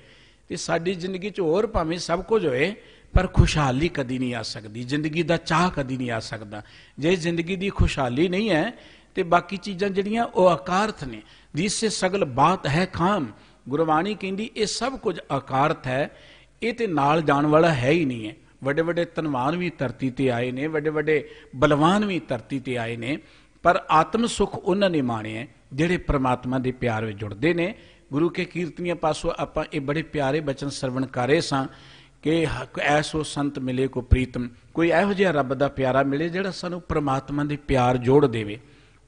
ਤੇ ਸਾਡੀ ਜ਼ਿੰਦਗੀ 'ਚ ਹੋਰ ਭਾਵੇਂ ਸਭ ਕੁਝ ਹੋਏ ਪਰ ਖੁਸ਼ਹਾਲੀ ਕਦੀ ਨਹੀਂ ਆ ਸਕਦੀ ਜ਼ਿੰਦਗੀ ਦਾ ਚਾਹ ਕਦੀ ਨਹੀਂ ਆ ਸਕਦਾ ਜੇ ਜ਼ਿੰਦਗੀ ਦੀ ਖੁਸ਼ਹਾਲੀ ਨਹੀਂ ਹੈ ਤੇ ਬਾਕੀ ਚੀਜ਼ਾਂ ਜਿਹੜੀਆਂ ਉਹ ਆਕਾਰਥ ਨੇ ਜਿਸ ਸੇ ਸਗਲ ਬਾਤ ਹੈ ਖਾਮ ਗੁਰਬਾਣੀ ਕਹਿੰਦੀ ਇਹ ਸਭ ਕੁਝ ਆਕਾਰਥ ਹੈ ਇਹ ਤੇ ਨਾਲ ਜਾਣ ਵਾਲਾ ਹੈ ਹੀ ਨਹੀਂ ਹੈ ਵੱਡੇ ਵੱਡੇ ਧਨਵਾਨ ਵੀ ਧਰਤੀ ਤੇ ਆਏ ਨੇ ਵੱਡੇ ਵੱਡੇ ਬਲਵਾਨ ਵੀ ਧਰਤੀ ਤੇ ਆਏ ਨੇ ਪਰ ਆਤਮ ਸੁਖ ਉਹਨਾਂ ਨੇ ਮਾਣਿਆ ਜਿਹੜੇ ਪ੍ਰਮਾਤਮਾ ਦੇ ਪਿਆਰ ਵਿੱਚ ਜੁੜਦੇ ਨੇ ਗੁਰੂ ਕੇ ਕੀਰਤਨੀਆਂ ਪਾਸੋਂ ਆਪਾਂ ਇਹ ਬੜੇ ਪਿਆਰੇ ਬਚਨ ਸਰਵਣ ਕਰੇ ਸਾਂ ਕਿ ਐਸੋ ਸੰਤ ਮਿਲੇ ਕੋ ਪ੍ਰੀਤਮ ਕੋਈ ਇਹੋ ਜਿਹਾ ਰੱਬ ਦਾ ਪਿਆਰਾ ਮਿਲੇ ਜਿਹੜਾ ਸਾਨੂੰ ਪ੍ਰਮਾਤਮਾ ਦੇ ਪਿਆਰ ਜੋੜ ਦੇਵੇ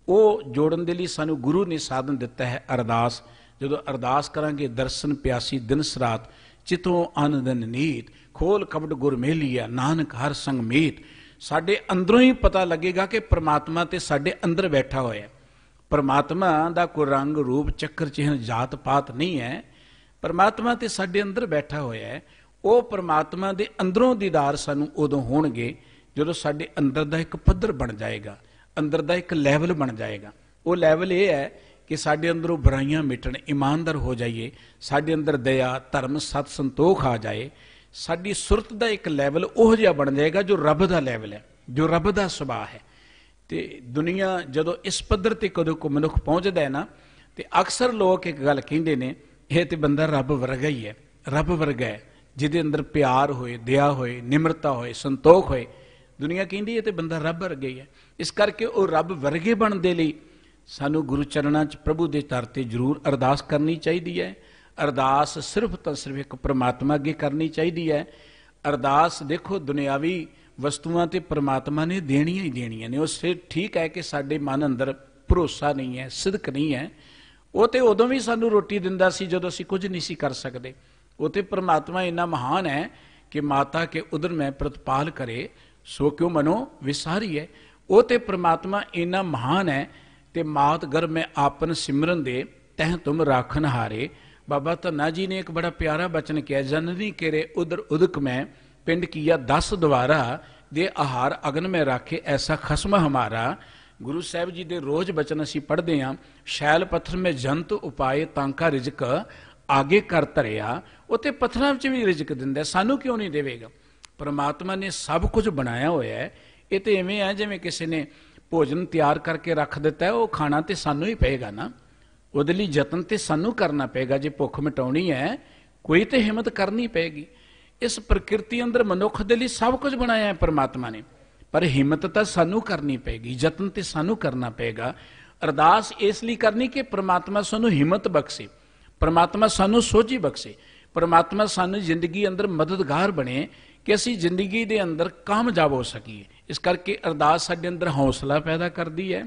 ਉਹ ਜੋੜਨ ਦੇ ਲਈ ਸਾਨੂੰ ਗੁਰੂ ਨੇ ਸਾਧਨ ਦਿੱਤਾ ਹੈ ਅਰਦਾਸ ਜਦੋਂ ਅਰਦਾਸ ਕਰਾਂਗੇ ਦਰਸ਼ਨ ਪਿਆਸੀ ਦਿਨ ਸਰਾਤ ਚਿਤੋਂ ਅਨੰਦਨ ਨੀਤ ਖੋਲ ਕਬਟ ਗੁਰ ਆ ਨਾਨਕ ਹਰ ਸੰਗ ਮੀਤ ਸਾਡੇ ਅੰਦਰੋਂ ਹੀ ਪਤਾ ਲੱਗੇਗਾ ਕਿ ਪ੍ਰਮਾਤਮਾ ਤੇ ਸਾਡੇ ਅੰਦਰ ਬੈਠਾ ਹੋਇਆ ਹੈ ਦਾ ਕੋ ਰੰਗ ਰੂਪ ਚੱਕਰ ਚਿਹਨ ਜਾਤ ਪਾਤ ਨਹੀਂ ਹੈ ਪ੍ਰਮਾਤਮਾ ਤੇ ਸਾਡੇ ਅੰਦਰ ਬੈਠਾ ਹੋਇਆ ਹੈ ਉਹ ਪ੍ਰਮਾਤਮਾ ਦੇ ਅੰਦਰੋਂ ਦੀਦਾਰ ਸਾਨੂੰ ਉਦੋਂ ਹੋਣਗੇ ਜਦੋਂ ਸਾਡੇ ਅੰਦਰ ਦਾ ਇੱਕ ਪੱਧਰ ਬਣ ਜਾਏਗਾ ਅੰਦਰ ਦਾ ਇੱਕ ਲੈਵਲ ਬਣ ਜਾਏਗਾ ਉਹ ਲੈਵਲ ਇਹ ਹੈ ਕਿ ਸਾਡੇ ਅੰਦਰੋਂ ਬੁਰਾਈਆਂ ਮਿਟਣ ਇਮਾਨਦਾਰ ਹੋ ਜਾਈਏ ਸਾਡੇ ਅੰਦਰ ਦਇਆ ਧਰਮ ਸਤ ਸੰਤੋਖ ਆ ਜਾਏ ਸਾਡੀ ਸੁਰਤ ਦਾ ਇੱਕ ਲੈਵਲ ਉਹ ਜਿਹਾ ਬਣ ਜਾਏਗਾ ਜੋ ਰੱਬ ਦਾ ਲੈਵਲ ਹੈ ਜੋ ਰੱਬ ਦਾ ਸੁਭਾਅ ਹੈ ਤੇ ਦੁਨੀਆ ਜਦੋਂ ਇਸ ਪੱਧਰ ਤੇ ਕਦੋਂ ਕੋ ਮਨੁੱਖ ਪਹੁੰਚਦਾ ਹੈ ਨਾ ਤੇ ਅਕਸਰ ਲੋਕ ਇੱਕ ਗੱਲ ਕਹਿੰਦੇ ਨੇ ਇਹ ਤੇ ਬੰਦਾ ਰੱਬ ਵਰਗਾ ਹੀ ਹੈ ਰੱਬ ਵਰਗਾ ਹੈ ਜਿਹਦੇ ਅੰਦਰ ਪਿਆਰ ਹੋਏ ਦਇਆ ਹੋਏ ਨਿਮਰਤਾ ਹੋਏ ਸੰਤੋਖ ਹੋਏ ਦੁਨੀਆ ਕਹਿੰਦੀ ਹੈ ਤੇ ਬੰਦਾ ਰੱਬ ਵਰਗਾ ਹੀ ਹੈ ਇਸ ਕਰਕੇ ਉਹ ਰੱਬ ਵਰਗੇ ਬਣਨ ਦੇ ਲਈ ਸਾਨੂੰ ਗੁਰੂ ਚਰਨਾਂ 'ਚ ਪ੍ਰਭੂ ਦੇ ਦਰ ਤੇ ਜ਼ਰੂਰ ਅਰਦਾਸ ਕਰਨੀ ਚਾਹੀਦੀ ਹੈ ਅਰਦਾਸ ਸਿਰਫ ਤਾਂ ਸਿਰਫ ਇੱਕ ਪ੍ਰਮਾਤਮਾ ਅੱਗੇ ਕਰਨੀ ਚਾਹੀਦੀ ਹੈ ਅਰਦਾਸ ਦੇਖੋ ਦੁਨਿਆਵੀ ਵਸਤੂਆਂ ਤੇ ਪ੍ਰਮਾਤਮਾ ਨੇ ਦੇਣੀਆਂ ਹੀ ਦੇਣੀਆਂ ਨੇ ਉਹ ਸਿਰ ਠੀਕ ਹੈ ਕਿ ਸਾਡੇ ਮਨ ਅੰਦਰ ਭਰੋਸਾ ਨਹੀਂ ਹੈ ਸਿਦਕ ਨਹੀਂ ਹੈ ਉਹ ਤੇ ਉਦੋਂ ਵੀ ਸਾਨੂੰ ਰੋਟੀ ਦਿੰਦਾ ਸੀ ਜਦੋਂ ਅਸੀਂ ਕੁਝ ਨਹੀਂ ਸੀ ਕਰ ਸਕਦੇ ਉਹ ਤੇ ਪ੍ਰਮਾਤਮਾ ਇੰਨਾ ਮਹਾਨ ਹੈ ਕਿ ਮਾਤਾ ਕੇ ਉਦਰ ਮੈਂ ਪ੍ਰਤਪਾਲ ਕਰੇ ਸੋ ਕਿਉ ਮਨੋ ਵਿਸਾਰੀ ਹੈ ਉਹ ਤੇ ਪ੍ਰਮਾਤਮਾ ਇੰਨਾ ਮਹਾਨ ਹੈ ਤੇ ਮਾਤ ਗਰ ਮੈਂ ਆਪਨ ਸਿਮਰਨ ਦੇ ਤਹਿ ਤੁਮ ਰਾਖਨ ਹਾਰੇ ਬਾਬਾ ਤਨਾ ਜੀ ਨੇ ਇੱਕ ਬੜਾ ਪਿਆਰਾ ਬਚਨ ਕਿਹਾ ਜਨਨੀ ਕੇਰੇ ਉਧਰ ਉਦਕ ਮੈਂ ਪਿੰਡ ਕੀਆ 10 ਦੁਆਰਾ ਦੇ ਆਹਾਰ ਅਗਨ ਮੈਂ ਰੱਖੇ ਐਸਾ ਖਸਮ ਹਮਾਰਾ ਗੁਰੂ ਸਾਹਿਬ ਜੀ ਦੇ ਰੋਜ਼ ਬਚਨ ਅਸੀਂ ਪੜ੍ਹਦੇ ਆਂ ਸ਼ੈਲ ਪੱਥਰ ਮੇ ਜੰਤ ਉਪਾਏ ਤਾਂਕਾ ਰਿਜਕ ਆਗੇ ਕਰ ਤਰਿਆ ਉਤੇ ਪੱਥਰਾਂ ਵਿੱਚ ਵੀ ਰਿਜਕ ਦਿੰਦਾ ਸਾਨੂੰ ਕਿਉਂ ਨਹੀਂ ਦੇਵੇਗਾ ਪਰਮਾਤਮਾ ਨੇ ਸਭ ਕੁਝ ਬਣਾਇਆ ਹੋਇਆ ਹੈ ਇਹ ਤੇ ਐਵੇਂ ਆ ਜਿਵੇਂ ਕਿਸੇ ਨੇ ਭੋਜਨ ਤਿਆਰ ਕਰਕੇ ਰੱਖ ਦਿੱਤਾ ਉਹ ਖਾਣਾ ਤੇ ਸਾਨੂੰ ਹੀ ਪਏਗਾ ਨਾ ਉਹਦੇ ਲਈ ਯਤਨ ਤੇ ਸਾਨੂੰ ਕਰਨਾ ਪਏਗਾ ਜੇ ਭੁੱਖ ਮਿਟਾਉਣੀ ਹੈ ਕੋਈ ਤੇ ਹਿੰਮਤ ਕਰਨੀ ਪਏਗੀ ਇਸ ਪ੍ਰਕਿਰਤੀ ਅੰਦਰ ਮਨੁੱਖ ਦੇ ਲਈ ਸਭ ਕੁਝ ਬਣਾਇਆ ਹੈ ਪਰਮਾਤਮਾ ਨੇ ਪਰ ਹਿੰਮਤ ਤਾਂ ਸਾਨੂੰ ਕਰਨੀ ਪਏਗੀ ਯਤਨ ਤੇ ਸਾਨੂੰ ਕਰਨਾ ਪਏਗਾ ਅਰਦਾਸ ਇਸ ਲਈ ਕਰਨੀ ਕਿ ਪ੍ਰਮਾਤਮਾ ਸਾਨੂੰ ਹਿੰਮਤ ਬਖਸ਼ੇ ਪ੍ਰਮਾਤਮਾ ਸਾਨੂੰ ਸੋਝੀ ਬਖਸ਼ੇ ਪ੍ਰਮਾਤਮਾ ਸਾਨੂੰ ਜ਼ਿੰਦਗੀ ਅੰਦਰ ਮਦਦਗਾਰ ਬਣੇ ਕਿ ਅਸੀਂ ਜ਼ਿੰਦਗੀ ਦੇ ਅੰਦਰ ਕਾਮਯਾਬ ਹੋ ਸਕੀਏ ਇਸ ਕਰਕੇ ਅਰਦਾਸ ਸਾਡੇ ਅੰਦਰ ਹੌਸਲਾ ਪੈਦਾ ਕਰਦੀ ਹੈ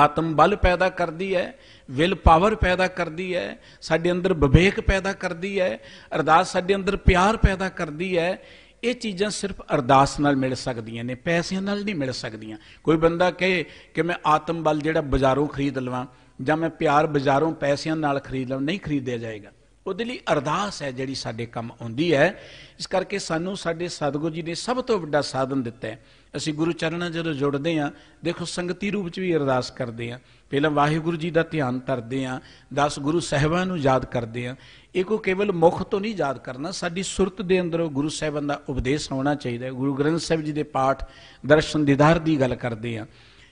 ਆਤਮ ਬਲ ਪੈਦਾ ਕਰਦੀ ਹੈ ਵਿਲ ਪਾਵਰ ਪੈਦਾ ਕਰਦੀ ਹੈ ਸਾਡੇ ਅੰਦਰ ਵਿਵੇਕ ਪੈਦਾ ਕਰਦੀ ਹੈ ਅਰਦਾਸ ਸਾਡੇ ਅੰਦਰ ਪਿਆਰ ਪੈਦਾ ਕਰਦੀ ਹੈ ਇਹ ਚੀਜ਼ਾਂ ਸਿਰਫ ਅਰਦਾਸ ਨਾਲ ਮਿਲ ਸਕਦੀਆਂ ਨੇ ਪੈਸਿਆਂ ਨਾਲ ਨਹੀਂ ਮਿਲ ਸਕਦੀਆਂ ਕੋਈ ਬੰਦਾ ਕਹੇ ਕਿ ਮੈਂ ਆਤਮ ਬਲ ਜਿਹੜਾ ਬਾਜ਼ਾਰੋਂ ਖਰੀਦ ਲਵਾਂ ਜਾਂ ਮੈਂ ਪਿਆਰ ਬਾਜ਼ਾਰੋਂ ਪੈਸਿਆਂ ਨਾਲ ਖਰੀਦ ਲਵਾਂ ਨਹੀਂ ਖਰੀਦਿਆ ਜਾਏਗਾ ਉਹਦੇ ਲਈ ਅਰਦਾਸ ਹੈ ਜਿਹੜੀ ਸਾਡੇ ਕੰਮ ਆਉਂਦੀ ਹੈ ਇਸ ਕਰਕੇ ਸਾਨੂੰ ਸਾਡੇ ਸਤਿਗੁਰੂ ਜੀ ਨੇ ਸਭ ਤੋਂ ਵੱਡਾ ਸਾਧਨ ਦਿੱਤਾ ਹੈ ਅਸੀਂ ਗੁਰੂ ਚਰਨਾਂ ਜਦੋਂ ਜੁੜਦੇ ਆਂ ਦੇਖੋ ਸੰਗਤੀ ਰੂਪ ਚ ਵੀ ਅਰਦਾਸ ਕਰਦੇ ਆਂ ਪਹਿਲਾਂ ਵਾਹਿਗੁਰੂ ਜੀ ਦਾ ਧਿਆਨ ਧਰਦੇ ਆਂ 10 ਗੁਰੂ ਸਹਿਬਾਂ ਨੂੰ ਯਾਦ ਕਰਦੇ ਆਂ ਇਹ ਕੋ ਕੇਵਲ ਮੁਖ ਤੋਂ ਨਹੀਂ ਯਾਦ ਕਰਨਾ ਸਾਡੀ ਸੁਰਤ ਦੇ ਅੰਦਰੋਂ ਗੁਰੂ ਸਹਿਬਾਂ ਦਾ ਉਪਦੇਸ਼ ਹੋਣਾ ਚਾਹੀਦਾ ਹੈ ਗੁਰੂ ਗ੍ਰੰਥ ਸਾਹਿਬ ਜੀ ਦੇ ਪਾਠ ਦਰਸ਼ਨ ਦੀਦਾਰ ਦੀ ਗੱਲ ਕਰਦੇ ਆਂ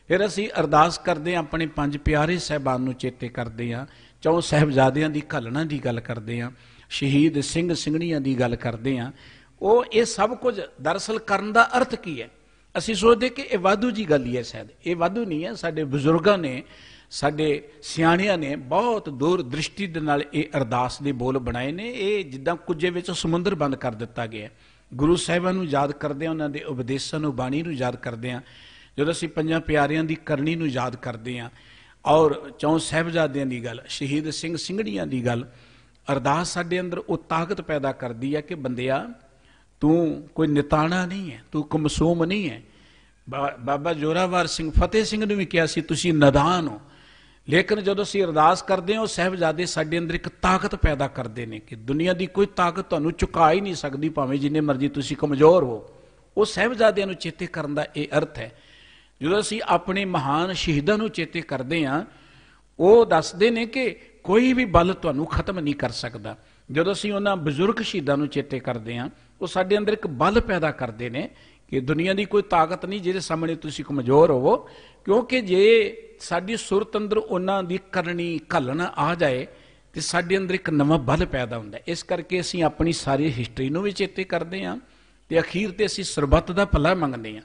ਫਿਰ ਅਸੀਂ ਅਰਦਾਸ ਕਰਦੇ ਆਂ ਆਪਣੇ ਪੰਜ ਪਿਆਰੇ ਸਹਿਬਾਨ ਨੂੰ ਚੇਤੇ ਕਰਦੇ ਆਂ ਚੌਂ ਸਹਿਬਜ਼ਾਦਿਆਂ ਦੀ ਘਲਣਾ ਦੀ ਗੱਲ ਕਰਦੇ ਆ ਸ਼ਹੀਦ ਸਿੰਘ ਸਿੰਘਣੀਆਂ ਦੀ ਗੱਲ ਕਰਦੇ ਆ ਉਹ ਇਹ ਸਭ ਕੁਝ ਦਰਸਲ ਕਰਨ ਦਾ ਅਰਥ ਕੀ ਹੈ ਅਸੀਂ ਸੋਚਦੇ ਕਿ ਇਹ ਵਾਧੂ ਜੀ ਗੱਲ ਹੀ ਹੈ ਸ਼ਾਇਦ ਇਹ ਵਾਧੂ ਨਹੀਂ ਹੈ ਸਾਡੇ ਬਜ਼ੁਰਗਾਂ ਨੇ ਸਾਡੇ ਸਿਆਣਿਆਂ ਨੇ ਬਹੁਤ ਦੂਰ ਦ੍ਰਿਸ਼ਟੀ ਦੇ ਨਾਲ ਇਹ ਅਰਦਾਸ ਦੇ ਬੋਲ ਬਣਾਏ ਨੇ ਇਹ ਜਿੱਦਾਂ ਕੁਝੇ ਵਿੱਚ ਸਮੁੰਦਰ ਬੰਦ ਕਰ ਦਿੱਤਾ ਗਿਆ ਗੁਰੂ ਸਾਹਿਬਾਂ ਨੂੰ ਯਾਦ ਕਰਦੇ ਆ ਉਹਨਾਂ ਦੇ ਉਪਦੇਸ਼ਾਂ ਨੂੰ ਬਾਣੀ ਨੂੰ ਯਾਦ ਕਰਦੇ ਆ ਜਦੋਂ ਅਸੀਂ ਪੰਜਾਂ ਪਿਆਰਿਆਂ ਦੀ ਕਰਨੀ ਨੂੰ ਯਾਦ ਕਰਦੇ ਆ ਔਰ ਚੌਂ ਸਹਿਬਜ਼ਾਦਿਆਂ ਦੀ ਗੱਲ ਸ਼ਹੀਦ ਸਿੰਘ ਸਿੰਘੜੀਆਂ ਦੀ ਗੱਲ ਅਰਦਾਸ ਸਾਡੇ ਅੰਦਰ ਉਹ ਤਾਕਤ ਪੈਦਾ ਕਰਦੀ ਹੈ ਕਿ ਬੰਦਿਆ ਤੂੰ ਕੋਈ ਨਿਤਾਣਾ ਨਹੀਂ ਹੈ ਤੂੰ ਕਮਸੂਮ ਨਹੀਂ ਹੈ ਬਾਬਾ ਜੋਰਾਵਰ ਸਿੰਘ ਫਤਿਹ ਸਿੰਘ ਨੂੰ ਵੀ ਕਿਹਾ ਸੀ ਤੁਸੀਂ ਨਦਾਨ ਹੋ ਲੇਕਿਨ ਜਦੋਂ ਅਸੀਂ ਅਰਦਾਸ ਕਰਦੇ ਹਾਂ ਉਹ ਸਹਿਬਜ਼ਾਦੇ ਸਾਡੇ ਅੰਦਰ ਇੱਕ ਤਾਕਤ ਪੈਦਾ ਕਰਦੇ ਨੇ ਕਿ ਦੁਨੀਆ ਦੀ ਕੋਈ ਤਾਕਤ ਤੁਹਾਨੂੰ ਚੁਕਾ ਹੀ ਨਹੀਂ ਸਕਦੀ ਭਾਵੇਂ ਜਿੰਨੇ ਮਰਜ਼ੀ ਤੁਸੀਂ ਕਮਜ਼ੋਰ ਹੋ ਉਹ ਸਹਿਬਜ਼ਾਦਿਆਂ ਨੂੰ ਚੇਤੇ ਕਰਨ ਦਾ ਇਹ ਅਰਥ ਹੈ ਜਦੋਂ ਅਸੀਂ ਆਪਣੇ ਮਹਾਨ ਸ਼ਹੀਦਾਂ ਨੂੰ ਚੇਤੇ ਕਰਦੇ ਹਾਂ ਉਹ ਦੱਸਦੇ ਨੇ ਕਿ ਕੋਈ ਵੀ ਬਲ ਤੁਹਾਨੂੰ ਖਤਮ ਨਹੀਂ ਕਰ ਸਕਦਾ ਜਦੋਂ ਅਸੀਂ ਉਹਨਾਂ ਬਜ਼ੁਰਗ ਸ਼ਹੀਦਾਂ ਨੂੰ ਚੇਤੇ ਕਰਦੇ ਹਾਂ ਉਹ ਸਾਡੇ ਅੰਦਰ ਇੱਕ ਬਲ ਪੈਦਾ ਕਰਦੇ ਨੇ ਕਿ ਦੁਨੀਆ ਦੀ ਕੋਈ ਤਾਕਤ ਨਹੀਂ ਜਿਹਦੇ ਸਾਹਮਣੇ ਤੁਸੀਂ ਕਮਜ਼ੋਰ ਹੋਵੋ ਕਿਉਂਕਿ ਜੇ ਸਾਡੀ ਸੁਰਤ ਅੰਦਰ ਉਹਨਾਂ ਦੀ ਕਰਨੀ ਘਲਣ ਆ ਜਾਏ ਤੇ ਸਾਡੇ ਅੰਦਰ ਇੱਕ ਨਵਾਂ ਬਲ ਪੈਦਾ ਹੁੰਦਾ ਇਸ ਕਰਕੇ ਅਸੀਂ ਆਪਣੀ ਸਾਰੀ ਹਿਸਟਰੀ ਨੂੰ ਵੀ ਚੇਤੇ ਕਰਦੇ ਹਾਂ ਤੇ ਅਖੀਰ ਤੇ ਅਸੀਂ ਸਰਬੱਤ ਦਾ ਭਲਾ ਮੰਗਦੇ ਹਾਂ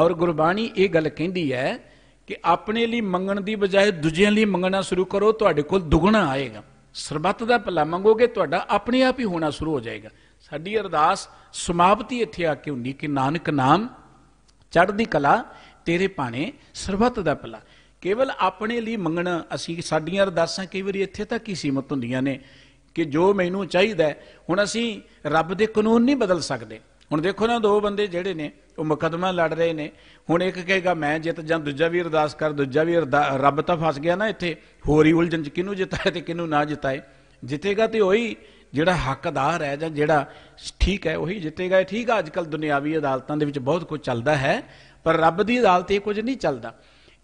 ਔਰ ਗੁਰਬਾਣੀ ਇਹ ਗੱਲ ਕਹਿੰਦੀ ਹੈ ਕਿ ਆਪਣੇ ਲਈ ਮੰਗਣ ਦੀ ਬਜਾਏ ਦੂਜਿਆਂ ਲਈ ਮੰਗਣਾ ਸ਼ੁਰੂ ਕਰੋ ਤੁਹਾਡੇ ਕੋਲ ਦੁੱਗਣਾ ਆਏਗਾ ਸਰਬੱਤ ਦਾ ਭਲਾ ਮੰਗੋਗੇ ਤੁਹਾਡਾ ਆਪਣੇ ਆਪ ਹੀ ਹੋਣਾ ਸ਼ੁਰੂ ਹੋ ਜਾਏਗਾ ਸਾਡੀ ਅਰਦਾਸ ਸਮਾਪਤੀ ਇੱਥੇ ਆ ਕੇ ਹੁੰਦੀ ਕਿ ਨਾਨਕ ਨਾਮ ਚੜ੍ਹਦੀ ਕਲਾ ਤੇਰੇ ਪਾਣੇ ਸਰਬੱਤ ਦਾ ਭਲਾ ਕੇਵਲ ਆਪਣੇ ਲਈ ਮੰਗਣਾ ਅਸੀਂ ਸਾਡੀਆਂ ਅਰਦਾਸਾਂ ਕਈ ਵਾਰੀ ਇੱਥੇ ਤੱਕ ਹੀ ਸੀਮਤ ਹੁੰਦੀਆਂ ਨੇ ਕਿ ਜੋ ਮੈਨੂੰ ਚਾਹੀਦਾ ਹੁਣ ਅਸੀਂ ਰੱਬ ਦੇ ਕਾਨੂੰਨ ਨਹੀਂ ਬਦਲ ਸਕਦੇ ਹੁਣ ਦੇਖੋ ਨਾ ਦੋ ਬੰਦੇ ਜਿਹੜੇ ਨੇ ਉਹ ਮੁਕਦਮਾ ਲੜ ਰਹੇ ਨੇ ਹੁਣ ਇੱਕ ਕਹੇਗਾ ਮੈਂ ਜਿੱਤ ਜਾਂ ਦੂਜਾ ਵੀ ਅਰਦਾਸ ਕਰ ਦੂਜਾ ਵੀ ਰੱਬ ਤਾਂ ਫਸ ਗਿਆ ਨਾ ਇੱਥੇ ਹੋਰ ਹੀ ਉਲਝਣ ਚ ਕਿਹਨੂੰ ਜਿਤਾਏ ਤੇ ਕਿਹਨੂੰ ਨਾ ਜਿਤਾਏ ਜਿੱਤੇਗਾ ਤੇ ਉਹੀ ਜਿਹੜਾ ਹੱਕਦਾਰ ਹੈ ਜਾਂ ਜਿਹੜਾ ਠੀਕ ਹੈ ਉਹੀ ਜਿੱਤੇਗਾ ਠੀਕ ਆ ਅੱਜਕੱਲ ਦੁਨਿਆਵੀ ਅਦਾਲਤਾਂ ਦੇ ਵਿੱਚ ਬਹੁਤ ਕੁਝ ਚੱਲਦਾ ਹੈ ਪਰ ਰੱਬ ਦੀ ਅਦਾਲਤ 'ਤੇ ਕੁਝ ਨਹੀਂ ਚੱਲਦਾ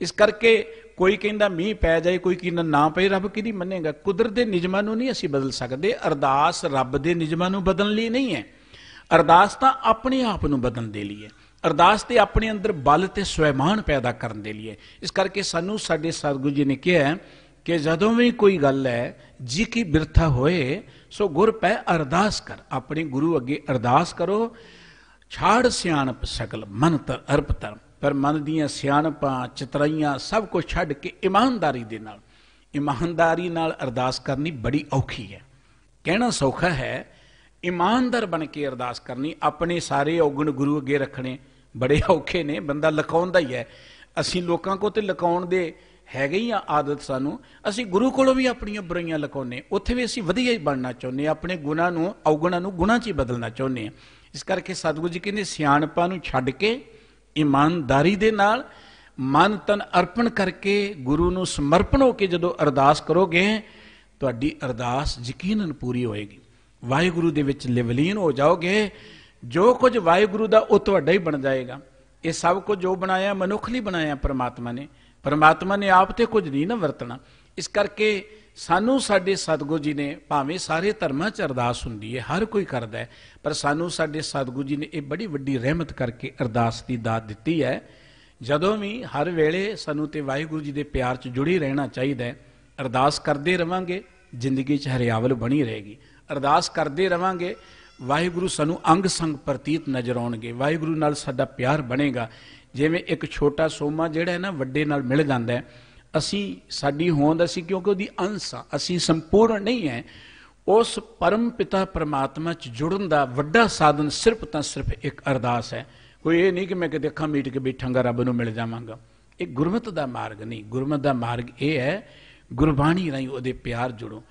ਇਸ ਕਰਕੇ ਕੋਈ ਕਹਿੰਦਾ ਮੀਂਹ ਪੈ ਜਾਏ ਕੋਈ ਕਹਿੰਦਾ ਨਾ ਪਏ ਰੱਬ ਕਿਹਦੀ ਮੰਨੇਗਾ ਕੁਦਰਤ ਦੇ ਨਿਯਮਾਂ ਨੂੰ ਨਹੀਂ ਅਸੀਂ ਬਦਲ ਸਕਦੇ ਅਰਦਾਸ ਰੱਬ ਦੇ ਨਿਯਮਾਂ ਨੂੰ ਬਦਲਣ ਲਈ ਨਹੀਂ ਹੈ ਅਰਦਾਸ ਤਾਂ ਆਪਣੇ ਆਪ ਨੂੰ ਬਦਲਣ ਦੇ ਲਈ ਹੈ ਅਰਦਾਸ ਤੇ ਆਪਣੇ ਅੰਦਰ ਬਲ ਤੇ ਸਵੈਮਾਨ ਪੈਦਾ ਕਰਨ ਦੇ ਲਈ ਹੈ ਇਸ ਕਰਕੇ ਸਾਨੂੰ ਸਾਡੇ ਸਤਿਗੁਰੂ ਜੀ ਨੇ ਕਿਹਾ ਕਿ ਜਦੋਂ ਵੀ ਕੋਈ ਗੱਲ ਹੈ ਜੀ ਕੀ ਬਿਰਥਾ ਹੋਏ ਸੋ ਗੁਰ ਪੈ ਅਰਦਾਸ ਕਰ ਆਪਣੇ ਗੁਰੂ ਅੱਗੇ ਅਰਦਾਸ ਕਰੋ ਛਾੜ ਸਿਆਣਪ ਸਕਲ ਮਨ ਤਰ ਅਰਪ ਤਰ ਪਰ ਮਨ ਦੀਆਂ ਸਿਆਣਪਾਂ ਚਤਰਾਈਆਂ ਸਭ ਕੁਝ ਛੱਡ ਕੇ ਇਮਾਨਦਾਰੀ ਦੇ ਨਾਲ ਇਮਾਨਦਾਰੀ ਨਾਲ ਅਰਦਾਸ ਕਰਨੀ ਬੜੀ ਔਖੀ ਹੈ ਕਹਿਣਾ ਸੌਖਾ ਹੈ ਇਮਾਨਦਾਰ ਬਣ ਕੇ ਅਰਦਾਸ ਕਰਨੀ ਆਪਣੇ ਸਾਰੇ ਔਗਣ ਗੁਰੂ ਅੱਗੇ ਰੱਖਣੇ ਬੜੇ ਔਖੇ ਨੇ ਬੰਦਾ ਲਕਾਉਂਦਾ ਹੀ ਹੈ ਅਸੀਂ ਲੋਕਾਂ ਕੋ ਤੇ ਲਕਾਉਣ ਦੇ ਹੈਗੇ ਹੀ ਆ ਆਦਤ ਸਾਨੂੰ ਅਸੀਂ ਗੁਰੂ ਕੋਲੋਂ ਵੀ ਆਪਣੀਆਂ ਬੁਰਾਈਆਂ ਲਕਾਉਨੇ ਉੱਥੇ ਵੀ ਅਸੀਂ ਵਧੀਆ ਹੀ ਬਣਨਾ ਚਾਹੁੰਦੇ ਆ ਆਪਣੇ ਗੁਨਾ ਨੂੰ ਔਗਣਾਂ ਨੂੰ ਗੁਨਾ 'ਚ ਹੀ ਬਦਲਣਾ ਚਾਹੁੰਦੇ ਆ ਇਸ ਕਰਕੇ ਸਤਿਗੁਰੂ ਜੀ ਕਹਿੰਦੇ ਸਿਆਣਪਾਂ ਨੂੰ ਛੱਡ ਕੇ ਇਮਾਨਦਾਰੀ ਦੇ ਨਾਲ ਮਨ ਤਨ ਅਰਪਣ ਕਰਕੇ ਗੁਰੂ ਨੂੰ ਸਮਰਪਣ ਹੋ ਕੇ ਜਦੋਂ ਅਰਦਾਸ ਕਰੋਗੇ ਤੁਹਾਡੀ ਅਰਦਾਸ ਯਕੀਨਨ ਪੂਰੀ ਹੋਏਗੀ ਵਾਹਿਗੁਰੂ ਦੇ ਵਿੱਚ ਲਿਵਲੀਨ ਹੋ ਜਾਓਗੇ ਜੋ ਕੁਝ ਵਾਹਿਗੁਰੂ ਦਾ ਉਹ ਤੁਹਾਡਾ ਹੀ ਬਣ ਜਾਏਗਾ ਇਹ ਸਭ ਕੁਝ ਜੋ ਬਣਾਇਆ ਮਨੁੱਖ ਲਈ ਬਣਾਇਆ ਪਰਮਾਤਮਾ ਨੇ ਪਰਮਾਤਮਾ ਨੇ ਆਪ ਤੇ ਕੁਝ ਨਹੀਂ ਨਾ ਵਰਤਣਾ ਇਸ ਕਰਕੇ ਸਾਨੂੰ ਸਾਡੇ ਸਤਗੁਰੂ ਜੀ ਨੇ ਭਾਵੇਂ ਸਾਰੇ ਧਰਮਾਂ 'ਚ ਅਰਦਾਸ ਹੁੰਦੀ ਹੈ ਹਰ ਕੋਈ ਕਰਦਾ ਹੈ ਪਰ ਸਾਨੂੰ ਸਾਡੇ ਸਤਗੁਰੂ ਜੀ ਨੇ ਇਹ ਬੜੀ ਵੱਡੀ ਰਹਿਮਤ ਕਰਕੇ ਅਰਦਾਸ ਦੀ ਦਾਤ ਦਿੱਤੀ ਹੈ ਜਦੋਂ ਵੀ ਹਰ ਵੇਲੇ ਸਾਨੂੰ ਤੇ ਵਾਹਿਗੁਰੂ ਜੀ ਦੇ ਪਿਆਰ 'ਚ ਜੁੜੀ ਰਹਿਣਾ ਚਾਹੀਦਾ ਹੈ ਅਰਦਾਸ ਕਰਦੇ ਰਵਾਂਗੇ ਜ਼ਿੰਦਗੀ 'ਚ ਹਰਿਆਵਲ ਬਣੀ ਰਹੇਗੀ ਅਰਦਾਸ ਕਰਦੇ ਰਵਾਂਗੇ ਵਾਹਿਗੁਰੂ ਸਾਨੂੰ ਅੰਗ ਸੰਗ ਪ੍ਰਤੀਤ ਨਜ਼ਰ ਆਉਣਗੇ ਵਾਹਿਗੁਰੂ ਨਾਲ ਸਾਡਾ ਪਿਆਰ ਬਣੇਗਾ ਜਿਵੇਂ ਇੱਕ ਛੋਟਾ ਸੋਮਾ ਜਿਹੜਾ ਹੈ ਨਾ ਵੱਡੇ ਨਾਲ ਮਿਲ ਜਾਂਦਾ ਹੈ ਅਸੀਂ ਸਾਡੀ ਹੋਂਦ ਅਸੀਂ ਕਿਉਂਕਿ ਉਹਦੀ ਅੰਸ਼ ਆ ਅਸੀਂ ਸੰਪੂਰਨ ਨਹੀਂ ਹੈ ਉਸ ਪਰਮ ਪਿਤਾ ਪਰਮਾਤਮਾ ਚ ਜੁੜਨ ਦਾ ਵੱਡਾ ਸਾਧਨ ਸਿਰਫ ਤਾਂ ਸਿਰਫ ਇੱਕ ਅਰਦਾਸ ਹੈ ਕੋਈ ਇਹ ਨਹੀਂ ਕਿ ਮੈਂ ਕਿਤੇ ਅੱਖਾਂ ਮੀਟ ਕੇ ਬੈਠਾਂਗਾ ਰੱਬ ਨੂੰ ਮਿਲ ਜਾਵਾਂਗਾ ਇਹ ਗੁਰਮਤ ਦਾ ਮਾਰਗ ਨਹੀਂ ਗੁਰਮਤ ਦਾ ਮਾਰਗ ਇਹ ਹੈ ਗੁਰਬਾਣੀ ਰਾਹੀਂ ਉਹਦੇ ਪਿਆਰ ਜੁੜੋ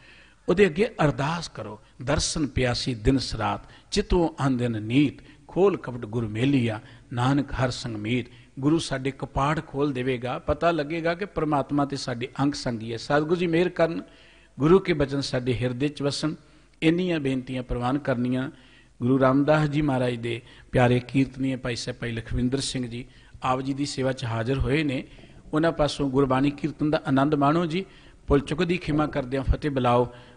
ਉਹਦੇ ਅੱਗੇ ਅਰਦਾਸ ਕਰੋ ਦਰਸ਼ਨ ਪਿਆਸੀ ਦਿਨ ਸਰਾਤ ਚਿਤੋ ਆਂਦਨ ਨੀਤ ਖੋਲ ਕਪਟ ਗੁਰ ਮੇਲੀਆ ਨਾਨਕ ਹਰ ਸੰਗ ਮੀਤ ਗੁਰੂ ਸਾਡੇ ਕਪਾੜ ਖੋਲ ਦੇਵੇਗਾ ਪਤਾ ਲੱਗੇਗਾ ਕਿ ਪ੍ਰਮਾਤਮਾ ਤੇ ਸਾਡੇ ਅੰਗ ਸੰਗੀ ਹੈ ਸਤਿਗੁਰੂ ਜੀ ਮਿਹਰ ਕਰਨ ਗੁਰੂ ਕੇ ਬਚਨ ਸਾਡੇ ਹਿਰਦੇ ਚ ਵਸਣ ਇੰਨੀਆਂ ਬੇਨਤੀਆਂ ਪ੍ਰਵਾਨ ਕਰਨੀਆਂ ਗੁਰੂ ਰਾਮਦਾਸ ਜੀ ਮਹਾਰਾਜ ਦੇ ਪਿਆਰੇ ਕੀਰਤਨੀਏ ਭਾਈ ਸਾਹਿਬ ਭਾਈ ਲਖਵਿੰਦਰ ਸਿੰਘ ਜੀ ਆਪ ਜੀ ਦੀ ਸੇਵਾ 'ਚ ਹਾਜ਼ਰ ਹੋਏ ਨੇ ਉਹਨਾਂ ਪਾਸੋਂ ਗੁਰਬਾਣੀ ਕੀਰਤਨ ਦਾ ਆਨੰਦ ਮਾਣੋ ਜੀ ਪੁਲ ਚੁੱਕ ਦੀ ਖਿਮਾ ਕਰਦਿਆਂ ਫਤਿਹ ਬੁਲਾਓ